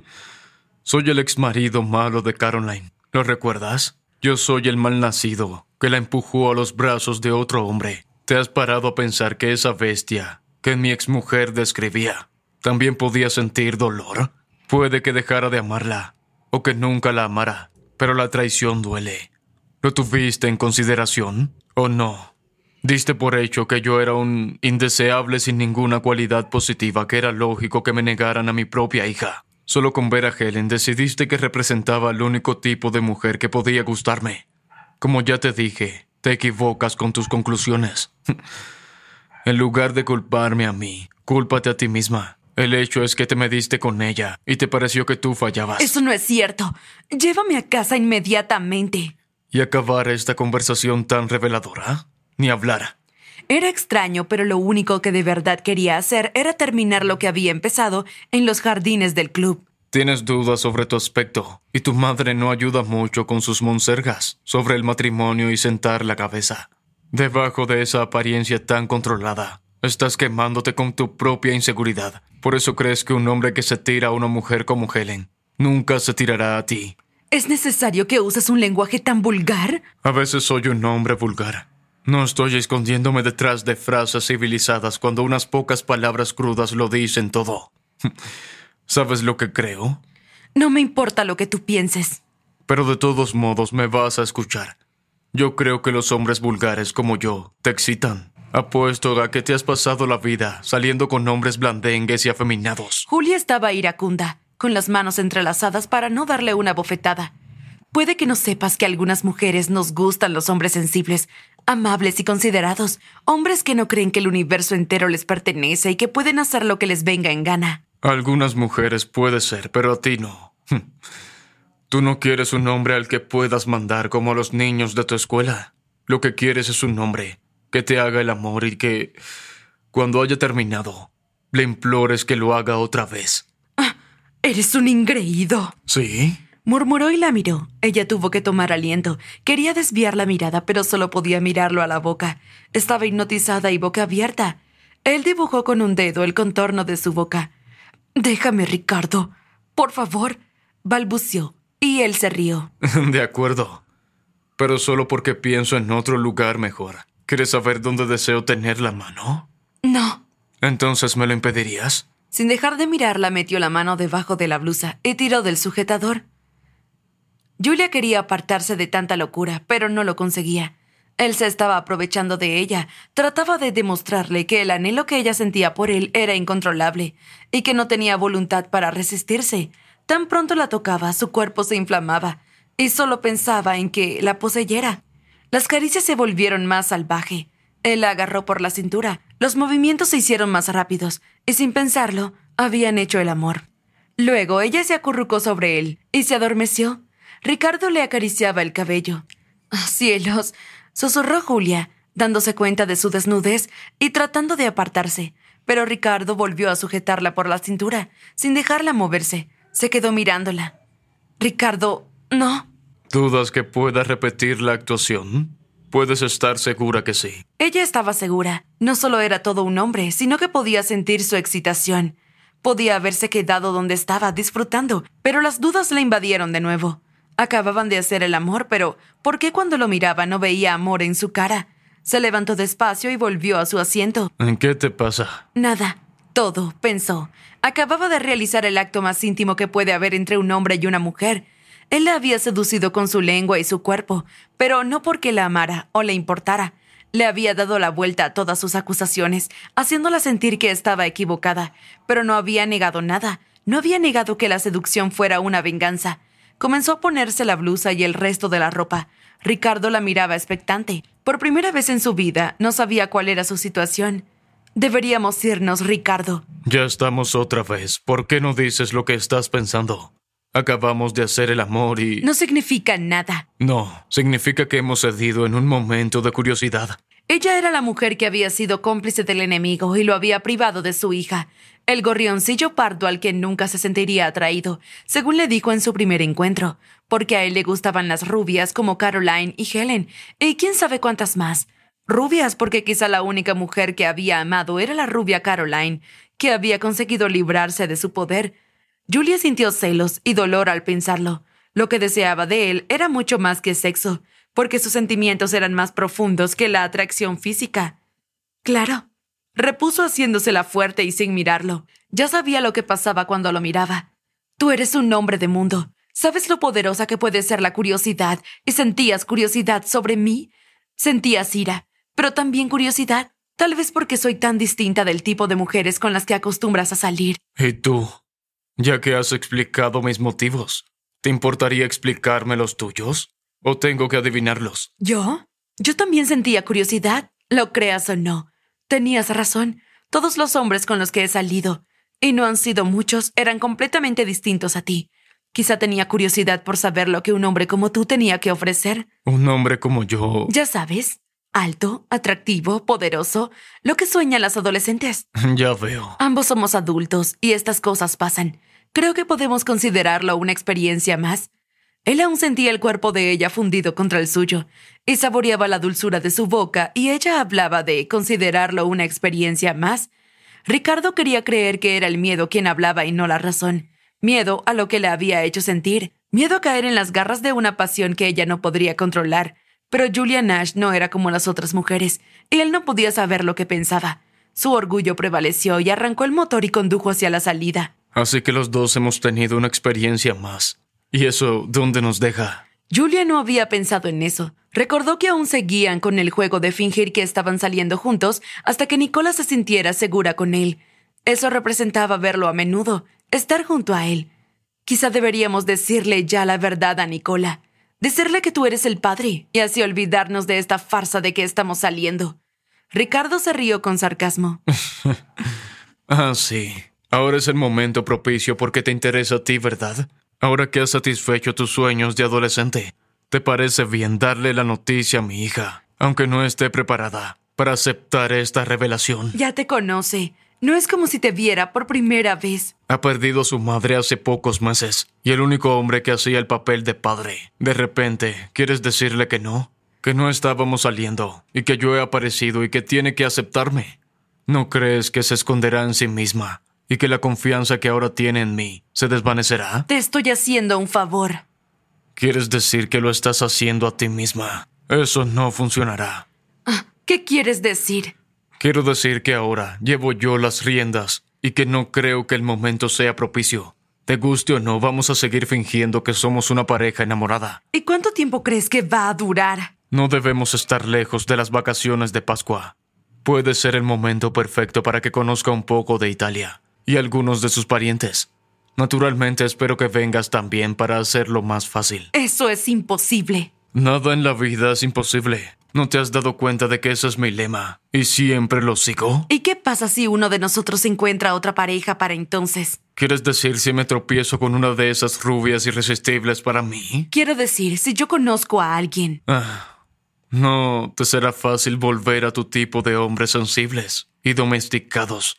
Soy el ex marido malo de Caroline. ¿Lo recuerdas? Yo soy el mal nacido que la empujó a los brazos de otro hombre. ¿Te has parado a pensar que esa bestia que mi exmujer describía también podía sentir dolor? Puede que dejara de amarla, o que nunca la amara, pero la traición duele. ¿Lo tuviste en consideración o no? Diste por hecho que yo era un indeseable sin ninguna cualidad positiva, que era lógico que me negaran a mi propia hija. Solo con ver a Helen decidiste que representaba el único tipo de mujer que podía gustarme. Como ya te dije, te equivocas con tus conclusiones. en lugar de culparme a mí, cúlpate a ti misma. El hecho es que te mediste con ella y te pareció que tú fallabas.
Eso no es cierto. Llévame a casa inmediatamente.
¿Y acabar esta conversación tan reveladora? Ni hablar.
Era extraño, pero lo único que de verdad quería hacer era terminar lo que había empezado en los jardines del club.
Tienes dudas sobre tu aspecto, y tu madre no ayuda mucho con sus monsergas sobre el matrimonio y sentar la cabeza. Debajo de esa apariencia tan controlada, Estás quemándote con tu propia inseguridad. Por eso crees que un hombre que se tira a una mujer como Helen nunca se tirará a ti.
¿Es necesario que uses un lenguaje tan vulgar?
A veces soy un hombre vulgar. No estoy escondiéndome detrás de frases civilizadas cuando unas pocas palabras crudas lo dicen todo. ¿Sabes lo que creo?
No me importa lo que tú pienses.
Pero de todos modos me vas a escuchar. Yo creo que los hombres vulgares como yo te excitan. Apuesto a que te has pasado la vida saliendo con hombres blandengues y afeminados.
Julia estaba iracunda, con las manos entrelazadas para no darle una bofetada. Puede que no sepas que a algunas mujeres nos gustan los hombres sensibles, amables y considerados, hombres que no creen que el universo entero les pertenece y que pueden hacer lo que les venga en gana.
Algunas mujeres puede ser, pero a ti no. Hm. Tú no quieres un hombre al que puedas mandar como a los niños de tu escuela. Lo que quieres es un hombre que te haga el amor y que, cuando haya terminado, le implores que lo haga otra vez.
Ah, eres un ingreído. ¿Sí? Murmuró y la miró. Ella tuvo que tomar aliento. Quería desviar la mirada, pero solo podía mirarlo a la boca. Estaba hipnotizada y boca abierta. Él dibujó con un dedo el contorno de su boca. Déjame, Ricardo. Por favor. balbució, y él se rió.
De acuerdo. Pero solo porque pienso en otro lugar mejor. ¿Quieres saber dónde deseo tener la mano? No. ¿Entonces me lo impedirías?
Sin dejar de mirarla, metió la mano debajo de la blusa y tiró del sujetador. Julia quería apartarse de tanta locura, pero no lo conseguía. Él se estaba aprovechando de ella, trataba de demostrarle que el anhelo que ella sentía por él era incontrolable y que no tenía voluntad para resistirse. Tan pronto la tocaba, su cuerpo se inflamaba y solo pensaba en que la poseyera. Las caricias se volvieron más salvaje. Él la agarró por la cintura. Los movimientos se hicieron más rápidos, y sin pensarlo, habían hecho el amor. Luego ella se acurrucó sobre él y se adormeció. Ricardo le acariciaba el cabello. Ah, cielos, susurró Julia, dándose cuenta de su desnudez y tratando de apartarse, pero Ricardo volvió a sujetarla por la cintura, sin dejarla moverse. Se quedó mirándola. Ricardo, no,
¿Dudas que pueda repetir la actuación? Puedes estar segura que sí.
Ella estaba segura. No solo era todo un hombre, sino que podía sentir su excitación. Podía haberse quedado donde estaba, disfrutando, pero las dudas la invadieron de nuevo. Acababan de hacer el amor, pero ¿por qué cuando lo miraba no veía amor en su cara? Se levantó despacio y volvió a su asiento.
¿En qué te pasa?
Nada. Todo, pensó. Acababa de realizar el acto más íntimo que puede haber entre un hombre y una mujer él la había seducido con su lengua y su cuerpo, pero no porque la amara o le importara. Le había dado la vuelta a todas sus acusaciones, haciéndola sentir que estaba equivocada, pero no había negado nada. No había negado que la seducción fuera una venganza. Comenzó a ponerse la blusa y el resto de la ropa. Ricardo la miraba expectante. Por primera vez en su vida no sabía cuál era su situación. Deberíamos irnos, Ricardo.
Ya estamos otra vez. ¿Por qué no dices lo que estás pensando? Acabamos de hacer el amor y... No
significa nada.
No, significa que hemos cedido en un momento de curiosidad.
Ella era la mujer que había sido cómplice del enemigo y lo había privado de su hija, el gorrioncillo pardo al que nunca se sentiría atraído, según le dijo en su primer encuentro, porque a él le gustaban las rubias como Caroline y Helen, y quién sabe cuántas más. Rubias porque quizá la única mujer que había amado era la rubia Caroline, que había conseguido librarse de su poder, Julia sintió celos y dolor al pensarlo. Lo que deseaba de él era mucho más que sexo, porque sus sentimientos eran más profundos que la atracción física. Claro, repuso haciéndosela fuerte y sin mirarlo. Ya sabía lo que pasaba cuando lo miraba. Tú eres un hombre de mundo. ¿Sabes lo poderosa que puede ser la curiosidad? ¿Y sentías curiosidad sobre mí? Sentías ira, pero también curiosidad, tal vez porque soy tan distinta del tipo de mujeres con las que acostumbras a salir.
¿Y tú? Ya que has explicado mis motivos, ¿te importaría explicarme los tuyos? ¿O tengo que adivinarlos?
¿Yo? Yo también sentía curiosidad, lo creas o no. Tenías razón. Todos los hombres con los que he salido, y no han sido muchos, eran completamente distintos a ti. Quizá tenía curiosidad por saber lo que un hombre como tú tenía que ofrecer.
Un hombre como yo.
Ya sabes, alto, atractivo, poderoso, lo que sueñan las adolescentes.
Ya veo.
Ambos somos adultos y estas cosas pasan. Creo que podemos considerarlo una experiencia más. Él aún sentía el cuerpo de ella fundido contra el suyo, y saboreaba la dulzura de su boca, y ella hablaba de considerarlo una experiencia más. Ricardo quería creer que era el miedo quien hablaba y no la razón. Miedo a lo que le había hecho sentir, miedo a caer en las garras de una pasión que ella no podría controlar. Pero Julia Nash no era como las otras mujeres, y él no podía saber lo que pensaba. Su orgullo prevaleció y arrancó el motor y condujo hacia la salida.
Así que los dos hemos tenido una experiencia más. ¿Y eso dónde nos deja?
Julia no había pensado en eso. Recordó que aún seguían con el juego de fingir que estaban saliendo juntos hasta que Nicola se sintiera segura con él. Eso representaba verlo a menudo, estar junto a él. Quizá deberíamos decirle ya la verdad a Nicola. Decirle que tú eres el padre y así olvidarnos de esta farsa de que estamos saliendo. Ricardo se rió con sarcasmo.
ah, sí. Ahora es el momento propicio porque te interesa a ti, ¿verdad? Ahora que has satisfecho tus sueños de adolescente, ¿te parece bien darle la noticia a mi hija, aunque no esté preparada para aceptar esta revelación?
Ya te conoce. No es como si te viera por primera vez.
Ha perdido a su madre hace pocos meses, y el único hombre que hacía el papel de padre. De repente, ¿quieres decirle que no? Que no estábamos saliendo, y que yo he aparecido y que tiene que aceptarme. ¿No crees que se esconderá en sí misma y que la confianza que ahora tiene en mí se desvanecerá?
Te estoy haciendo un favor.
¿Quieres decir que lo estás haciendo a ti misma? Eso no funcionará.
Ah, ¿Qué quieres decir?
Quiero decir que ahora llevo yo las riendas y que no creo que el momento sea propicio. Te guste o no, vamos a seguir fingiendo que somos una pareja enamorada.
¿Y cuánto tiempo crees que va a durar?
No debemos estar lejos de las vacaciones de Pascua. Puede ser el momento perfecto para que conozca un poco de Italia y algunos de sus parientes. Naturalmente espero que vengas también para hacerlo más fácil.
Eso es imposible.
Nada en la vida es imposible. ¿No te has dado cuenta de que ese es mi lema? ¿Y siempre lo sigo?
¿Y qué pasa si uno de nosotros encuentra otra pareja para entonces?
¿Quieres decir si me tropiezo con una de esas rubias irresistibles para mí?
Quiero decir, si yo conozco a alguien.
Ah, no te será fácil volver a tu tipo de hombres sensibles y domesticados.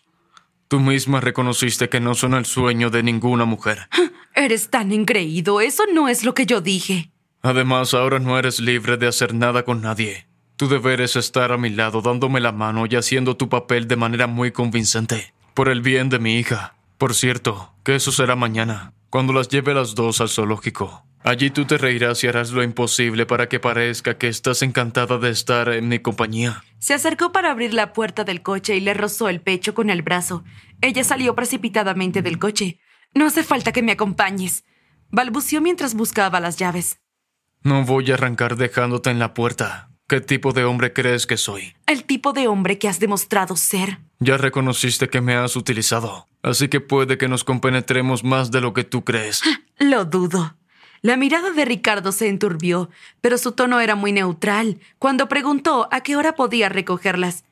Tú misma reconociste que no son el sueño de ninguna mujer.
Eres tan engreído. Eso no es lo que yo dije.
Además, ahora no eres libre de hacer nada con nadie. Tu deber es estar a mi lado, dándome la mano y haciendo tu papel de manera muy convincente. Por el bien de mi hija. Por cierto, que eso será mañana, cuando las lleve las dos al zoológico. Allí tú te reirás y harás lo imposible para que parezca que estás encantada de estar en mi compañía.
Se acercó para abrir la puerta del coche y le rozó el pecho con el brazo. Ella salió precipitadamente del coche. No hace falta que me acompañes. Balbució mientras buscaba las llaves.
No voy a arrancar dejándote en la puerta. ¿Qué tipo de hombre crees que soy?
El tipo de hombre que has demostrado ser.
Ya reconociste que me has utilizado, así que puede que nos compenetremos más de lo que tú crees.
Lo dudo. La mirada de Ricardo se enturbió, pero su tono era muy neutral cuando preguntó a qué hora podía recogerlas.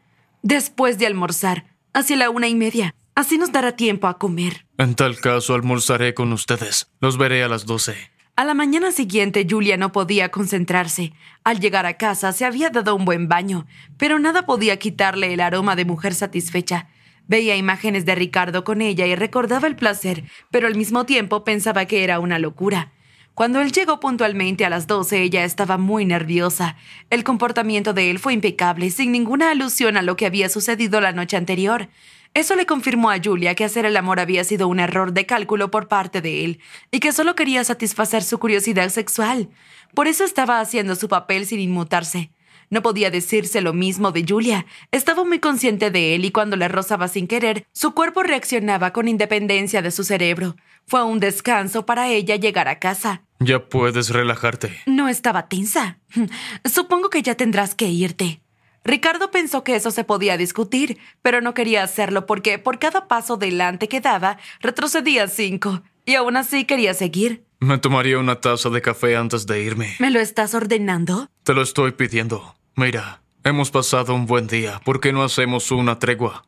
Después de almorzar, hacia la una y media. Así nos dará tiempo a comer.
En tal caso, almorzaré con ustedes. Los veré a las doce.
A la mañana siguiente, Julia no podía concentrarse. Al llegar a casa, se había dado un buen baño, pero nada podía quitarle el aroma de mujer satisfecha. Veía imágenes de Ricardo con ella y recordaba el placer, pero al mismo tiempo pensaba que era una locura. Cuando él llegó puntualmente a las 12, ella estaba muy nerviosa. El comportamiento de él fue impecable, sin ninguna alusión a lo que había sucedido la noche anterior. Eso le confirmó a Julia que hacer el amor había sido un error de cálculo por parte de él y que solo quería satisfacer su curiosidad sexual. Por eso estaba haciendo su papel sin inmutarse. No podía decirse lo mismo de Julia. Estaba muy consciente de él y cuando le rozaba sin querer, su cuerpo reaccionaba con independencia de su cerebro. Fue un descanso para ella llegar a casa.
Ya puedes relajarte.
No estaba tensa. Supongo que ya tendrás que irte. Ricardo pensó que eso se podía discutir, pero no quería hacerlo porque por cada paso delante que daba, retrocedía cinco, y aún así quería seguir.
Me tomaría una taza de café antes de irme.
¿Me lo estás ordenando?
Te lo estoy pidiendo. Mira, hemos pasado un buen día. ¿Por qué no hacemos una tregua?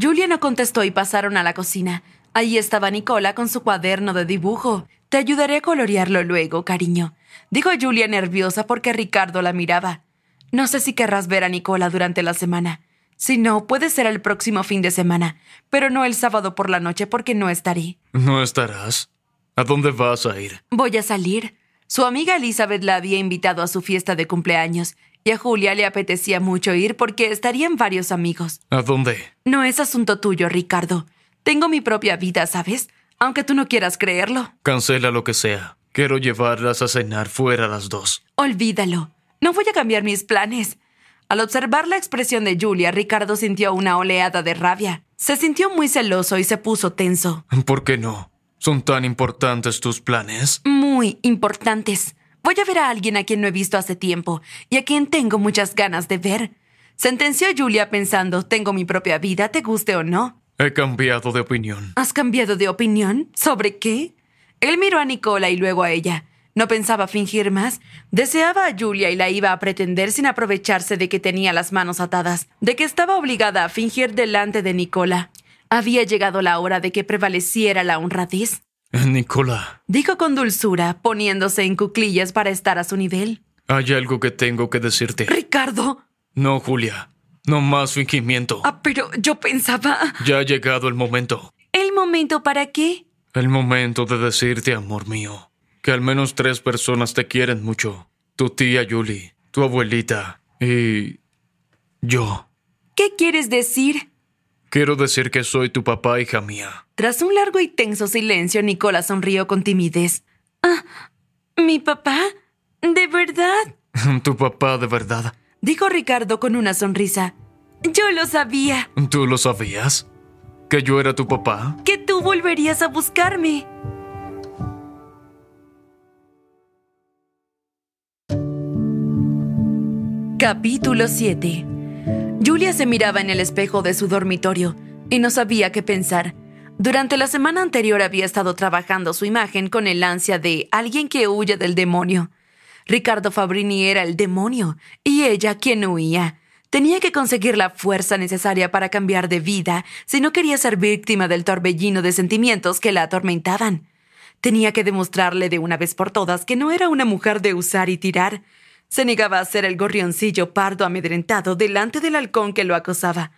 Julia no contestó y pasaron a la cocina. Ahí estaba Nicola con su cuaderno de dibujo. Te ayudaré a colorearlo luego, cariño, dijo Julia nerviosa porque Ricardo la miraba. No sé si querrás ver a Nicola durante la semana. Si no, puede ser el próximo fin de semana, pero no el sábado por la noche porque no estaré.
¿No estarás? ¿A dónde vas a ir?
Voy a salir. Su amiga Elizabeth la había invitado a su fiesta de cumpleaños y a Julia le apetecía mucho ir porque estarían varios amigos. ¿A dónde? No es asunto tuyo, Ricardo. Tengo mi propia vida, ¿sabes? Aunque tú no quieras creerlo.
Cancela lo que sea. Quiero llevarlas a cenar fuera las dos.
Olvídalo. No voy a cambiar mis planes. Al observar la expresión de Julia, Ricardo sintió una oleada de rabia. Se sintió muy celoso y se puso tenso.
¿Por qué no? ¿Son tan importantes tus planes?
Muy importantes. Voy a ver a alguien a quien no he visto hace tiempo y a quien tengo muchas ganas de ver. Sentenció Julia pensando, tengo mi propia vida, te guste o no.
He cambiado de opinión.
¿Has cambiado de opinión? ¿Sobre qué? Él miró a Nicola y luego a ella. No pensaba fingir más. Deseaba a Julia y la iba a pretender sin aprovecharse de que tenía las manos atadas, de que estaba obligada a fingir delante de Nicola. Había llegado la hora de que prevaleciera la honradez.
Nicola.
Dijo con dulzura, poniéndose en cuclillas para estar a su nivel.
Hay algo que tengo que decirte.
Ricardo.
No, Julia. No más fingimiento.
Ah, pero yo pensaba...
Ya ha llegado el momento.
¿El momento para qué?
El momento de decirte, amor mío, que al menos tres personas te quieren mucho. Tu tía Julie, tu abuelita y... yo.
¿Qué quieres decir?
Quiero decir que soy tu papá, hija mía.
Tras un largo y tenso silencio, Nicola sonrió con timidez. Ah, ¿mi papá? ¿De verdad?
tu papá de verdad
dijo Ricardo con una sonrisa. Yo lo sabía.
¿Tú lo sabías? ¿Que yo era tu papá?
Que tú volverías a buscarme. Capítulo 7 Julia se miraba en el espejo de su dormitorio y no sabía qué pensar. Durante la semana anterior había estado trabajando su imagen con el ansia de alguien que huye del demonio. Ricardo Fabrini era el demonio y ella quien huía. Tenía que conseguir la fuerza necesaria para cambiar de vida si no quería ser víctima del torbellino de sentimientos que la atormentaban. Tenía que demostrarle de una vez por todas que no era una mujer de usar y tirar. Se negaba a ser el gorrioncillo pardo amedrentado delante del halcón que lo acosaba.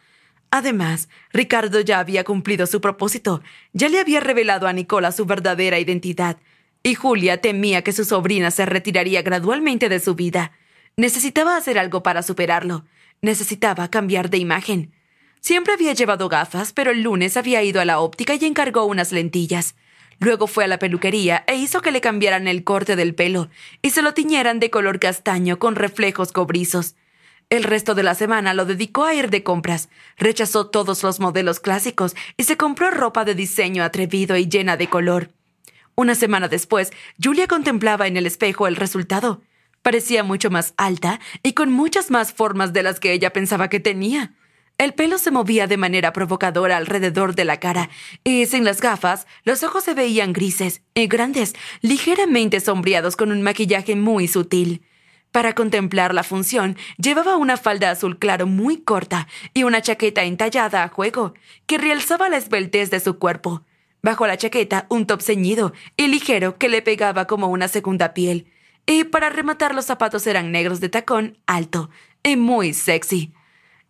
Además, Ricardo ya había cumplido su propósito, ya le había revelado a Nicola su verdadera identidad, y Julia temía que su sobrina se retiraría gradualmente de su vida. Necesitaba hacer algo para superarlo. Necesitaba cambiar de imagen. Siempre había llevado gafas, pero el lunes había ido a la óptica y encargó unas lentillas. Luego fue a la peluquería e hizo que le cambiaran el corte del pelo y se lo tiñeran de color castaño con reflejos cobrizos. El resto de la semana lo dedicó a ir de compras, rechazó todos los modelos clásicos y se compró ropa de diseño atrevido y llena de color. Una semana después, Julia contemplaba en el espejo el resultado. Parecía mucho más alta y con muchas más formas de las que ella pensaba que tenía. El pelo se movía de manera provocadora alrededor de la cara, y sin las gafas, los ojos se veían grises y grandes, ligeramente sombreados con un maquillaje muy sutil. Para contemplar la función, llevaba una falda azul claro muy corta y una chaqueta entallada a juego, que realzaba la esbeltez de su cuerpo. Bajo la chaqueta, un top ceñido y ligero que le pegaba como una segunda piel. Y para rematar, los zapatos eran negros de tacón alto y muy sexy.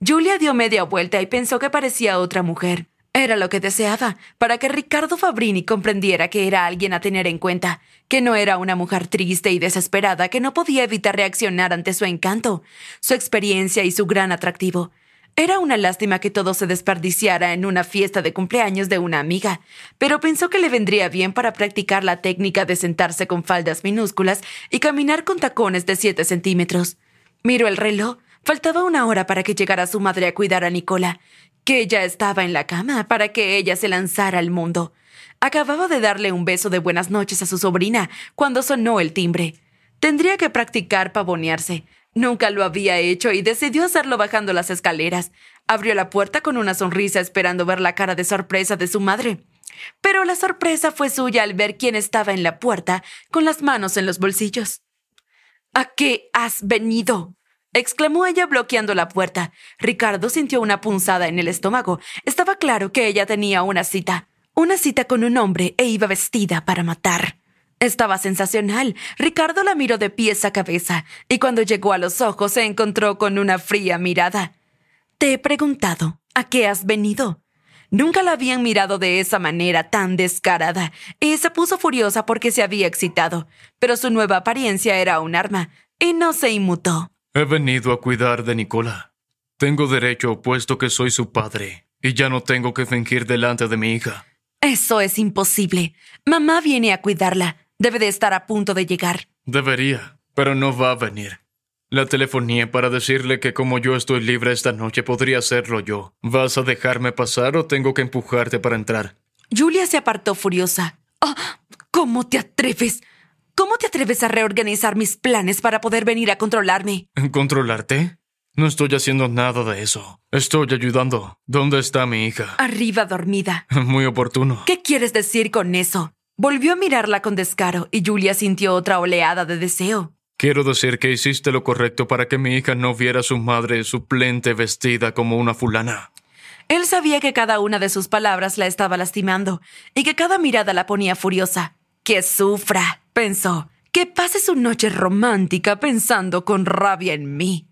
Julia dio media vuelta y pensó que parecía otra mujer. Era lo que deseaba, para que Ricardo Fabrini comprendiera que era alguien a tener en cuenta, que no era una mujer triste y desesperada que no podía evitar reaccionar ante su encanto, su experiencia y su gran atractivo. Era una lástima que todo se desperdiciara en una fiesta de cumpleaños de una amiga, pero pensó que le vendría bien para practicar la técnica de sentarse con faldas minúsculas y caminar con tacones de 7 centímetros. Miró el reloj. Faltaba una hora para que llegara su madre a cuidar a Nicola, que ya estaba en la cama para que ella se lanzara al mundo. Acababa de darle un beso de buenas noches a su sobrina cuando sonó el timbre. Tendría que practicar pavonearse, Nunca lo había hecho y decidió hacerlo bajando las escaleras. Abrió la puerta con una sonrisa esperando ver la cara de sorpresa de su madre. Pero la sorpresa fue suya al ver quién estaba en la puerta con las manos en los bolsillos. ¿A qué has venido? exclamó ella bloqueando la puerta. Ricardo sintió una punzada en el estómago. Estaba claro que ella tenía una cita. Una cita con un hombre e iba vestida para matar. Estaba sensacional. Ricardo la miró de pies a cabeza y cuando llegó a los ojos se encontró con una fría mirada. Te he preguntado, ¿a qué has venido? Nunca la habían mirado de esa manera tan descarada, y se puso furiosa porque se había excitado, pero su nueva apariencia era un arma, y no se inmutó.
He venido a cuidar de Nicola. Tengo derecho, puesto que soy su padre, y ya no tengo que fingir delante de mi hija.
Eso es imposible. Mamá viene a cuidarla. Debe de estar a punto de llegar.
Debería, pero no va a venir. La telefoné para decirle que como yo estoy libre esta noche podría hacerlo yo. ¿Vas a dejarme pasar o tengo que empujarte para entrar?
Julia se apartó furiosa. Ah, ¿Cómo te atreves? ¿Cómo te atreves a reorganizar mis planes para poder venir a controlarme?
¿Controlarte? No estoy haciendo nada de eso. Estoy ayudando. ¿Dónde está mi hija?
Arriba dormida.
Muy oportuno.
¿Qué quieres decir con eso? Volvió a mirarla con descaro y Julia sintió otra oleada de deseo.
Quiero decir que hiciste lo correcto para que mi hija no viera a su madre suplente vestida como una fulana.
Él sabía que cada una de sus palabras la estaba lastimando y que cada mirada la ponía furiosa. Que sufra, pensó. Que pase su noche romántica pensando con rabia en mí.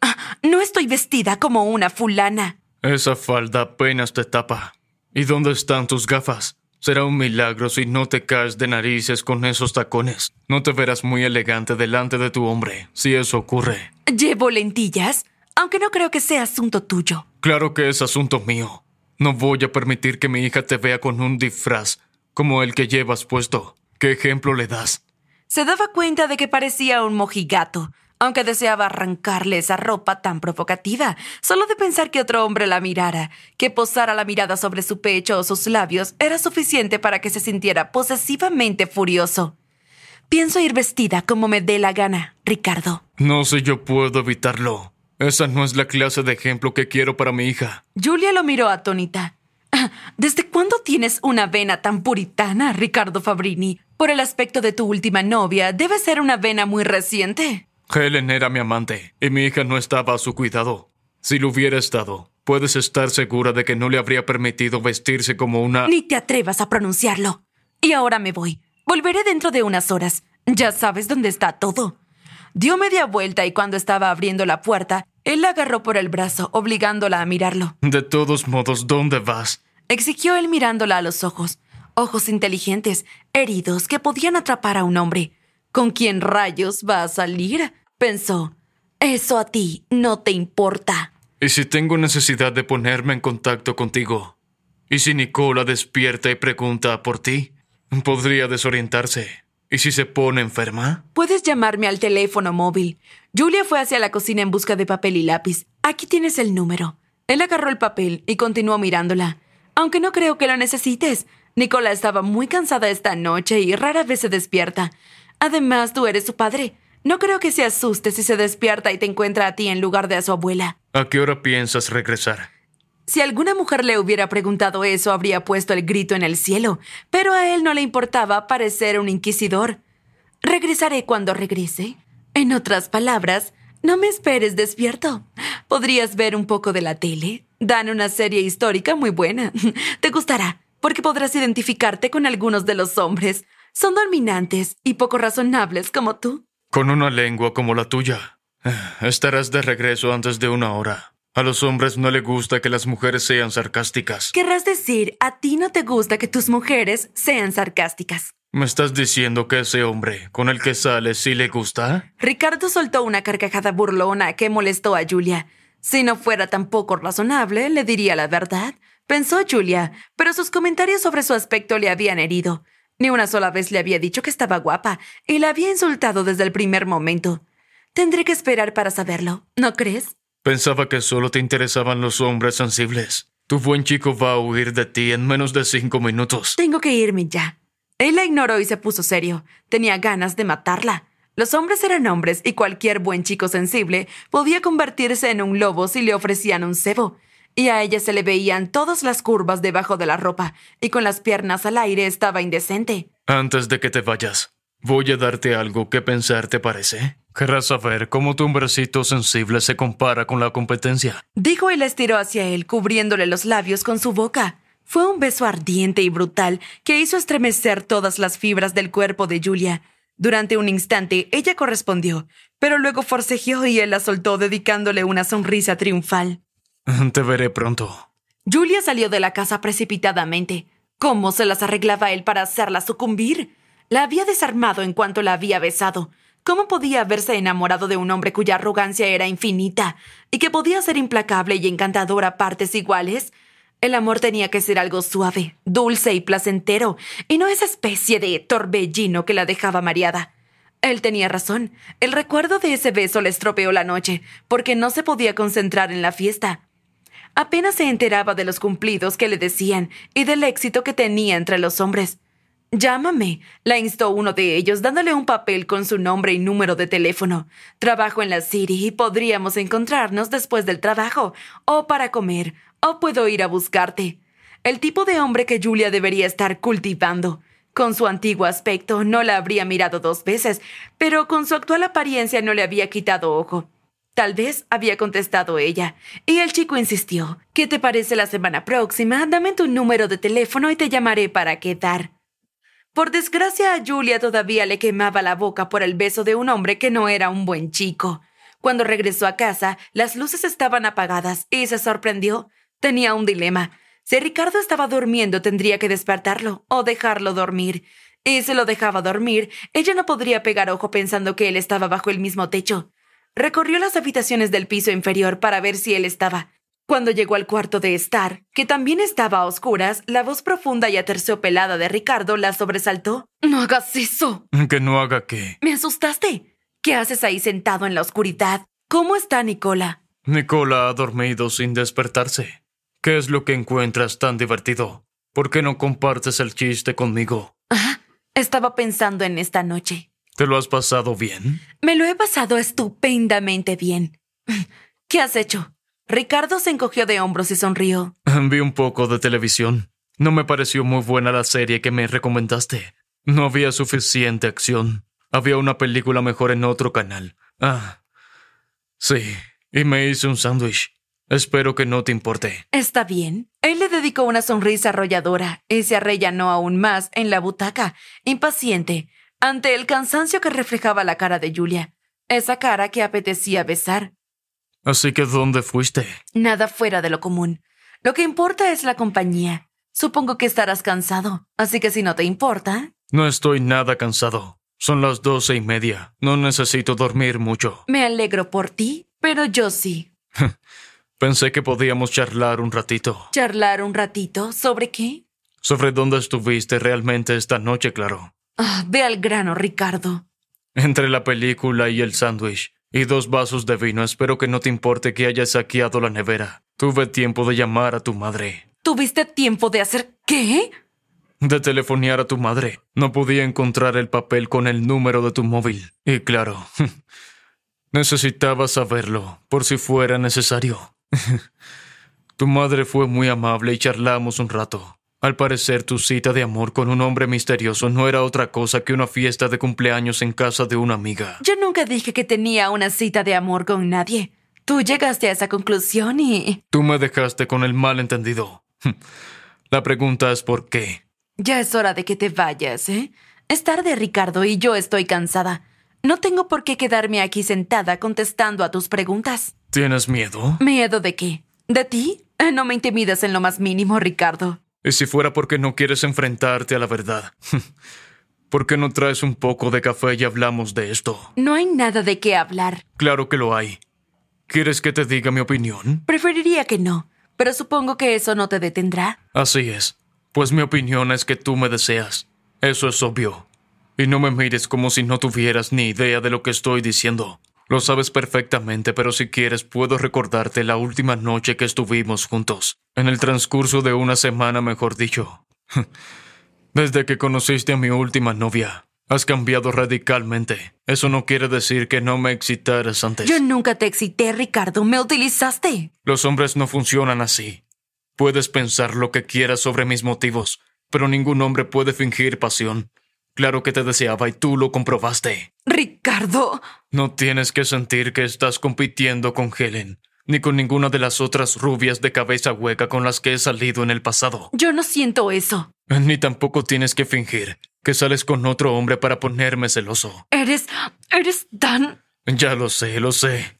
Ah, no estoy vestida como una fulana.
Esa falda apenas te tapa. ¿Y dónde están tus gafas? Será un milagro si no te caes de narices con esos tacones. No te verás muy elegante delante de tu hombre, si eso ocurre.
Llevo lentillas, aunque no creo que sea asunto tuyo.
Claro que es asunto mío. No voy a permitir que mi hija te vea con un disfraz como el que llevas puesto. ¿Qué ejemplo le das?
Se daba cuenta de que parecía un mojigato, aunque deseaba arrancarle esa ropa tan provocativa, solo de pensar que otro hombre la mirara, que posara la mirada sobre su pecho o sus labios, era suficiente para que se sintiera posesivamente furioso. Pienso ir vestida como me dé la gana, Ricardo.
No sé, yo puedo evitarlo. Esa no es la clase de ejemplo que quiero para mi hija.
Julia lo miró atónita. Ah, ¿Desde cuándo tienes una vena tan puritana, Ricardo Fabrini? Por el aspecto de tu última novia, debe ser una vena muy reciente.
Helen era mi amante y mi hija no estaba a su cuidado. Si lo hubiera estado, puedes estar segura de que no le habría permitido vestirse como una... Ni
te atrevas a pronunciarlo. Y ahora me voy. Volveré dentro de unas horas. Ya sabes dónde está todo. Dio media vuelta y cuando estaba abriendo la puerta, él la agarró por el brazo, obligándola a mirarlo.
De todos modos, ¿dónde vas?
exigió él mirándola a los ojos. Ojos inteligentes, heridos, que podían atrapar a un hombre. ¿Con quién rayos va a salir? pensó. Eso a ti no te importa.
¿Y si tengo necesidad de ponerme en contacto contigo? ¿Y si Nicola despierta y pregunta por ti? Podría desorientarse. ¿Y si se pone enferma?
Puedes llamarme al teléfono móvil. Julia fue hacia la cocina en busca de papel y lápiz. Aquí tienes el número. Él agarró el papel y continuó mirándola. Aunque no creo que lo necesites. Nicola estaba muy cansada esta noche y rara vez se despierta. Además, tú eres su padre. No creo que se asuste si se despierta y te encuentra a ti en lugar de a su abuela.
¿A qué hora piensas regresar?
Si alguna mujer le hubiera preguntado eso, habría puesto el grito en el cielo, pero a él no le importaba parecer un inquisidor. Regresaré cuando regrese. En otras palabras, no me esperes despierto. Podrías ver un poco de la tele. Dan una serie histórica muy buena. Te gustará, porque podrás identificarte con algunos de los hombres. Son dominantes y poco razonables como tú.
Con una lengua como la tuya. Estarás de regreso antes de una hora. A los hombres no les gusta que las mujeres sean sarcásticas.
Querrás decir, a ti no te gusta que tus mujeres sean sarcásticas.
¿Me estás diciendo que ese hombre con el que sales sí le gusta?
Ricardo soltó una carcajada burlona que molestó a Julia. Si no fuera tan poco razonable, le diría la verdad, pensó Julia, pero sus comentarios sobre su aspecto le habían herido. Ni una sola vez le había dicho que estaba guapa y la había insultado desde el primer momento. Tendré que esperar para saberlo, ¿no crees?
Pensaba que solo te interesaban los hombres sensibles. Tu buen chico va a huir de ti en menos de cinco minutos.
Tengo que irme ya. Él la ignoró y se puso serio. Tenía ganas de matarla. Los hombres eran hombres y cualquier buen chico sensible podía convertirse en un lobo si le ofrecían un cebo y a ella se le veían todas las curvas debajo de la ropa, y con las piernas al aire estaba indecente.
Antes de que te vayas, voy a darte algo que pensar, ¿te parece? Querrás saber cómo tu hombrecito sensible se compara con la competencia.
Dijo y la estiró hacia él, cubriéndole los labios con su boca. Fue un beso ardiente y brutal que hizo estremecer todas las fibras del cuerpo de Julia. Durante un instante ella correspondió, pero luego forcejeó y él la soltó dedicándole una sonrisa triunfal.
Te veré pronto.
Julia salió de la casa precipitadamente. ¿Cómo se las arreglaba él para hacerla sucumbir? La había desarmado en cuanto la había besado. ¿Cómo podía haberse enamorado de un hombre cuya arrogancia era infinita y que podía ser implacable y encantador a partes iguales? El amor tenía que ser algo suave, dulce y placentero, y no esa especie de torbellino que la dejaba mareada. Él tenía razón. El recuerdo de ese beso le estropeó la noche, porque no se podía concentrar en la fiesta. Apenas se enteraba de los cumplidos que le decían y del éxito que tenía entre los hombres. Llámame, la instó uno de ellos dándole un papel con su nombre y número de teléfono. Trabajo en la City y podríamos encontrarnos después del trabajo, o para comer, o puedo ir a buscarte. El tipo de hombre que Julia debería estar cultivando. Con su antiguo aspecto no la habría mirado dos veces, pero con su actual apariencia no le había quitado ojo. Tal vez había contestado ella. Y el chico insistió. ¿Qué te parece la semana próxima? Dame tu número de teléfono y te llamaré para quedar. Por desgracia a Julia todavía le quemaba la boca por el beso de un hombre que no era un buen chico. Cuando regresó a casa, las luces estaban apagadas y se sorprendió. Tenía un dilema. Si Ricardo estaba durmiendo, tendría que despertarlo o dejarlo dormir. Y si lo dejaba dormir, ella no podría pegar ojo pensando que él estaba bajo el mismo techo. Recorrió las habitaciones del piso inferior para ver si él estaba. Cuando llegó al cuarto de estar, que también estaba a oscuras, la voz profunda y aterciopelada de Ricardo la sobresaltó. No hagas eso.
¿Que no haga qué?
Me asustaste. ¿Qué haces ahí sentado en la oscuridad? ¿Cómo está Nicola?
Nicola ha dormido sin despertarse. ¿Qué es lo que encuentras tan divertido? ¿Por qué no compartes el chiste conmigo? Ah,
estaba pensando en esta noche.
¿Te lo has pasado bien?
Me lo he pasado estupendamente bien. ¿Qué has hecho? Ricardo se encogió de hombros y sonrió.
Vi un poco de televisión. No me pareció muy buena la serie que me recomendaste. No había suficiente acción. Había una película mejor en otro canal. Ah. Sí. Y me hice un sándwich. Espero que no te importe.
Está bien. Él le dedicó una sonrisa arrolladora y se arrellanó aún más en la butaca, impaciente, ante el cansancio que reflejaba la cara de Julia, esa cara que apetecía besar.
Así que ¿dónde fuiste?
Nada fuera de lo común. Lo que importa es la compañía. Supongo que estarás cansado, así que si no te importa.
No estoy nada cansado. Son las doce y media. No necesito dormir mucho.
Me alegro por ti, pero yo sí.
Pensé que podíamos charlar un ratito.
¿Charlar un ratito? ¿Sobre qué?
Sobre dónde estuviste realmente esta noche, claro.
Ah, ve al grano, Ricardo.
Entre la película y el sándwich y dos vasos de vino, espero que no te importe que hayas saqueado la nevera. Tuve tiempo de llamar a tu madre.
¿Tuviste tiempo de hacer qué?
De telefonear a tu madre. No podía encontrar el papel con el número de tu móvil. Y claro, necesitaba saberlo, por si fuera necesario. tu madre fue muy amable y charlamos un rato. Al parecer tu cita de amor con un hombre misterioso no era otra cosa que una fiesta de cumpleaños en casa de una amiga.
Yo nunca dije que tenía una cita de amor con nadie. Tú llegaste a esa conclusión y...
Tú me dejaste con el malentendido. Hm. La pregunta es por qué.
Ya es hora de que te vayas, ¿eh? Es tarde, Ricardo, y yo estoy cansada. No tengo por qué quedarme aquí sentada contestando a tus preguntas.
¿Tienes miedo?
¿Miedo de qué? ¿De ti? Eh, no me intimidas en lo más mínimo, Ricardo.
Y si fuera porque no quieres enfrentarte a la verdad, ¿por qué no traes un poco de café y hablamos de esto?
No hay nada de qué hablar.
Claro que lo hay. ¿Quieres que te diga mi opinión?
Preferiría que no, pero supongo que eso no te detendrá.
Así es. Pues mi opinión es que tú me deseas. Eso es obvio. Y no me mires como si no tuvieras ni idea de lo que estoy diciendo. Lo sabes perfectamente, pero si quieres puedo recordarte la última noche que estuvimos juntos, en el transcurso de una semana, mejor dicho. Desde que conociste a mi última novia, has cambiado radicalmente. Eso no quiere decir que no me excitaras antes. Yo
nunca te excité, Ricardo, me utilizaste.
Los hombres no funcionan así. Puedes pensar lo que quieras sobre mis motivos, pero ningún hombre puede fingir pasión. Claro que te deseaba y tú lo comprobaste.
Ricardo.
No tienes que sentir que estás compitiendo con Helen, ni con ninguna de las otras rubias de cabeza hueca con las que he salido en el pasado.
Yo no siento eso.
Ni tampoco tienes que fingir que sales con otro hombre para ponerme celoso.
Eres... eres tan...
Ya lo sé, lo sé.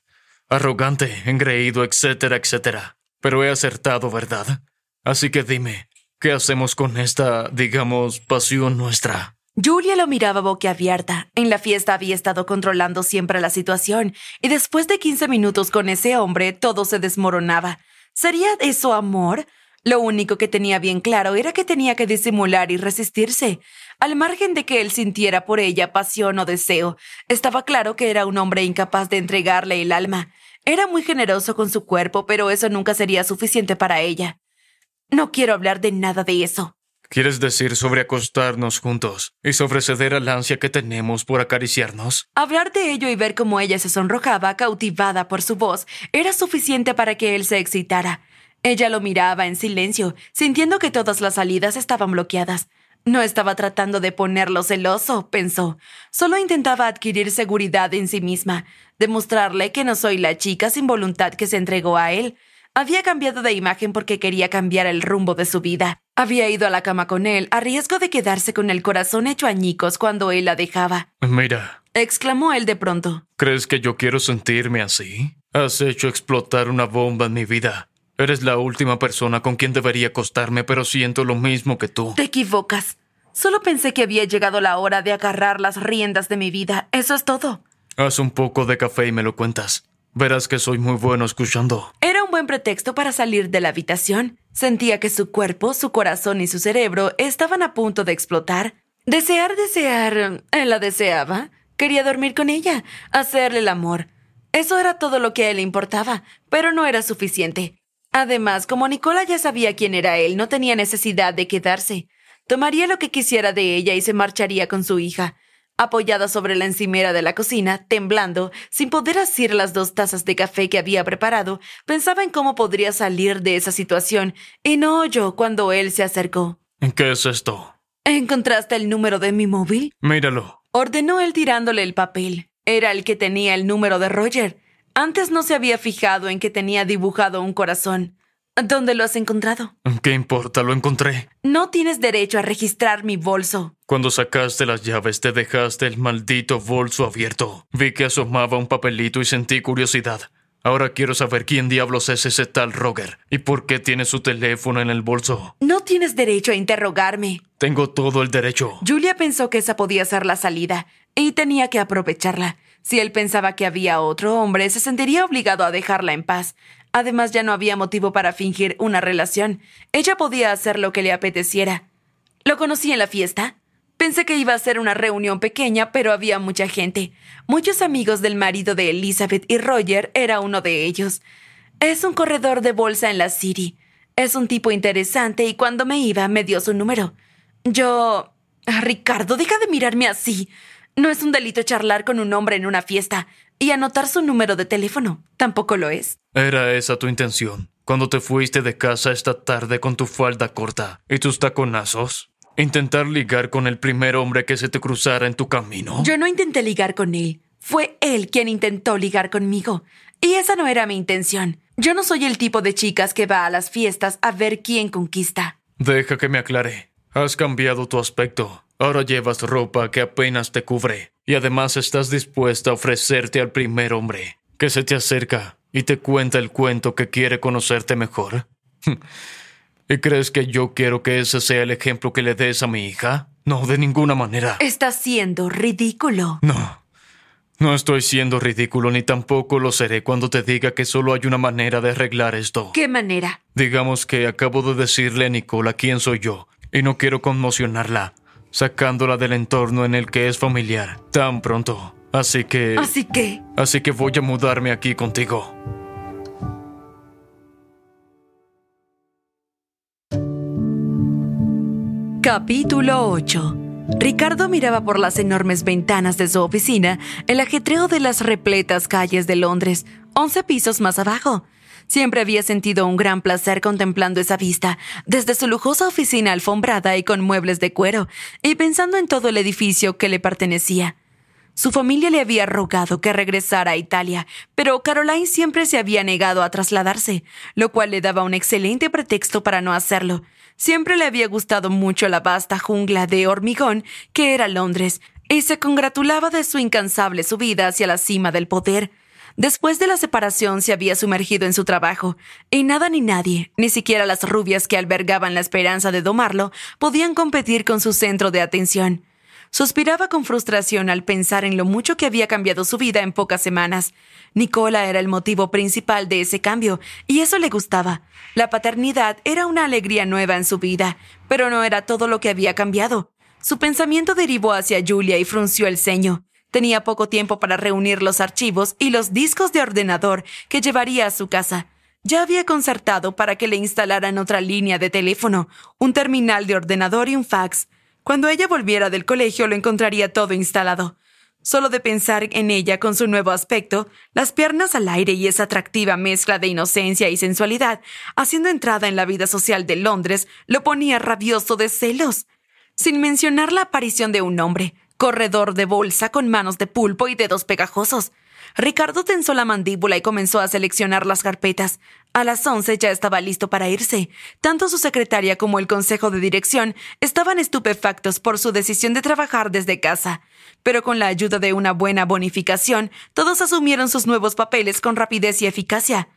Arrogante, engreído, etcétera, etcétera. Pero he acertado, ¿verdad? Así que dime, ¿qué hacemos con esta, digamos, pasión nuestra?
Julia lo miraba boquiabierta. En la fiesta había estado controlando siempre la situación, y después de 15 minutos con ese hombre, todo se desmoronaba. ¿Sería eso amor? Lo único que tenía bien claro era que tenía que disimular y resistirse. Al margen de que él sintiera por ella pasión o deseo, estaba claro que era un hombre incapaz de entregarle el alma. Era muy generoso con su cuerpo, pero eso nunca sería suficiente para ella. No quiero hablar de nada de eso,
¿Quieres decir sobre acostarnos juntos y sobre ceder al ansia que tenemos por acariciarnos?
Hablar de ello y ver cómo ella se sonrojaba, cautivada por su voz, era suficiente para que él se excitara. Ella lo miraba en silencio, sintiendo que todas las salidas estaban bloqueadas. No estaba tratando de ponerlo celoso, pensó. Solo intentaba adquirir seguridad en sí misma, demostrarle que no soy la chica sin voluntad que se entregó a él. Había cambiado de imagen porque quería cambiar el rumbo de su vida. Había ido a la cama con él a riesgo de quedarse con el corazón hecho añicos cuando él la dejaba.
Mira,
exclamó él de pronto.
¿Crees que yo quiero sentirme así? Has hecho explotar una bomba en mi vida. Eres la última persona con quien debería acostarme, pero siento lo mismo que tú.
Te equivocas. Solo pensé que había llegado la hora de agarrar las riendas de mi vida. Eso es todo.
Haz un poco de café y me lo cuentas. Verás que soy muy bueno escuchando.
Era un buen pretexto para salir de la habitación. Sentía que su cuerpo, su corazón y su cerebro estaban a punto de explotar. Desear, desear, él la deseaba. Quería dormir con ella, hacerle el amor. Eso era todo lo que a él importaba, pero no era suficiente. Además, como Nicola ya sabía quién era él, no tenía necesidad de quedarse. Tomaría lo que quisiera de ella y se marcharía con su hija apoyada sobre la encimera de la cocina, temblando, sin poder asir las dos tazas de café que había preparado, pensaba en cómo podría salir de esa situación y no oyó cuando él se acercó.
¿Qué es esto?
¿Encontraste el número de mi móvil?
Míralo.
Ordenó él tirándole el papel. Era el que tenía el número de Roger. Antes no se había fijado en que tenía dibujado un corazón. ¿Dónde lo has encontrado?
¿Qué importa? Lo encontré.
No tienes derecho a registrar mi bolso.
Cuando sacaste las llaves te dejaste el maldito bolso abierto. Vi que asomaba un papelito y sentí curiosidad. Ahora quiero saber quién diablos es ese tal Roger y por qué tiene su teléfono en el bolso.
No tienes derecho a interrogarme.
Tengo todo el derecho.
Julia pensó que esa podía ser la salida y tenía que aprovecharla. Si él pensaba que había otro hombre, se sentiría obligado a dejarla en paz. Además, ya no había motivo para fingir una relación. Ella podía hacer lo que le apeteciera. ¿Lo conocí en la fiesta? Pensé que iba a ser una reunión pequeña, pero había mucha gente. Muchos amigos del marido de Elizabeth y Roger era uno de ellos. Es un corredor de bolsa en la City. Es un tipo interesante y cuando me iba me dio su número. Yo... Ricardo, deja de mirarme así. No es un delito charlar con un hombre en una fiesta y anotar su número de teléfono. Tampoco lo es.
Era esa tu intención, cuando te fuiste de casa esta tarde con tu falda corta y tus taconazos intentar ligar con el primer hombre que se te cruzara en tu camino? Yo
no intenté ligar con él. Fue él quien intentó ligar conmigo. Y esa no era mi intención. Yo no soy el tipo de chicas que va a las fiestas a ver quién conquista.
Deja que me aclare. Has cambiado tu aspecto. Ahora llevas ropa que apenas te cubre. Y además estás dispuesta a ofrecerte al primer hombre que se te acerca y te cuenta el cuento que quiere conocerte mejor. ¿Y crees que yo quiero que ese sea el ejemplo que le des a mi hija? No, de ninguna manera.
Estás siendo ridículo. No.
No estoy siendo ridículo ni tampoco lo seré cuando te diga que solo hay una manera de arreglar esto.
¿Qué manera?
Digamos que acabo de decirle a Nicola quién soy yo y no quiero conmocionarla, sacándola del entorno en el que es familiar tan pronto. Así que...
Así que...
Así que voy a mudarme aquí contigo.
Capítulo 8 Ricardo miraba por las enormes ventanas de su oficina el ajetreo de las repletas calles de Londres, once pisos más abajo. Siempre había sentido un gran placer contemplando esa vista, desde su lujosa oficina alfombrada y con muebles de cuero, y pensando en todo el edificio que le pertenecía. Su familia le había rogado que regresara a Italia, pero Caroline siempre se había negado a trasladarse, lo cual le daba un excelente pretexto para no hacerlo, Siempre le había gustado mucho la vasta jungla de hormigón que era Londres, y se congratulaba de su incansable subida hacia la cima del poder. Después de la separación se había sumergido en su trabajo, y nada ni nadie, ni siquiera las rubias que albergaban la esperanza de domarlo, podían competir con su centro de atención. Suspiraba con frustración al pensar en lo mucho que había cambiado su vida en pocas semanas. Nicola era el motivo principal de ese cambio, y eso le gustaba. La paternidad era una alegría nueva en su vida, pero no era todo lo que había cambiado. Su pensamiento derivó hacia Julia y frunció el ceño. Tenía poco tiempo para reunir los archivos y los discos de ordenador que llevaría a su casa. Ya había concertado para que le instalaran otra línea de teléfono, un terminal de ordenador y un fax. Cuando ella volviera del colegio lo encontraría todo instalado. Solo de pensar en ella con su nuevo aspecto, las piernas al aire y esa atractiva mezcla de inocencia y sensualidad, haciendo entrada en la vida social de Londres, lo ponía rabioso de celos. Sin mencionar la aparición de un hombre, corredor de bolsa con manos de pulpo y dedos pegajosos. Ricardo tensó la mandíbula y comenzó a seleccionar las carpetas, a las once ya estaba listo para irse. Tanto su secretaria como el consejo de dirección estaban estupefactos por su decisión de trabajar desde casa. Pero con la ayuda de una buena bonificación, todos asumieron sus nuevos papeles con rapidez y eficacia.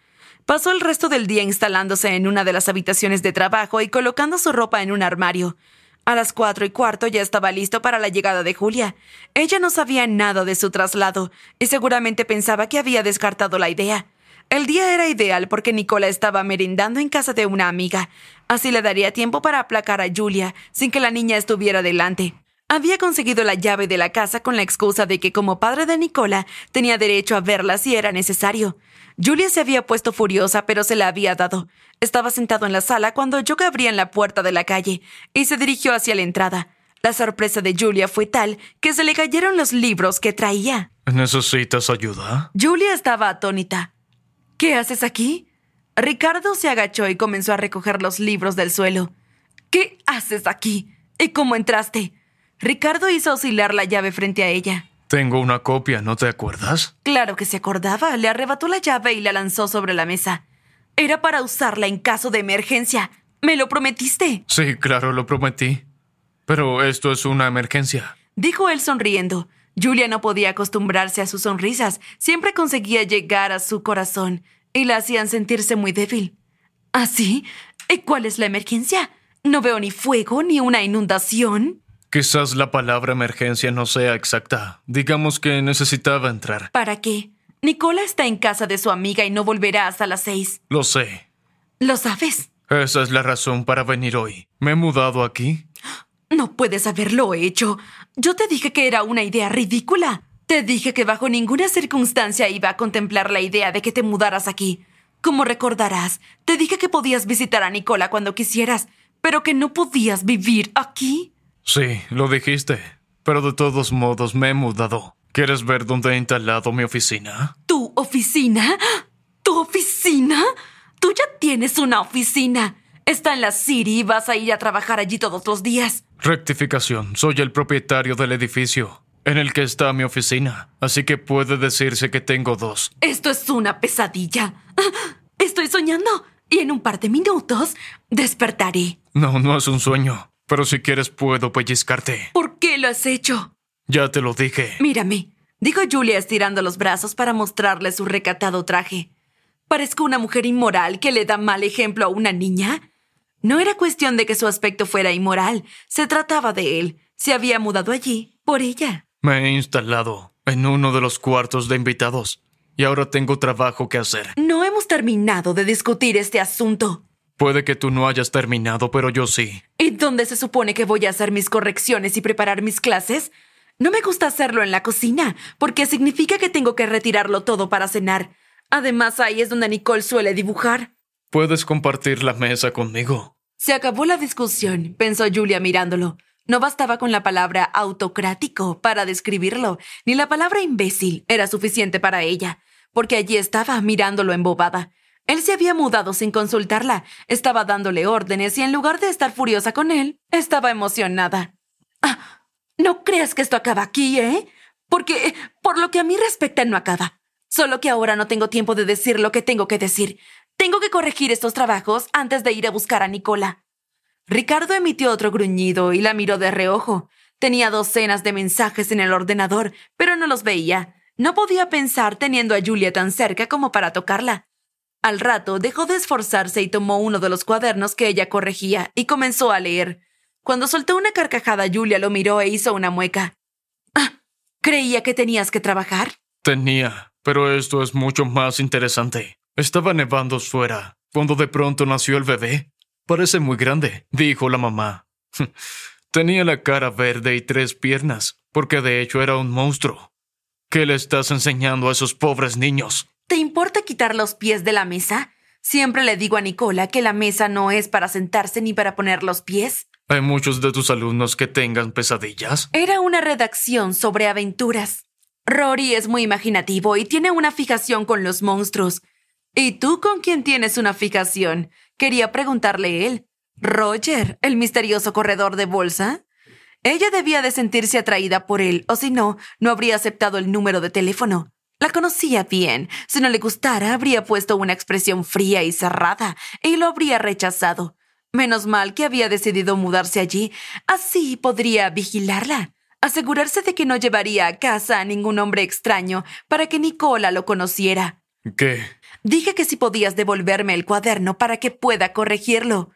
Pasó el resto del día instalándose en una de las habitaciones de trabajo y colocando su ropa en un armario. A las cuatro y cuarto ya estaba listo para la llegada de Julia. Ella no sabía nada de su traslado y seguramente pensaba que había descartado la idea. El día era ideal porque Nicola estaba merendando en casa de una amiga, así le daría tiempo para aplacar a Julia sin que la niña estuviera delante. Había conseguido la llave de la casa con la excusa de que como padre de Nicola tenía derecho a verla si era necesario. Julia se había puesto furiosa, pero se la había dado. Estaba sentado en la sala cuando yo abría en la puerta de la calle y se dirigió hacia la entrada. La sorpresa de Julia fue tal que se le cayeron los libros que traía.
¿Necesitas ayuda?
Julia estaba atónita. ¿Qué haces aquí? Ricardo se agachó y comenzó a recoger los libros del suelo. ¿Qué haces aquí? ¿Y cómo entraste? Ricardo hizo oscilar la llave frente a ella.
Tengo una copia, ¿no te acuerdas?
Claro que se acordaba. Le arrebató la llave y la lanzó sobre la mesa. Era para usarla en caso de emergencia.
¿Me lo prometiste? Sí, claro, lo prometí. Pero esto es una emergencia.
Dijo él sonriendo. Julia no podía acostumbrarse a sus sonrisas, siempre conseguía llegar a su corazón y la hacían sentirse muy débil. ¿Así? ¿Ah, ¿Y cuál es la emergencia? No veo ni fuego ni una inundación.
Quizás la palabra emergencia no sea exacta. Digamos que necesitaba entrar.
¿Para qué? Nicola está en casa de su amiga y no volverá hasta las seis. Lo sé. ¿Lo sabes?
Esa es la razón para venir hoy. Me he mudado aquí
no puedes haberlo hecho. Yo te dije que era una idea ridícula. Te dije que bajo ninguna circunstancia iba a contemplar la idea de que te mudaras aquí. Como recordarás, te dije que podías visitar a Nicola cuando quisieras, pero que no podías vivir aquí.
Sí, lo dijiste. Pero de todos modos me he mudado. ¿Quieres ver dónde he instalado mi oficina?
¿Tu oficina? ¿Tu oficina? Tú ya tienes una oficina. Está en la City y vas a ir a trabajar allí todos los días.
Rectificación, soy el propietario del edificio en el que está mi oficina, así que puede decirse que tengo dos.
Esto es una pesadilla. Estoy soñando y en un par de minutos despertaré.
No, no es un sueño, pero si quieres puedo pellizcarte.
¿Por qué lo has hecho?
Ya te lo dije.
Mírame, dijo Julia estirando los brazos para mostrarle su recatado traje. Parezco una mujer inmoral que le da mal ejemplo a una niña. No era cuestión de que su aspecto fuera inmoral, se trataba de él. Se había mudado allí por ella.
Me he instalado en uno de los cuartos de invitados y ahora tengo trabajo que hacer.
No hemos terminado de discutir este asunto.
Puede que tú no hayas terminado, pero yo sí.
¿Y dónde se supone que voy a hacer mis correcciones y preparar mis clases? No me gusta hacerlo en la cocina, porque significa que tengo que retirarlo todo para cenar. Además, ahí es donde Nicole suele dibujar.
Puedes compartir la mesa conmigo.
Se acabó la discusión, pensó Julia mirándolo. No bastaba con la palabra autocrático para describirlo, ni la palabra imbécil era suficiente para ella, porque allí estaba mirándolo embobada. Él se había mudado sin consultarla, estaba dándole órdenes y en lugar de estar furiosa con él, estaba emocionada. Ah, no creas que esto acaba aquí, ¿eh? Porque, por lo que a mí respecta, no acaba. Solo que ahora no tengo tiempo de decir lo que tengo que decir. Tengo que corregir estos trabajos antes de ir a buscar a Nicola. Ricardo emitió otro gruñido y la miró de reojo. Tenía docenas de mensajes en el ordenador, pero no los veía. No podía pensar teniendo a Julia tan cerca como para tocarla. Al rato dejó de esforzarse y tomó uno de los cuadernos que ella corregía y comenzó a leer. Cuando soltó una carcajada, Julia lo miró e hizo una mueca. Ah, creía que tenías que trabajar.
Tenía, pero esto es mucho más interesante. Estaba nevando fuera, cuando de pronto nació el bebé. Parece muy grande, dijo la mamá. Tenía la cara verde y tres piernas, porque de hecho era un monstruo. ¿Qué le estás enseñando a esos pobres niños?
¿Te importa quitar los pies de la mesa? Siempre le digo a Nicola que la mesa no es para sentarse ni para poner los pies.
¿Hay muchos de tus alumnos que tengan pesadillas?
Era una redacción sobre aventuras. Rory es muy imaginativo y tiene una fijación con los monstruos. ¿Y tú con quién tienes una fijación? Quería preguntarle él. ¿Roger, el misterioso corredor de bolsa? Ella debía de sentirse atraída por él, o si no, no habría aceptado el número de teléfono. La conocía bien. Si no le gustara, habría puesto una expresión fría y cerrada, y lo habría rechazado. Menos mal que había decidido mudarse allí. Así podría vigilarla asegurarse de que no llevaría a casa a ningún hombre extraño para que Nicola lo conociera. ¿Qué? Dije que si podías devolverme el cuaderno para que pueda corregirlo.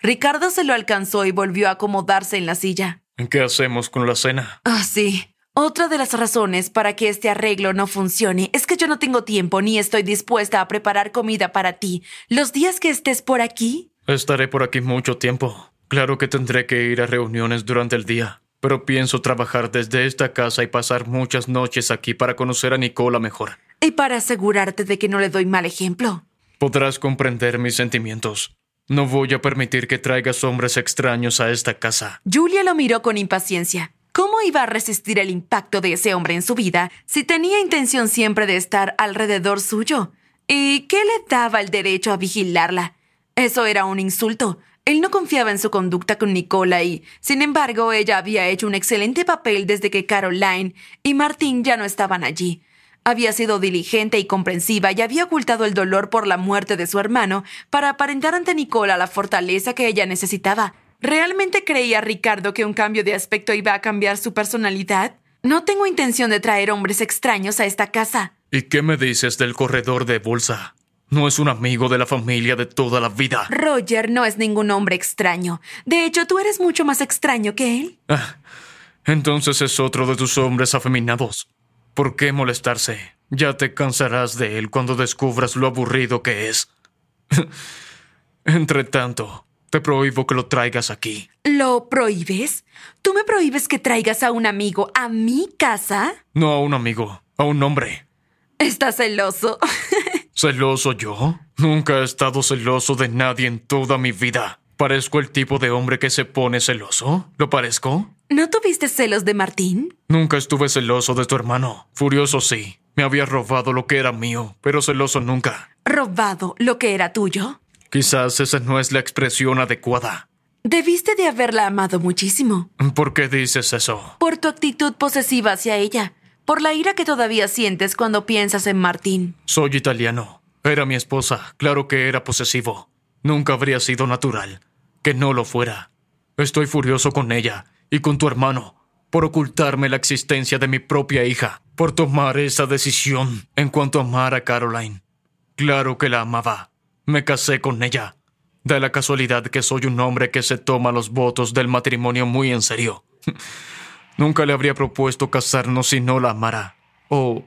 Ricardo se lo alcanzó y volvió a acomodarse en la silla.
¿Qué hacemos con la cena?
Ah, sí. Otra de las razones para que este arreglo no funcione es que yo no tengo tiempo ni estoy dispuesta a preparar comida para ti. ¿Los días que estés por aquí?
Estaré por aquí mucho tiempo. Claro que tendré que ir a reuniones durante el día pero pienso trabajar desde esta casa y pasar muchas noches aquí para conocer a Nicola mejor.
Y para asegurarte de que no le doy mal ejemplo.
Podrás comprender mis sentimientos. No voy a permitir que traigas hombres extraños a esta casa.
Julia lo miró con impaciencia. ¿Cómo iba a resistir el impacto de ese hombre en su vida si tenía intención siempre de estar alrededor suyo? ¿Y qué le daba el derecho a vigilarla? Eso era un insulto. Él no confiaba en su conducta con Nicola y, sin embargo, ella había hecho un excelente papel desde que Caroline y Martín ya no estaban allí. Había sido diligente y comprensiva y había ocultado el dolor por la muerte de su hermano para aparentar ante Nicola la fortaleza que ella necesitaba. ¿Realmente creía Ricardo que un cambio de aspecto iba a cambiar su personalidad? No tengo intención de traer hombres extraños a esta casa.
¿Y qué me dices del corredor de bolsa? No es un amigo de la familia de toda la vida.
Roger no es ningún hombre extraño. De hecho, tú eres mucho más extraño que él.
Ah, entonces es otro de tus hombres afeminados. ¿Por qué molestarse? Ya te cansarás de él cuando descubras lo aburrido que es. Entre tanto, te prohíbo que lo traigas aquí.
¿Lo prohíbes? ¿Tú me prohíbes que traigas a un amigo a mi casa?
No a un amigo, a un hombre.
Estás celoso.
¿Celoso yo? Nunca he estado celoso de nadie en toda mi vida. ¿Parezco el tipo de hombre que se pone celoso? ¿Lo parezco?
¿No tuviste celos de Martín?
Nunca estuve celoso de tu hermano. Furioso sí. Me había robado lo que era mío, pero celoso nunca.
¿Robado lo que era tuyo?
Quizás esa no es la expresión adecuada.
Debiste de haberla amado muchísimo.
¿Por qué dices eso?
Por tu actitud posesiva hacia ella por la ira que todavía sientes cuando piensas en Martín.
Soy italiano. Era mi esposa. Claro que era posesivo. Nunca habría sido natural. Que no lo fuera. Estoy furioso con ella y con tu hermano por ocultarme la existencia de mi propia hija, por tomar esa decisión en cuanto a amar a Caroline. Claro que la amaba. Me casé con ella. Da la casualidad que soy un hombre que se toma los votos del matrimonio muy en serio. Nunca le habría propuesto casarnos si no la amara o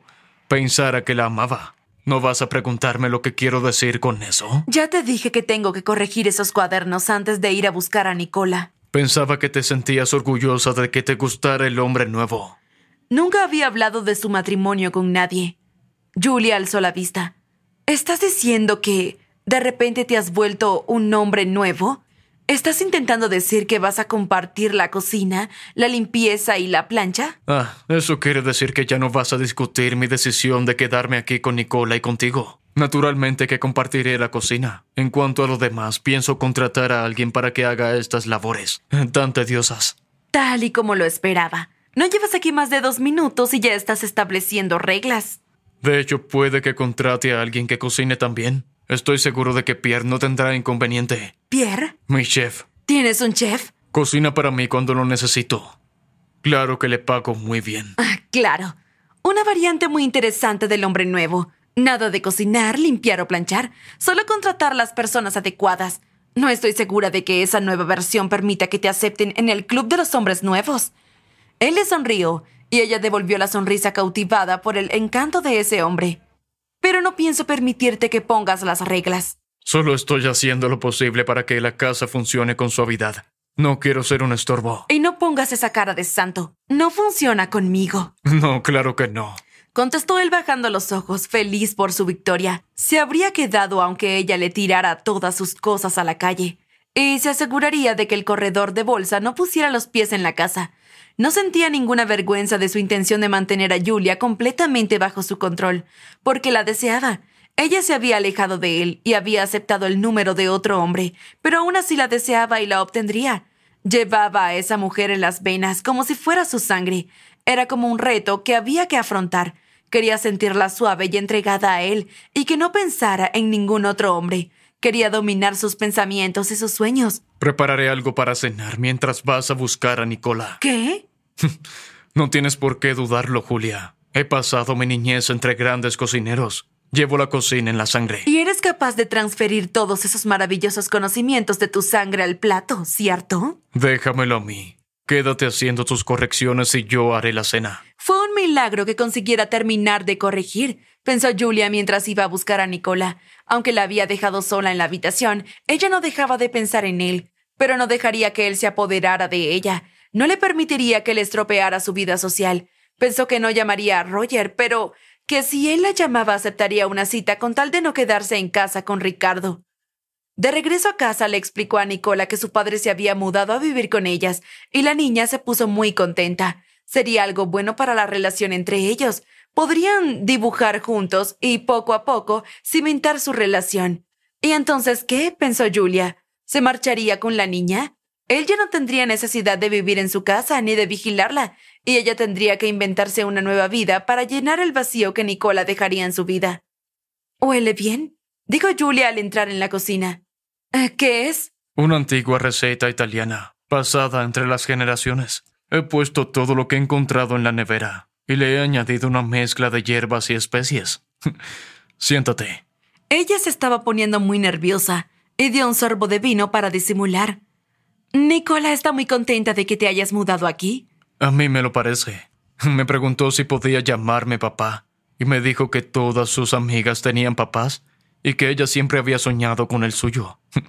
pensara que la amaba. ¿No vas a preguntarme lo que quiero decir con eso?
Ya te dije que tengo que corregir esos cuadernos antes de ir a buscar a Nicola.
Pensaba que te sentías orgullosa de que te gustara el hombre nuevo.
Nunca había hablado de su matrimonio con nadie. Julia alzó la vista. ¿Estás diciendo que de repente te has vuelto un hombre nuevo? ¿Estás intentando decir que vas a compartir la cocina, la limpieza y la plancha?
Ah, eso quiere decir que ya no vas a discutir mi decisión de quedarme aquí con Nicola y contigo. Naturalmente que compartiré la cocina. En cuanto a lo demás, pienso contratar a alguien para que haga estas labores, tan tediosas.
Tal y como lo esperaba. No llevas aquí más de dos minutos y ya estás estableciendo reglas.
De hecho, puede que contrate a alguien que cocine también. Estoy seguro de que Pierre no tendrá inconveniente. ¿Pierre? Mi chef.
¿Tienes un chef?
Cocina para mí cuando lo necesito. Claro que le pago muy bien. Ah,
claro. Una variante muy interesante del hombre nuevo. Nada de cocinar, limpiar o planchar. Solo contratar las personas adecuadas. No estoy segura de que esa nueva versión permita que te acepten en el Club de los Hombres Nuevos. Él le sonrió y ella devolvió la sonrisa cautivada por el encanto de ese hombre pero no pienso permitirte que pongas las reglas.
Solo estoy haciendo lo posible para que la casa funcione con suavidad. No quiero ser un estorbo.
Y no pongas esa cara de santo. No funciona conmigo.
No, claro que no.
Contestó él bajando los ojos, feliz por su victoria. Se habría quedado aunque ella le tirara todas sus cosas a la calle. Y se aseguraría de que el corredor de bolsa no pusiera los pies en la casa, no sentía ninguna vergüenza de su intención de mantener a Julia completamente bajo su control, porque la deseaba. Ella se había alejado de él y había aceptado el número de otro hombre, pero aún así la deseaba y la obtendría. Llevaba a esa mujer en las venas como si fuera su sangre. Era como un reto que había que afrontar. Quería sentirla suave y entregada a él, y que no pensara en ningún otro hombre. Quería dominar sus pensamientos y sus sueños.
Prepararé algo para cenar mientras vas a buscar a Nicolás. ¿Qué? No tienes por qué dudarlo, Julia. He pasado mi niñez entre grandes cocineros. Llevo la cocina en la sangre.
Y eres capaz de transferir todos esos maravillosos conocimientos de tu sangre al plato, ¿cierto?
Déjamelo a mí. Quédate haciendo tus correcciones y yo haré la cena.
Fue un milagro que consiguiera terminar de corregir, pensó Julia mientras iba a buscar a Nicola. Aunque la había dejado sola en la habitación, ella no dejaba de pensar en él, pero no dejaría que él se apoderara de ella. No le permitiría que le estropeara su vida social. Pensó que no llamaría a Roger, pero que si él la llamaba aceptaría una cita con tal de no quedarse en casa con Ricardo. De regreso a casa le explicó a Nicola que su padre se había mudado a vivir con ellas, y la niña se puso muy contenta. Sería algo bueno para la relación entre ellos. Podrían dibujar juntos y poco a poco cimentar su relación. ¿Y entonces qué? pensó Julia. ¿Se marcharía con la niña? Él ya no tendría necesidad de vivir en su casa ni de vigilarla, y ella tendría que inventarse una nueva vida para llenar el vacío que Nicola dejaría en su vida. Huele bien, dijo Julia al entrar en la cocina. Eh, ¿Qué
es? Una antigua receta italiana, pasada entre las generaciones. He puesto todo lo que he encontrado en la nevera y le he añadido una mezcla de hierbas y especies. Siéntate.
Ella se estaba poniendo muy nerviosa y dio un sorbo de vino para disimular. Nicola está muy contenta de que te hayas mudado aquí.
A mí me lo parece. Me preguntó si podía llamarme papá y me dijo que todas sus amigas tenían papás y que ella siempre había soñado con el suyo.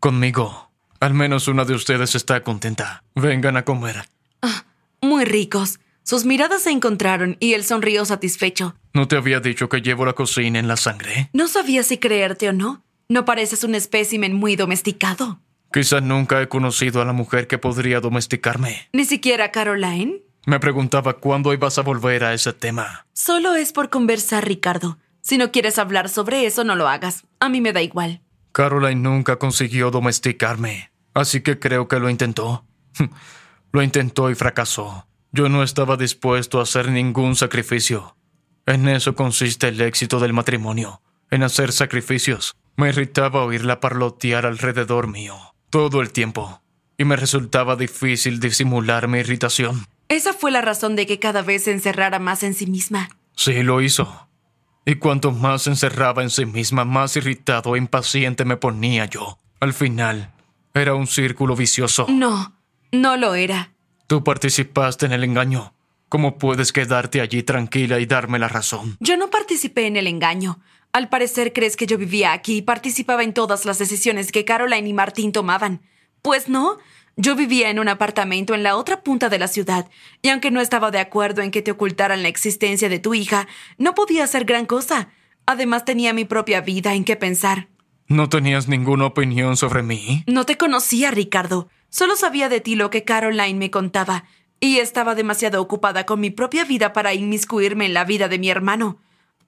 Conmigo. Al menos una de ustedes está contenta. Vengan a comer.
Ah, muy ricos. Sus miradas se encontraron y él sonrió satisfecho.
¿No te había dicho que llevo la cocina en la sangre?
No sabía si creerte o no. No pareces un espécimen muy domesticado.
Quizás nunca he conocido a la mujer que podría domesticarme.
¿Ni siquiera Caroline?
Me preguntaba cuándo ibas a volver a ese tema.
Solo es por conversar, Ricardo. Si no quieres hablar sobre eso, no lo hagas. A mí me da igual.
Caroline nunca consiguió domesticarme, así que creo que lo intentó. lo intentó y fracasó. Yo no estaba dispuesto a hacer ningún sacrificio. En eso consiste el éxito del matrimonio, en hacer sacrificios. Me irritaba oírla parlotear alrededor mío todo el tiempo y me resultaba difícil disimular mi irritación.
Esa fue la razón de que cada vez se encerrara más en sí misma.
Sí, lo hizo. Y cuanto más se encerraba en sí misma, más irritado e impaciente me ponía yo. Al final, era un círculo vicioso.
No, no lo era.
Tú participaste en el engaño. ¿Cómo puedes quedarte allí tranquila y darme la razón?
Yo no participé en el engaño. Al parecer crees que yo vivía aquí y participaba en todas las decisiones que Caroline y Martín tomaban. Pues no. Yo vivía en un apartamento en la otra punta de la ciudad, y aunque no estaba de acuerdo en que te ocultaran la existencia de tu hija, no podía hacer gran cosa. Además tenía mi propia vida en qué pensar.
¿No tenías ninguna opinión sobre mí?
No te conocía, Ricardo. Solo sabía de ti lo que Caroline me contaba, y estaba demasiado ocupada con mi propia vida para inmiscuirme en la vida de mi hermano.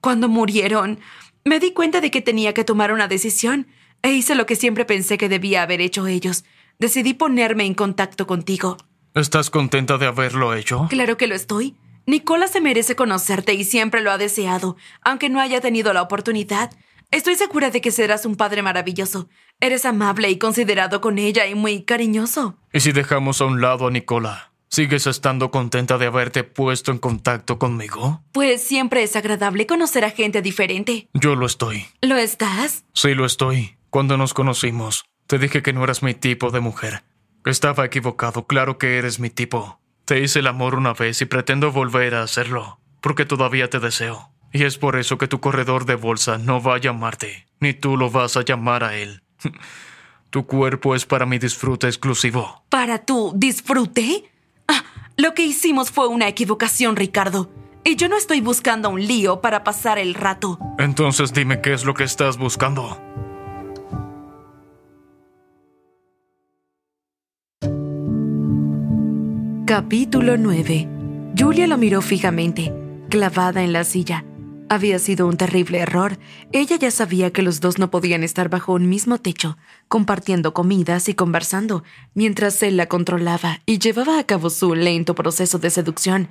Cuando murieron, me di cuenta de que tenía que tomar una decisión e hice lo que siempre pensé que debía haber hecho ellos. Decidí ponerme en contacto contigo.
¿Estás contenta de haberlo hecho?
Claro que lo estoy. Nicola se merece conocerte y siempre lo ha deseado, aunque no haya tenido la oportunidad. Estoy segura de que serás un padre maravilloso. Eres amable y considerado con ella y muy cariñoso.
¿Y si dejamos a un lado a Nicola? ¿Sigues estando contenta de haberte puesto en contacto conmigo?
Pues siempre es agradable conocer a gente diferente.
Yo lo estoy.
¿Lo estás?
Sí, lo estoy. Cuando nos conocimos, te dije que no eras mi tipo de mujer. Estaba equivocado, claro que eres mi tipo. Te hice el amor una vez y pretendo volver a hacerlo, porque todavía te deseo. Y es por eso que tu corredor de bolsa no va a llamarte, ni tú lo vas a llamar a él. tu cuerpo es para mi disfrute exclusivo.
¿Para tu disfrute? Lo que hicimos fue una equivocación, Ricardo. Y yo no estoy buscando un lío para pasar el rato.
Entonces dime qué es lo que estás buscando.
Capítulo 9. Julia lo miró fijamente, clavada en la silla. Había sido un terrible error. Ella ya sabía que los dos no podían estar bajo un mismo techo, compartiendo comidas y conversando, mientras él la controlaba y llevaba a cabo su lento proceso de seducción.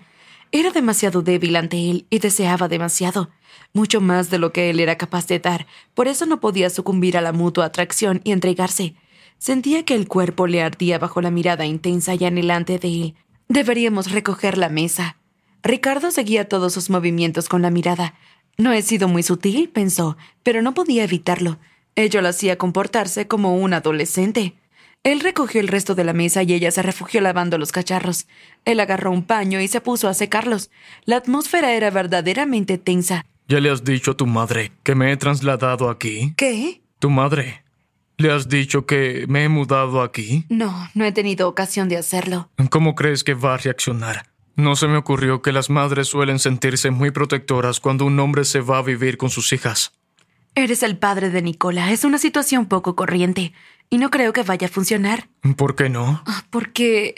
Era demasiado débil ante él y deseaba demasiado, mucho más de lo que él era capaz de dar, por eso no podía sucumbir a la mutua atracción y entregarse. Sentía que el cuerpo le ardía bajo la mirada intensa y anhelante de él. Deberíamos recoger la mesa, Ricardo seguía todos sus movimientos con la mirada. No he sido muy sutil, pensó, pero no podía evitarlo. Ello lo hacía comportarse como un adolescente. Él recogió el resto de la mesa y ella se refugió lavando los cacharros. Él agarró un paño y se puso a secarlos. La atmósfera era verdaderamente tensa.
¿Ya le has dicho a tu madre que me he trasladado aquí? ¿Qué? Tu madre. ¿Le has dicho que me he mudado aquí?
No, no he tenido ocasión de hacerlo.
¿Cómo crees que va a reaccionar? No se me ocurrió que las madres suelen sentirse muy protectoras cuando un hombre se va a vivir con sus hijas.
Eres el padre de Nicola. Es una situación poco corriente. Y no creo que vaya a funcionar.
¿Por qué no? Ah,
porque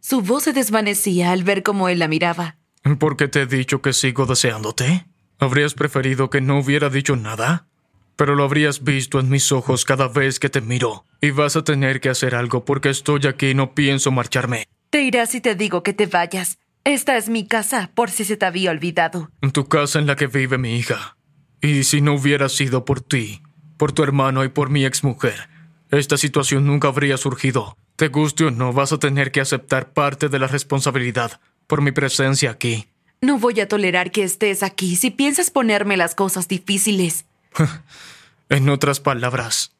su voz se desvanecía al ver cómo él la miraba.
¿Por qué te he dicho que sigo deseándote? ¿Habrías preferido que no hubiera dicho nada? Pero lo habrías visto en mis ojos cada vez que te miro. Y vas a tener que hacer algo porque estoy aquí y no pienso marcharme.
Te irás si te digo que te vayas. Esta es mi casa, por si se te había olvidado.
Tu casa en la que vive mi hija. Y si no hubiera sido por ti, por tu hermano y por mi exmujer, esta situación nunca habría surgido. Te guste o no, vas a tener que aceptar parte de la responsabilidad por mi presencia aquí.
No voy a tolerar que estés aquí si piensas ponerme las cosas difíciles.
en otras palabras,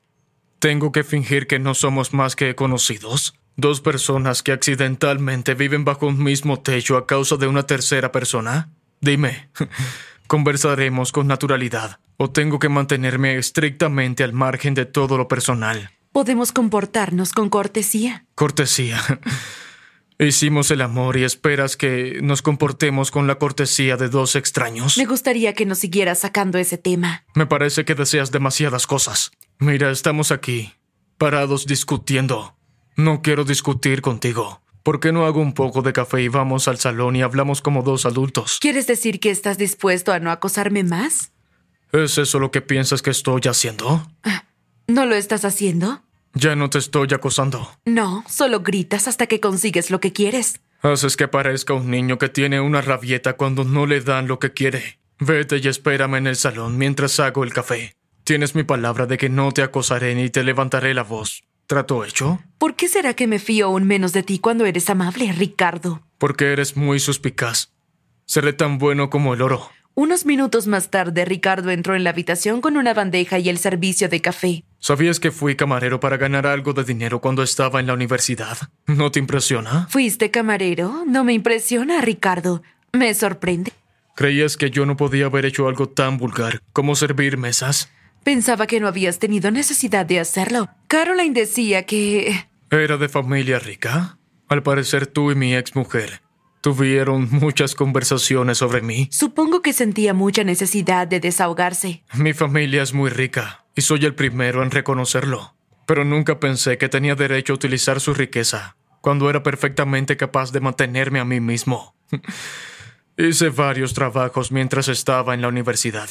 tengo que fingir que no somos más que conocidos. ¿Dos personas que accidentalmente viven bajo un mismo techo a causa de una tercera persona? Dime, ¿conversaremos con naturalidad o tengo que mantenerme estrictamente al margen de todo lo personal?
Podemos comportarnos con cortesía.
Cortesía. Hicimos el amor y esperas que nos comportemos con la cortesía de dos extraños.
Me gustaría que nos siguieras sacando ese tema.
Me parece que deseas demasiadas cosas. Mira, estamos aquí, parados discutiendo. No quiero discutir contigo. ¿Por qué no hago un poco de café y vamos al salón y hablamos como dos adultos?
¿Quieres decir que estás dispuesto a no acosarme más?
¿Es eso lo que piensas que estoy haciendo? Ah,
¿No lo estás haciendo?
Ya no te estoy acosando.
No, solo gritas hasta que consigues lo que quieres.
Haces que parezca un niño que tiene una rabieta cuando no le dan lo que quiere. Vete y espérame en el salón mientras hago el café. Tienes mi palabra de que no te acosaré ni te levantaré la voz. ¿Trato hecho?
¿Por qué será que me fío aún menos de ti cuando eres amable, Ricardo?
Porque eres muy suspicaz. Seré tan bueno como el oro.
Unos minutos más tarde, Ricardo entró en la habitación con una bandeja y el servicio de café.
¿Sabías que fui camarero para ganar algo de dinero cuando estaba en la universidad? ¿No te impresiona?
¿Fuiste camarero? No me impresiona, Ricardo. Me sorprende.
¿Creías que yo no podía haber hecho algo tan vulgar como servir mesas?
Pensaba que no habías tenido necesidad de hacerlo. Caroline decía que...
¿Era de familia rica? Al parecer tú y mi exmujer tuvieron muchas conversaciones sobre mí.
Supongo que sentía mucha necesidad de desahogarse.
Mi familia es muy rica y soy el primero en reconocerlo. Pero nunca pensé que tenía derecho a utilizar su riqueza cuando era perfectamente capaz de mantenerme a mí mismo. Hice varios trabajos mientras estaba en la universidad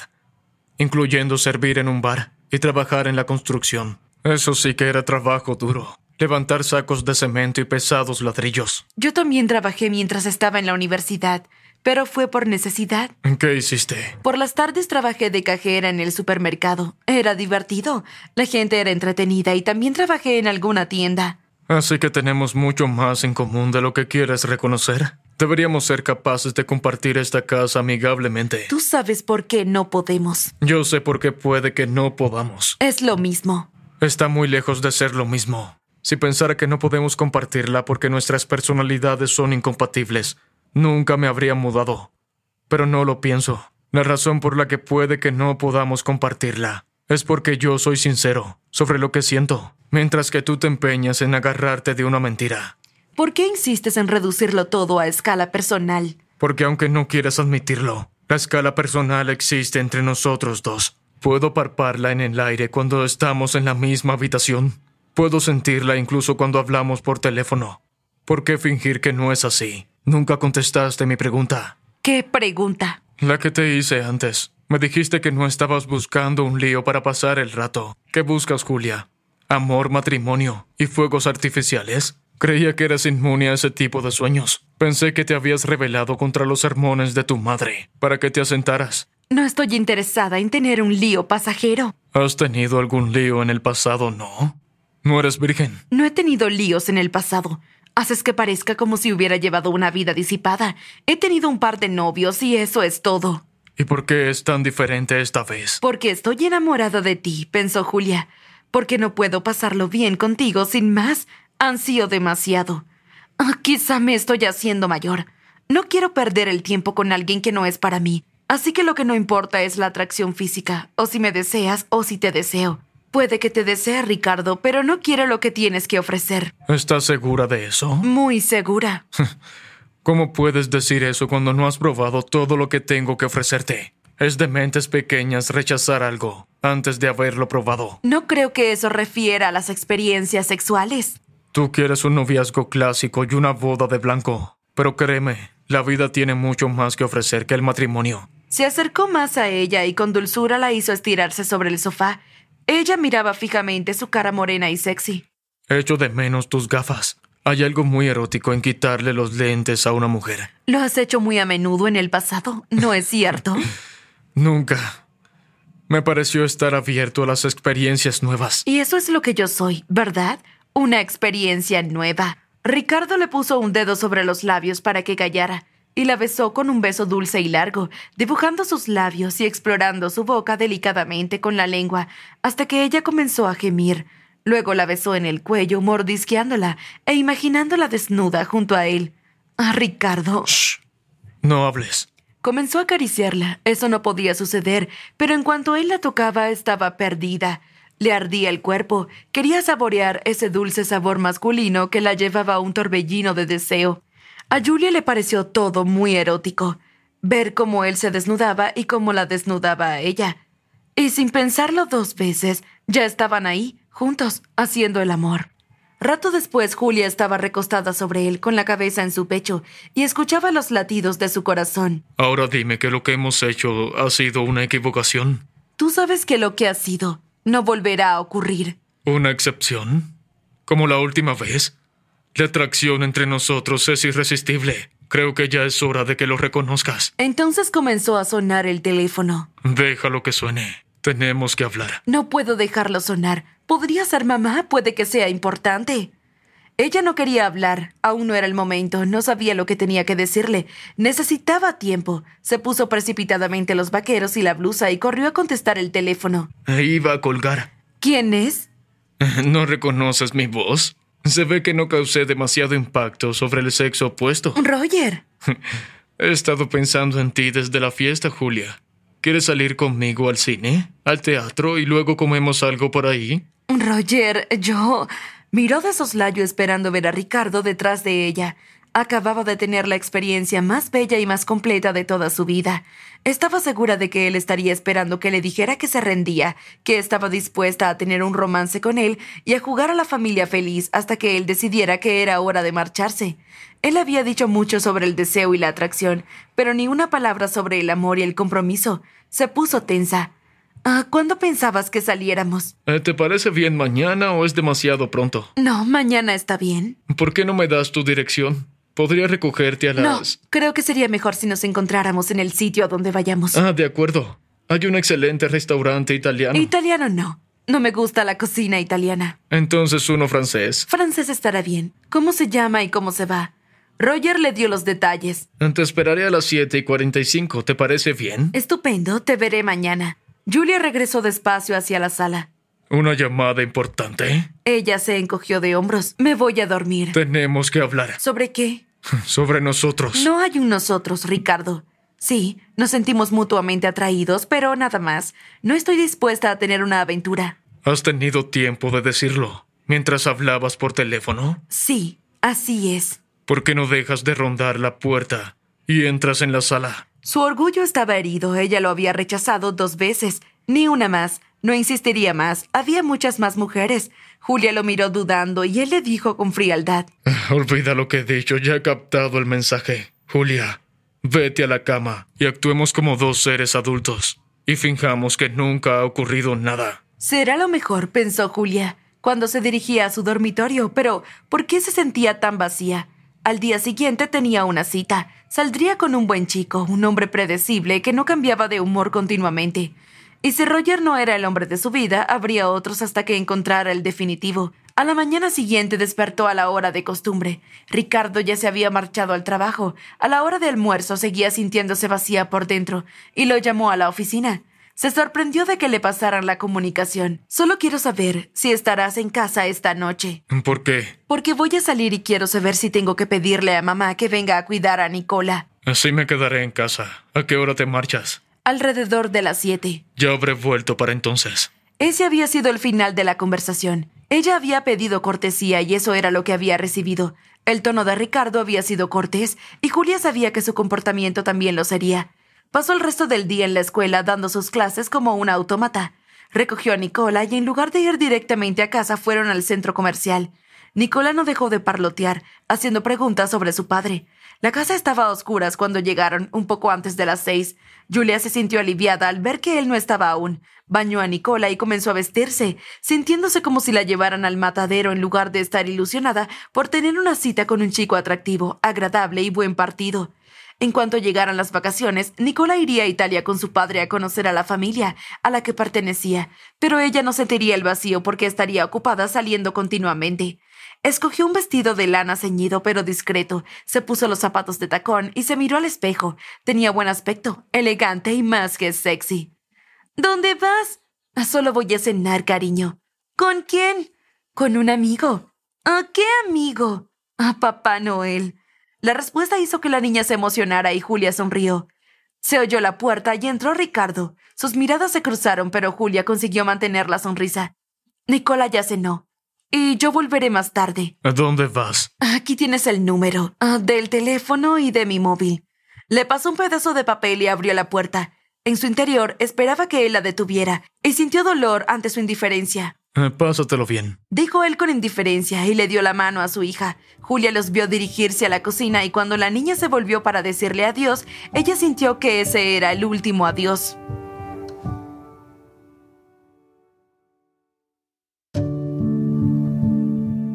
incluyendo servir en un bar y trabajar en la construcción. Eso sí que era trabajo duro. Levantar sacos de cemento y pesados ladrillos.
Yo también trabajé mientras estaba en la universidad, pero fue por necesidad.
¿Qué hiciste?
Por las tardes trabajé de cajera en el supermercado. Era divertido. La gente era entretenida y también trabajé en alguna tienda.
Así que tenemos mucho más en común de lo que quieres reconocer. Deberíamos ser capaces de compartir esta casa amigablemente.
Tú sabes por qué no podemos.
Yo sé por qué puede que no podamos.
Es lo mismo.
Está muy lejos de ser lo mismo. Si pensara que no podemos compartirla porque nuestras personalidades son incompatibles, nunca me habría mudado. Pero no lo pienso. La razón por la que puede que no podamos compartirla es porque yo soy sincero sobre lo que siento, mientras que tú te empeñas en agarrarte de una mentira.
¿Por qué insistes en reducirlo todo a escala personal?
Porque aunque no quieras admitirlo, la escala personal existe entre nosotros dos. Puedo parparla en el aire cuando estamos en la misma habitación. Puedo sentirla incluso cuando hablamos por teléfono. ¿Por qué fingir que no es así? Nunca contestaste mi pregunta.
¿Qué pregunta?
La que te hice antes. Me dijiste que no estabas buscando un lío para pasar el rato. ¿Qué buscas, Julia? ¿Amor, matrimonio y fuegos artificiales? Creía que eras inmune a ese tipo de sueños. Pensé que te habías rebelado contra los sermones de tu madre para que te asentaras.
No estoy interesada en tener un lío pasajero.
¿Has tenido algún lío en el pasado, no? ¿No eres virgen?
No he tenido líos en el pasado. Haces que parezca como si hubiera llevado una vida disipada. He tenido un par de novios y eso es todo.
¿Y por qué es tan diferente esta vez?
Porque estoy enamorada de ti, pensó Julia. Porque no puedo pasarlo bien contigo sin más. Han sido demasiado. Ah, quizá me estoy haciendo mayor. No quiero perder el tiempo con alguien que no es para mí. Así que lo que no importa es la atracción física, o si me deseas o si te deseo. Puede que te desee, Ricardo, pero no quiero lo que tienes que ofrecer.
¿Estás segura de eso?
Muy segura.
¿Cómo puedes decir eso cuando no has probado todo lo que tengo que ofrecerte? Es de mentes pequeñas rechazar algo antes de haberlo probado.
No creo que eso refiera a las experiencias sexuales.
Tú quieres un noviazgo clásico y una boda de blanco, pero créeme, la vida tiene mucho más que ofrecer que el matrimonio.
Se acercó más a ella y con dulzura la hizo estirarse sobre el sofá. Ella miraba fijamente su cara morena y sexy.
Echo de menos tus gafas. Hay algo muy erótico en quitarle los lentes a una mujer.
Lo has hecho muy a menudo en el pasado, ¿no es cierto?
Nunca. Me pareció estar abierto a las experiencias nuevas.
Y eso es lo que yo soy, ¿verdad? Una experiencia nueva. Ricardo le puso un dedo sobre los labios para que callara y la besó con un beso dulce y largo, dibujando sus labios y explorando su boca delicadamente con la lengua, hasta que ella comenzó a gemir. Luego la besó en el cuello, mordisqueándola e imaginándola desnuda junto a él. Ah, Ricardo.
Shh. No hables.
Comenzó a acariciarla. Eso no podía suceder, pero en cuanto él la tocaba estaba perdida. Le ardía el cuerpo, quería saborear ese dulce sabor masculino que la llevaba a un torbellino de deseo. A Julia le pareció todo muy erótico, ver cómo él se desnudaba y cómo la desnudaba a ella. Y sin pensarlo dos veces, ya estaban ahí, juntos, haciendo el amor. Rato después, Julia estaba recostada sobre él, con la cabeza en su pecho, y escuchaba los latidos de su corazón.
Ahora dime que lo que hemos hecho ha sido una equivocación.
Tú sabes que lo que ha sido, no volverá a ocurrir.
¿Una excepción? ¿Como la última vez? La atracción entre nosotros es irresistible. Creo que ya es hora de que lo reconozcas.
Entonces comenzó a sonar el teléfono.
Déjalo que suene. Tenemos que hablar.
No puedo dejarlo sonar. Podría ser mamá, puede que sea importante. Ella no quería hablar, aún no era el momento, no sabía lo que tenía que decirle, necesitaba tiempo. Se puso precipitadamente los vaqueros y la blusa y corrió a contestar el teléfono.
E iba a colgar.
¿Quién es?
¿No reconoces mi voz? Se ve que no causé demasiado impacto sobre el sexo opuesto.
Roger.
He estado pensando en ti desde la fiesta, Julia. ¿Quieres salir conmigo al cine, al teatro y luego comemos algo por ahí?
Roger, yo... Miró de soslayo esperando ver a Ricardo detrás de ella. Acababa de tener la experiencia más bella y más completa de toda su vida. Estaba segura de que él estaría esperando que le dijera que se rendía, que estaba dispuesta a tener un romance con él y a jugar a la familia feliz hasta que él decidiera que era hora de marcharse. Él había dicho mucho sobre el deseo y la atracción, pero ni una palabra sobre el amor y el compromiso. Se puso tensa. Ah, ¿Cuándo pensabas que saliéramos?
Eh, ¿Te parece bien mañana o es demasiado pronto?
No, mañana está bien.
¿Por qué no me das tu dirección? Podría recogerte a las... No,
creo que sería mejor si nos encontráramos en el sitio a donde vayamos. Ah,
de acuerdo. Hay un excelente restaurante italiano.
Italiano no. No me gusta la cocina italiana.
Entonces uno francés.
Francés estará bien. ¿Cómo se llama y cómo se va? Roger le dio los detalles.
Te esperaré a las 7 y 45. ¿Te parece bien?
Estupendo. Te veré mañana. Julia regresó despacio hacia la sala.
¿Una llamada importante?
Ella se encogió de hombros. Me voy a dormir.
Tenemos que hablar.
¿Sobre qué?
Sobre nosotros. No
hay un nosotros, Ricardo. Sí, nos sentimos mutuamente atraídos, pero nada más. No estoy dispuesta a tener una aventura.
¿Has tenido tiempo de decirlo mientras hablabas por teléfono?
Sí, así es.
¿Por qué no dejas de rondar la puerta y entras en la sala?
Su orgullo estaba herido, ella lo había rechazado dos veces, ni una más. No insistiría más, había muchas más mujeres. Julia lo miró dudando y él le dijo con frialdad.
Olvida lo que he dicho, ya he captado el mensaje. Julia, vete a la cama y actuemos como dos seres adultos y fingamos que nunca ha ocurrido nada.
Será lo mejor, pensó Julia, cuando se dirigía a su dormitorio, pero ¿por qué se sentía tan vacía? Al día siguiente tenía una cita. Saldría con un buen chico, un hombre predecible que no cambiaba de humor continuamente. Y si Roger no era el hombre de su vida, habría otros hasta que encontrara el definitivo. A la mañana siguiente despertó a la hora de costumbre. Ricardo ya se había marchado al trabajo. A la hora de almuerzo seguía sintiéndose vacía por dentro, y lo llamó a la oficina. Se sorprendió de que le pasaran la comunicación. Solo quiero saber si estarás en casa esta noche. ¿Por qué? Porque voy a salir y quiero saber si tengo que pedirle a mamá que venga a cuidar a Nicola.
Así me quedaré en casa. ¿A qué hora te marchas?
Alrededor de las siete.
Ya habré vuelto para entonces.
Ese había sido el final de la conversación. Ella había pedido cortesía y eso era lo que había recibido. El tono de Ricardo había sido cortés y Julia sabía que su comportamiento también lo sería. Pasó el resto del día en la escuela dando sus clases como un autómata. Recogió a Nicola y en lugar de ir directamente a casa fueron al centro comercial. Nicola no dejó de parlotear, haciendo preguntas sobre su padre. La casa estaba a oscuras cuando llegaron, un poco antes de las seis. Julia se sintió aliviada al ver que él no estaba aún. Bañó a Nicola y comenzó a vestirse, sintiéndose como si la llevaran al matadero en lugar de estar ilusionada por tener una cita con un chico atractivo, agradable y buen partido. En cuanto llegaran las vacaciones, Nicola iría a Italia con su padre a conocer a la familia a la que pertenecía, pero ella no sentiría el vacío porque estaría ocupada saliendo continuamente. Escogió un vestido de lana ceñido pero discreto, se puso los zapatos de tacón y se miró al espejo. Tenía buen aspecto, elegante y más que sexy. ¿Dónde vas? Ah, solo voy a cenar, cariño. ¿Con quién? Con un amigo. ¿A qué amigo? A ah, Papá Noel. La respuesta hizo que la niña se emocionara y Julia sonrió. Se oyó la puerta y entró Ricardo. Sus miradas se cruzaron, pero Julia consiguió mantener la sonrisa. Nicola ya cenó. Y yo volveré más tarde.
¿A dónde vas?
Aquí tienes el número ah, del teléfono y de mi móvil. Le pasó un pedazo de papel y abrió la puerta. En su interior esperaba que él la detuviera y sintió dolor ante su indiferencia.
Eh, pásatelo bien.
Dijo él con indiferencia y le dio la mano a su hija. Julia los vio dirigirse a la cocina y cuando la niña se volvió para decirle adiós, ella sintió que ese era el último adiós.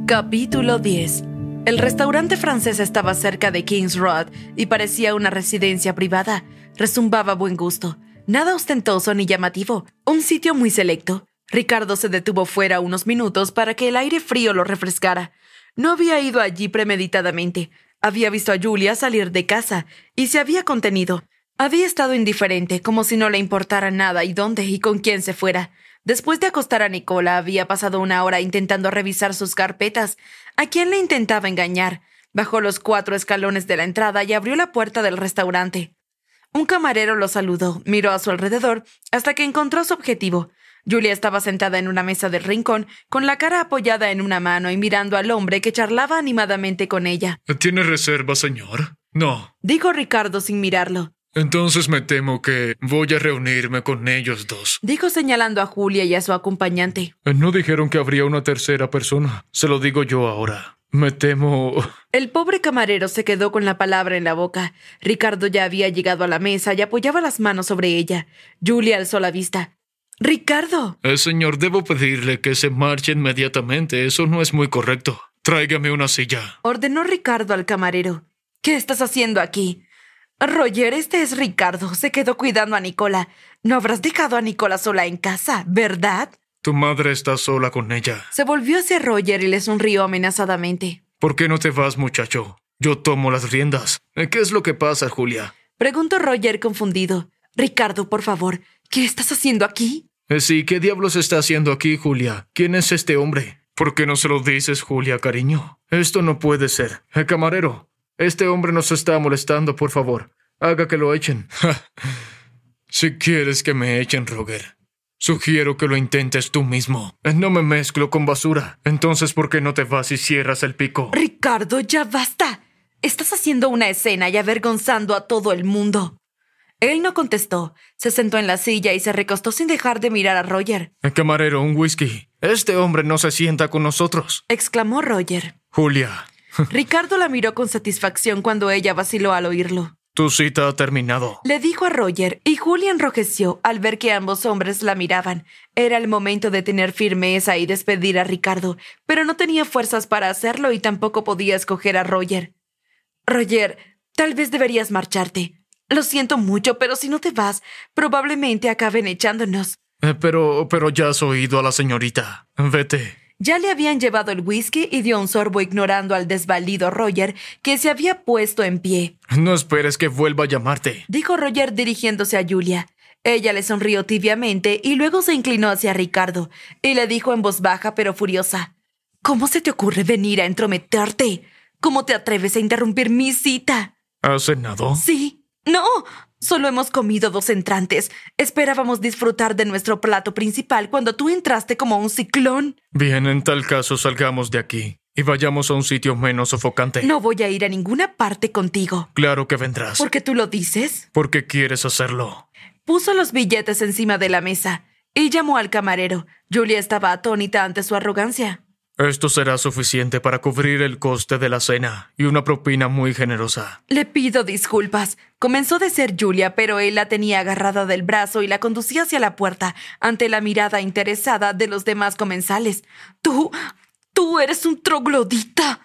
Capítulo 10 el restaurante francés estaba cerca de King's Road y parecía una residencia privada. Resumbaba buen gusto. Nada ostentoso ni llamativo. Un sitio muy selecto. Ricardo se detuvo fuera unos minutos para que el aire frío lo refrescara. No había ido allí premeditadamente. Había visto a Julia salir de casa y se había contenido. Había estado indiferente, como si no le importara nada y dónde y con quién se fuera. Después de acostar a Nicola, había pasado una hora intentando revisar sus carpetas. ¿A quién le intentaba engañar? Bajó los cuatro escalones de la entrada y abrió la puerta del restaurante. Un camarero lo saludó, miró a su alrededor, hasta que encontró su objetivo. Julia estaba sentada en una mesa del rincón, con la cara apoyada en una mano y mirando al hombre que charlaba animadamente con ella.
¿Tiene reserva, señor? No.
Dijo Ricardo sin mirarlo.
Entonces me temo que voy a reunirme con ellos dos.
Dijo señalando a Julia y a su acompañante.
Eh, no dijeron que habría una tercera persona. Se lo digo yo ahora. Me temo.
El pobre camarero se quedó con la palabra en la boca. Ricardo ya había llegado a la mesa y apoyaba las manos sobre ella. Julia alzó la vista. Ricardo.
El eh, señor, debo pedirle que se marche inmediatamente. Eso no es muy correcto. Tráigame una silla.
Ordenó Ricardo al camarero. ¿Qué estás haciendo aquí? Roger, este es Ricardo. Se quedó cuidando a Nicola. No habrás dejado a Nicola sola en casa, ¿verdad?
Tu madre está sola con ella.
Se volvió hacia Roger y le sonrió amenazadamente.
¿Por qué no te vas, muchacho? Yo tomo las riendas. Eh, ¿Qué es lo que pasa, Julia?
Preguntó Roger confundido. Ricardo, por favor, ¿Qué estás haciendo aquí?
Eh, sí, ¿qué diablos está haciendo aquí, Julia? ¿Quién es este hombre? ¿Por qué no se lo dices, Julia, cariño? Esto no puede ser. Eh, camarero, este hombre nos está molestando, por favor. Haga que lo echen. si quieres que me echen, Roger, sugiero que lo intentes tú mismo. Eh, no me mezclo con basura. Entonces, ¿por qué no te vas y cierras el pico?
Ricardo, ya basta. Estás haciendo una escena y avergonzando a todo el mundo. Él no contestó. Se sentó en la silla y se recostó sin dejar de mirar a Roger.
Camarero, un whisky. Este hombre no se sienta con nosotros.
exclamó Roger. Julia. Ricardo la miró con satisfacción cuando ella vaciló al oírlo.
Tu cita ha terminado.
Le dijo a Roger, y Julia enrojeció al ver que ambos hombres la miraban. Era el momento de tener firmeza y despedir a Ricardo, pero no tenía fuerzas para hacerlo y tampoco podía escoger a Roger. Roger, tal vez deberías marcharte. Lo siento mucho, pero si no te vas, probablemente acaben echándonos.
Eh, pero, pero ya has oído a la señorita. Vete.
Ya le habían llevado el whisky y dio un sorbo ignorando al desvalido Roger, que se había puesto en pie.
No esperes que vuelva a llamarte,
dijo Roger dirigiéndose a Julia. Ella le sonrió tibiamente y luego se inclinó hacia Ricardo y le dijo en voz baja pero furiosa. ¿Cómo se te ocurre venir a entrometerte? ¿Cómo te atreves a interrumpir mi cita?
¿Has cenado?
Sí, no, solo hemos comido dos entrantes. Esperábamos disfrutar de nuestro plato principal cuando tú entraste como un ciclón.
Bien, en tal caso salgamos de aquí y vayamos a un sitio menos sofocante. No
voy a ir a ninguna parte contigo.
Claro que vendrás. ¿Por
qué tú lo dices?
Porque quieres hacerlo.
Puso los billetes encima de la mesa y llamó al camarero. Julia estaba atónita ante su arrogancia.
Esto será suficiente para cubrir el coste de la cena y una propina muy generosa.
Le pido disculpas. Comenzó de ser Julia, pero él la tenía agarrada del brazo y la conducía hacia la puerta, ante la mirada interesada de los demás comensales. Tú, tú eres un troglodita.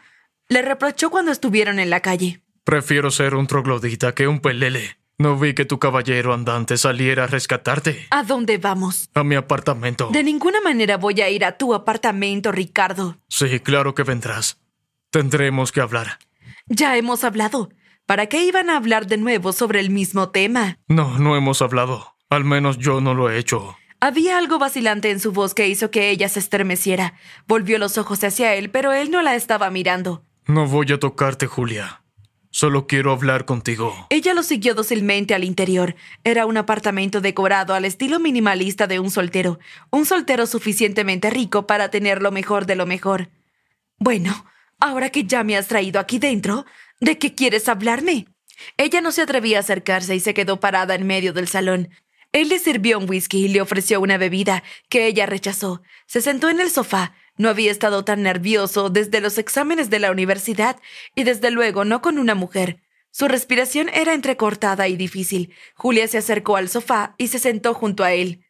Le reprochó cuando estuvieron en la calle.
Prefiero ser un troglodita que un pelele. No vi que tu caballero andante saliera a rescatarte.
¿A dónde vamos?
A mi apartamento. De
ninguna manera voy a ir a tu apartamento, Ricardo.
Sí, claro que vendrás. Tendremos que hablar.
Ya hemos hablado. ¿Para qué iban a hablar de nuevo sobre el mismo tema?
No, no hemos hablado. Al menos yo no lo he hecho.
Había algo vacilante en su voz que hizo que ella se estremeciera. Volvió los ojos hacia él, pero él no la estaba mirando.
No voy a tocarte, Julia. Solo quiero hablar contigo.
Ella lo siguió dócilmente al interior. Era un apartamento decorado al estilo minimalista de un soltero, un soltero suficientemente rico para tener lo mejor de lo mejor. Bueno, ahora que ya me has traído aquí dentro, ¿de qué quieres hablarme? Ella no se atrevía a acercarse y se quedó parada en medio del salón. Él le sirvió un whisky y le ofreció una bebida, que ella rechazó. Se sentó en el sofá, no había estado tan nervioso desde los exámenes de la universidad y desde luego no con una mujer. Su respiración era entrecortada y difícil. Julia se acercó al sofá y se sentó junto a él.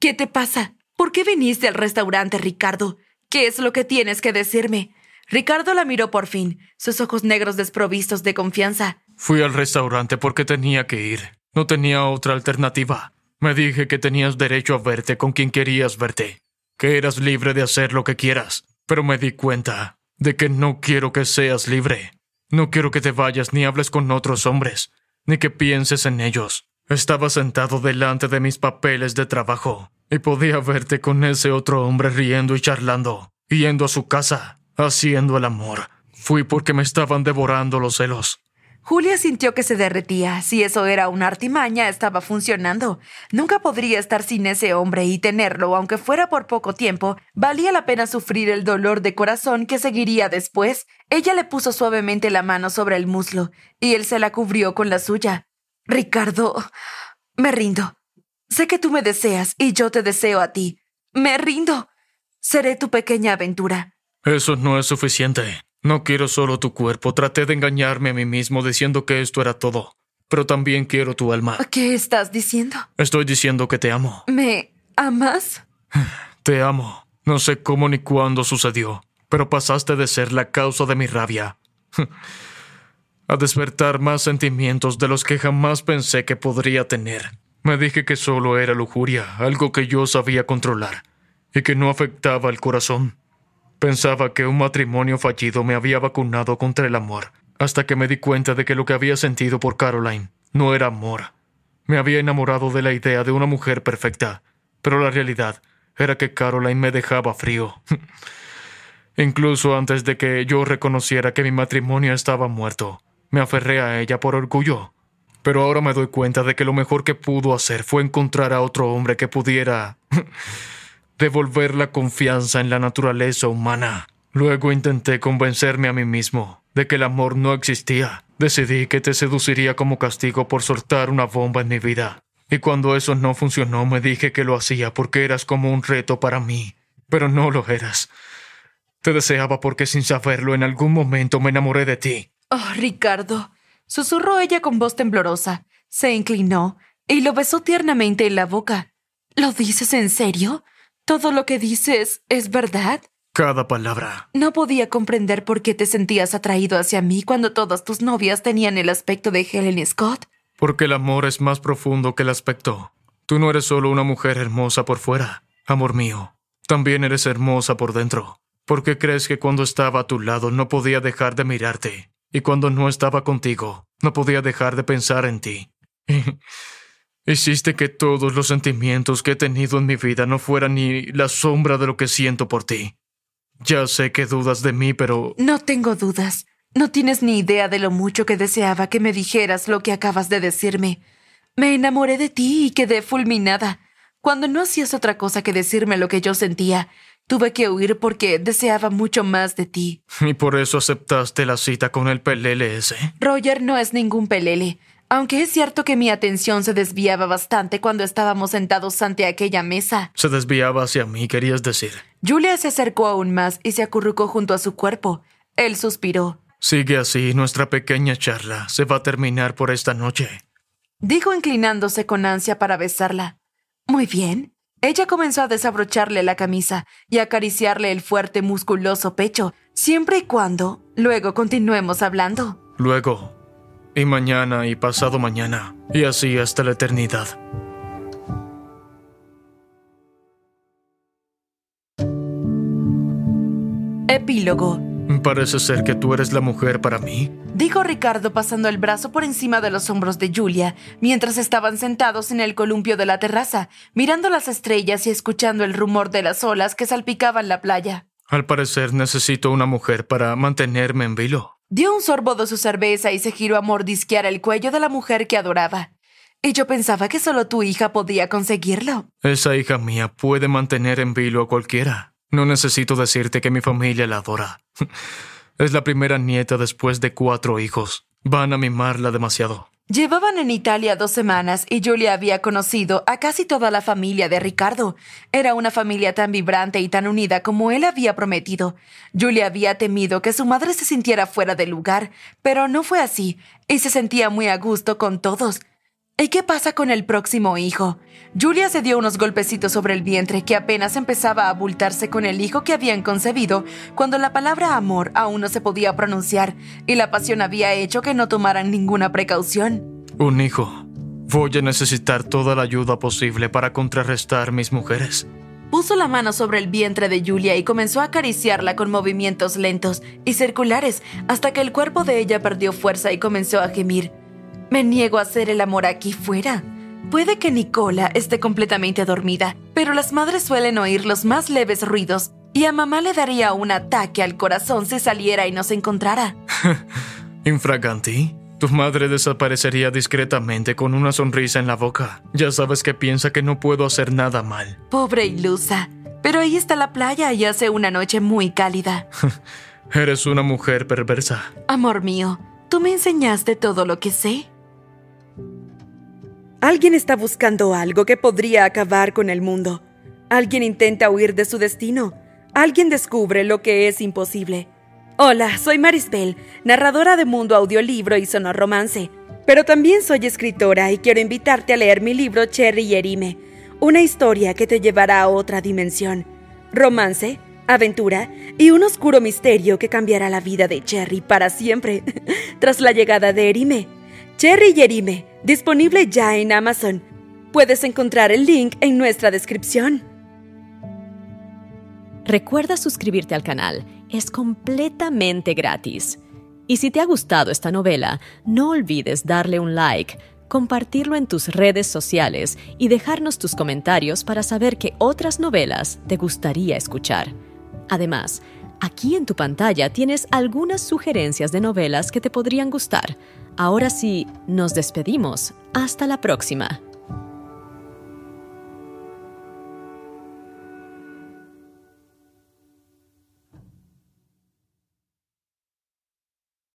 ¿Qué te pasa? ¿Por qué viniste al restaurante, Ricardo? ¿Qué es lo que tienes que decirme? Ricardo la miró por fin, sus ojos negros desprovistos de confianza.
Fui al restaurante porque tenía que ir. No tenía otra alternativa. Me dije que tenías derecho a verte con quien querías verte que eras libre de hacer lo que quieras, pero me di cuenta de que no quiero que seas libre. No quiero que te vayas ni hables con otros hombres, ni que pienses en ellos. Estaba sentado delante de mis papeles de trabajo y podía verte con ese otro hombre riendo y charlando, yendo a su casa, haciendo el amor. Fui porque me estaban devorando los celos.
Julia sintió que se derretía. Si eso era una artimaña, estaba funcionando. Nunca podría estar sin ese hombre y tenerlo, aunque fuera por poco tiempo, valía la pena sufrir el dolor de corazón que seguiría después. Ella le puso suavemente la mano sobre el muslo, y él se la cubrió con la suya. Ricardo, me rindo. Sé que tú me deseas y yo te deseo a ti. Me rindo. Seré tu pequeña aventura.
Eso no es suficiente. No quiero solo tu cuerpo. Traté de engañarme a mí mismo diciendo que esto era todo. Pero también quiero tu alma.
¿Qué estás diciendo?
Estoy diciendo que te amo.
¿Me amas?
Te amo. No sé cómo ni cuándo sucedió, pero pasaste de ser la causa de mi rabia a despertar más sentimientos de los que jamás pensé que podría tener. Me dije que solo era lujuria, algo que yo sabía controlar y que no afectaba al corazón. Pensaba que un matrimonio fallido me había vacunado contra el amor, hasta que me di cuenta de que lo que había sentido por Caroline no era amor. Me había enamorado de la idea de una mujer perfecta, pero la realidad era que Caroline me dejaba frío. Incluso antes de que yo reconociera que mi matrimonio estaba muerto, me aferré a ella por orgullo. Pero ahora me doy cuenta de que lo mejor que pudo hacer fue encontrar a otro hombre que pudiera devolver la confianza en la naturaleza humana. Luego intenté convencerme a mí mismo de que el amor no existía. Decidí que te seduciría como castigo por soltar una bomba en mi vida. Y cuando eso no funcionó me dije que lo hacía porque eras como un reto para mí. Pero no lo eras. Te deseaba porque sin saberlo en algún momento me enamoré de ti.
Oh, Ricardo. Susurró ella con voz temblorosa. Se inclinó y lo besó tiernamente en la boca. ¿Lo dices en serio? ¿Todo lo que dices es verdad?
Cada palabra.
No podía comprender por qué te sentías atraído hacia mí cuando todas tus novias tenían el aspecto de Helen Scott.
Porque el amor es más profundo que el aspecto. Tú no eres solo una mujer hermosa por fuera, amor mío. También eres hermosa por dentro. ¿Por qué crees que cuando estaba a tu lado no podía dejar de mirarte? Y cuando no estaba contigo, no podía dejar de pensar en ti. Hiciste que todos los sentimientos que he tenido en mi vida no fueran ni la sombra de lo que siento por ti. Ya sé que dudas de mí, pero...
No tengo dudas. No tienes ni idea de lo mucho que deseaba que me dijeras lo que acabas de decirme. Me enamoré de ti y quedé fulminada. Cuando no hacías otra cosa que decirme lo que yo sentía, tuve que huir porque deseaba mucho más de ti.
¿Y por eso aceptaste la cita con el pelele ese?
Roger no es ningún pelele. Aunque es cierto que mi atención se desviaba bastante cuando estábamos sentados ante aquella mesa.
Se desviaba hacia mí, querías decir.
Julia se acercó aún más y se acurrucó junto a su cuerpo. Él suspiró.
Sigue así, nuestra pequeña charla se va a terminar por esta noche.
Dijo inclinándose con ansia para besarla. Muy bien. Ella comenzó a desabrocharle la camisa y acariciarle el fuerte, musculoso pecho, siempre y cuando luego continuemos hablando.
Luego, y mañana y pasado mañana, y así hasta la eternidad.
Epílogo.
Parece ser que tú eres la mujer para mí.
Dijo Ricardo pasando el brazo por encima de los hombros de Julia, mientras estaban sentados en el columpio de la terraza, mirando las estrellas y escuchando el rumor de las olas que salpicaban la playa.
Al parecer necesito una mujer para mantenerme en vilo.
Dio un sorbo de su cerveza y se giró a mordisquear el cuello de la mujer que adoraba. Y yo pensaba que solo tu hija podía conseguirlo.
Esa hija mía puede mantener en vilo a cualquiera. No necesito decirte que mi familia la adora. Es la primera nieta después de cuatro hijos. Van a mimarla demasiado.
Llevaban en Italia dos semanas y Julia había conocido a casi toda la familia de Ricardo. Era una familia tan vibrante y tan unida como él había prometido. Julia había temido que su madre se sintiera fuera de lugar, pero no fue así, y se sentía muy a gusto con todos. ¿Y qué pasa con el próximo hijo? Julia se dio unos golpecitos sobre el vientre que apenas empezaba a abultarse con el hijo que habían concebido cuando la palabra amor aún no se podía pronunciar y la pasión había hecho que no tomaran ninguna precaución.
Un hijo. Voy a necesitar toda la ayuda posible para contrarrestar mis mujeres.
Puso la mano sobre el vientre de Julia y comenzó a acariciarla con movimientos lentos y circulares hasta que el cuerpo de ella perdió fuerza y comenzó a gemir. Me niego a hacer el amor aquí fuera. Puede que Nicola esté completamente dormida, pero las madres suelen oír los más leves ruidos y a mamá le daría un ataque al corazón si saliera y no se encontrara.
Infraganti, tu madre desaparecería discretamente con una sonrisa en la boca. Ya sabes que piensa que no puedo hacer nada mal.
Pobre ilusa, pero ahí está la playa y hace una noche muy cálida.
Eres una mujer perversa.
Amor mío, tú me enseñaste todo lo que sé. Alguien está buscando algo que podría acabar con el mundo. Alguien intenta huir de su destino. Alguien descubre lo que es imposible. Hola, soy Marisbel, narradora de Mundo Audiolibro y Romance. Pero también soy escritora y quiero invitarte a leer mi libro Cherry y Erime, una historia que te llevará a otra dimensión. Romance, aventura y un oscuro misterio que cambiará la vida de Cherry para siempre tras la llegada de Erime Cherry Yerime, disponible ya en Amazon. Puedes encontrar el link en nuestra descripción. Recuerda suscribirte al canal, es completamente gratis. Y si te ha gustado esta novela, no olvides darle un like, compartirlo en tus redes sociales y dejarnos tus comentarios para saber qué otras novelas te gustaría escuchar. Además, aquí en tu pantalla tienes algunas sugerencias de novelas que te podrían gustar. Ahora sí, nos despedimos. Hasta la próxima.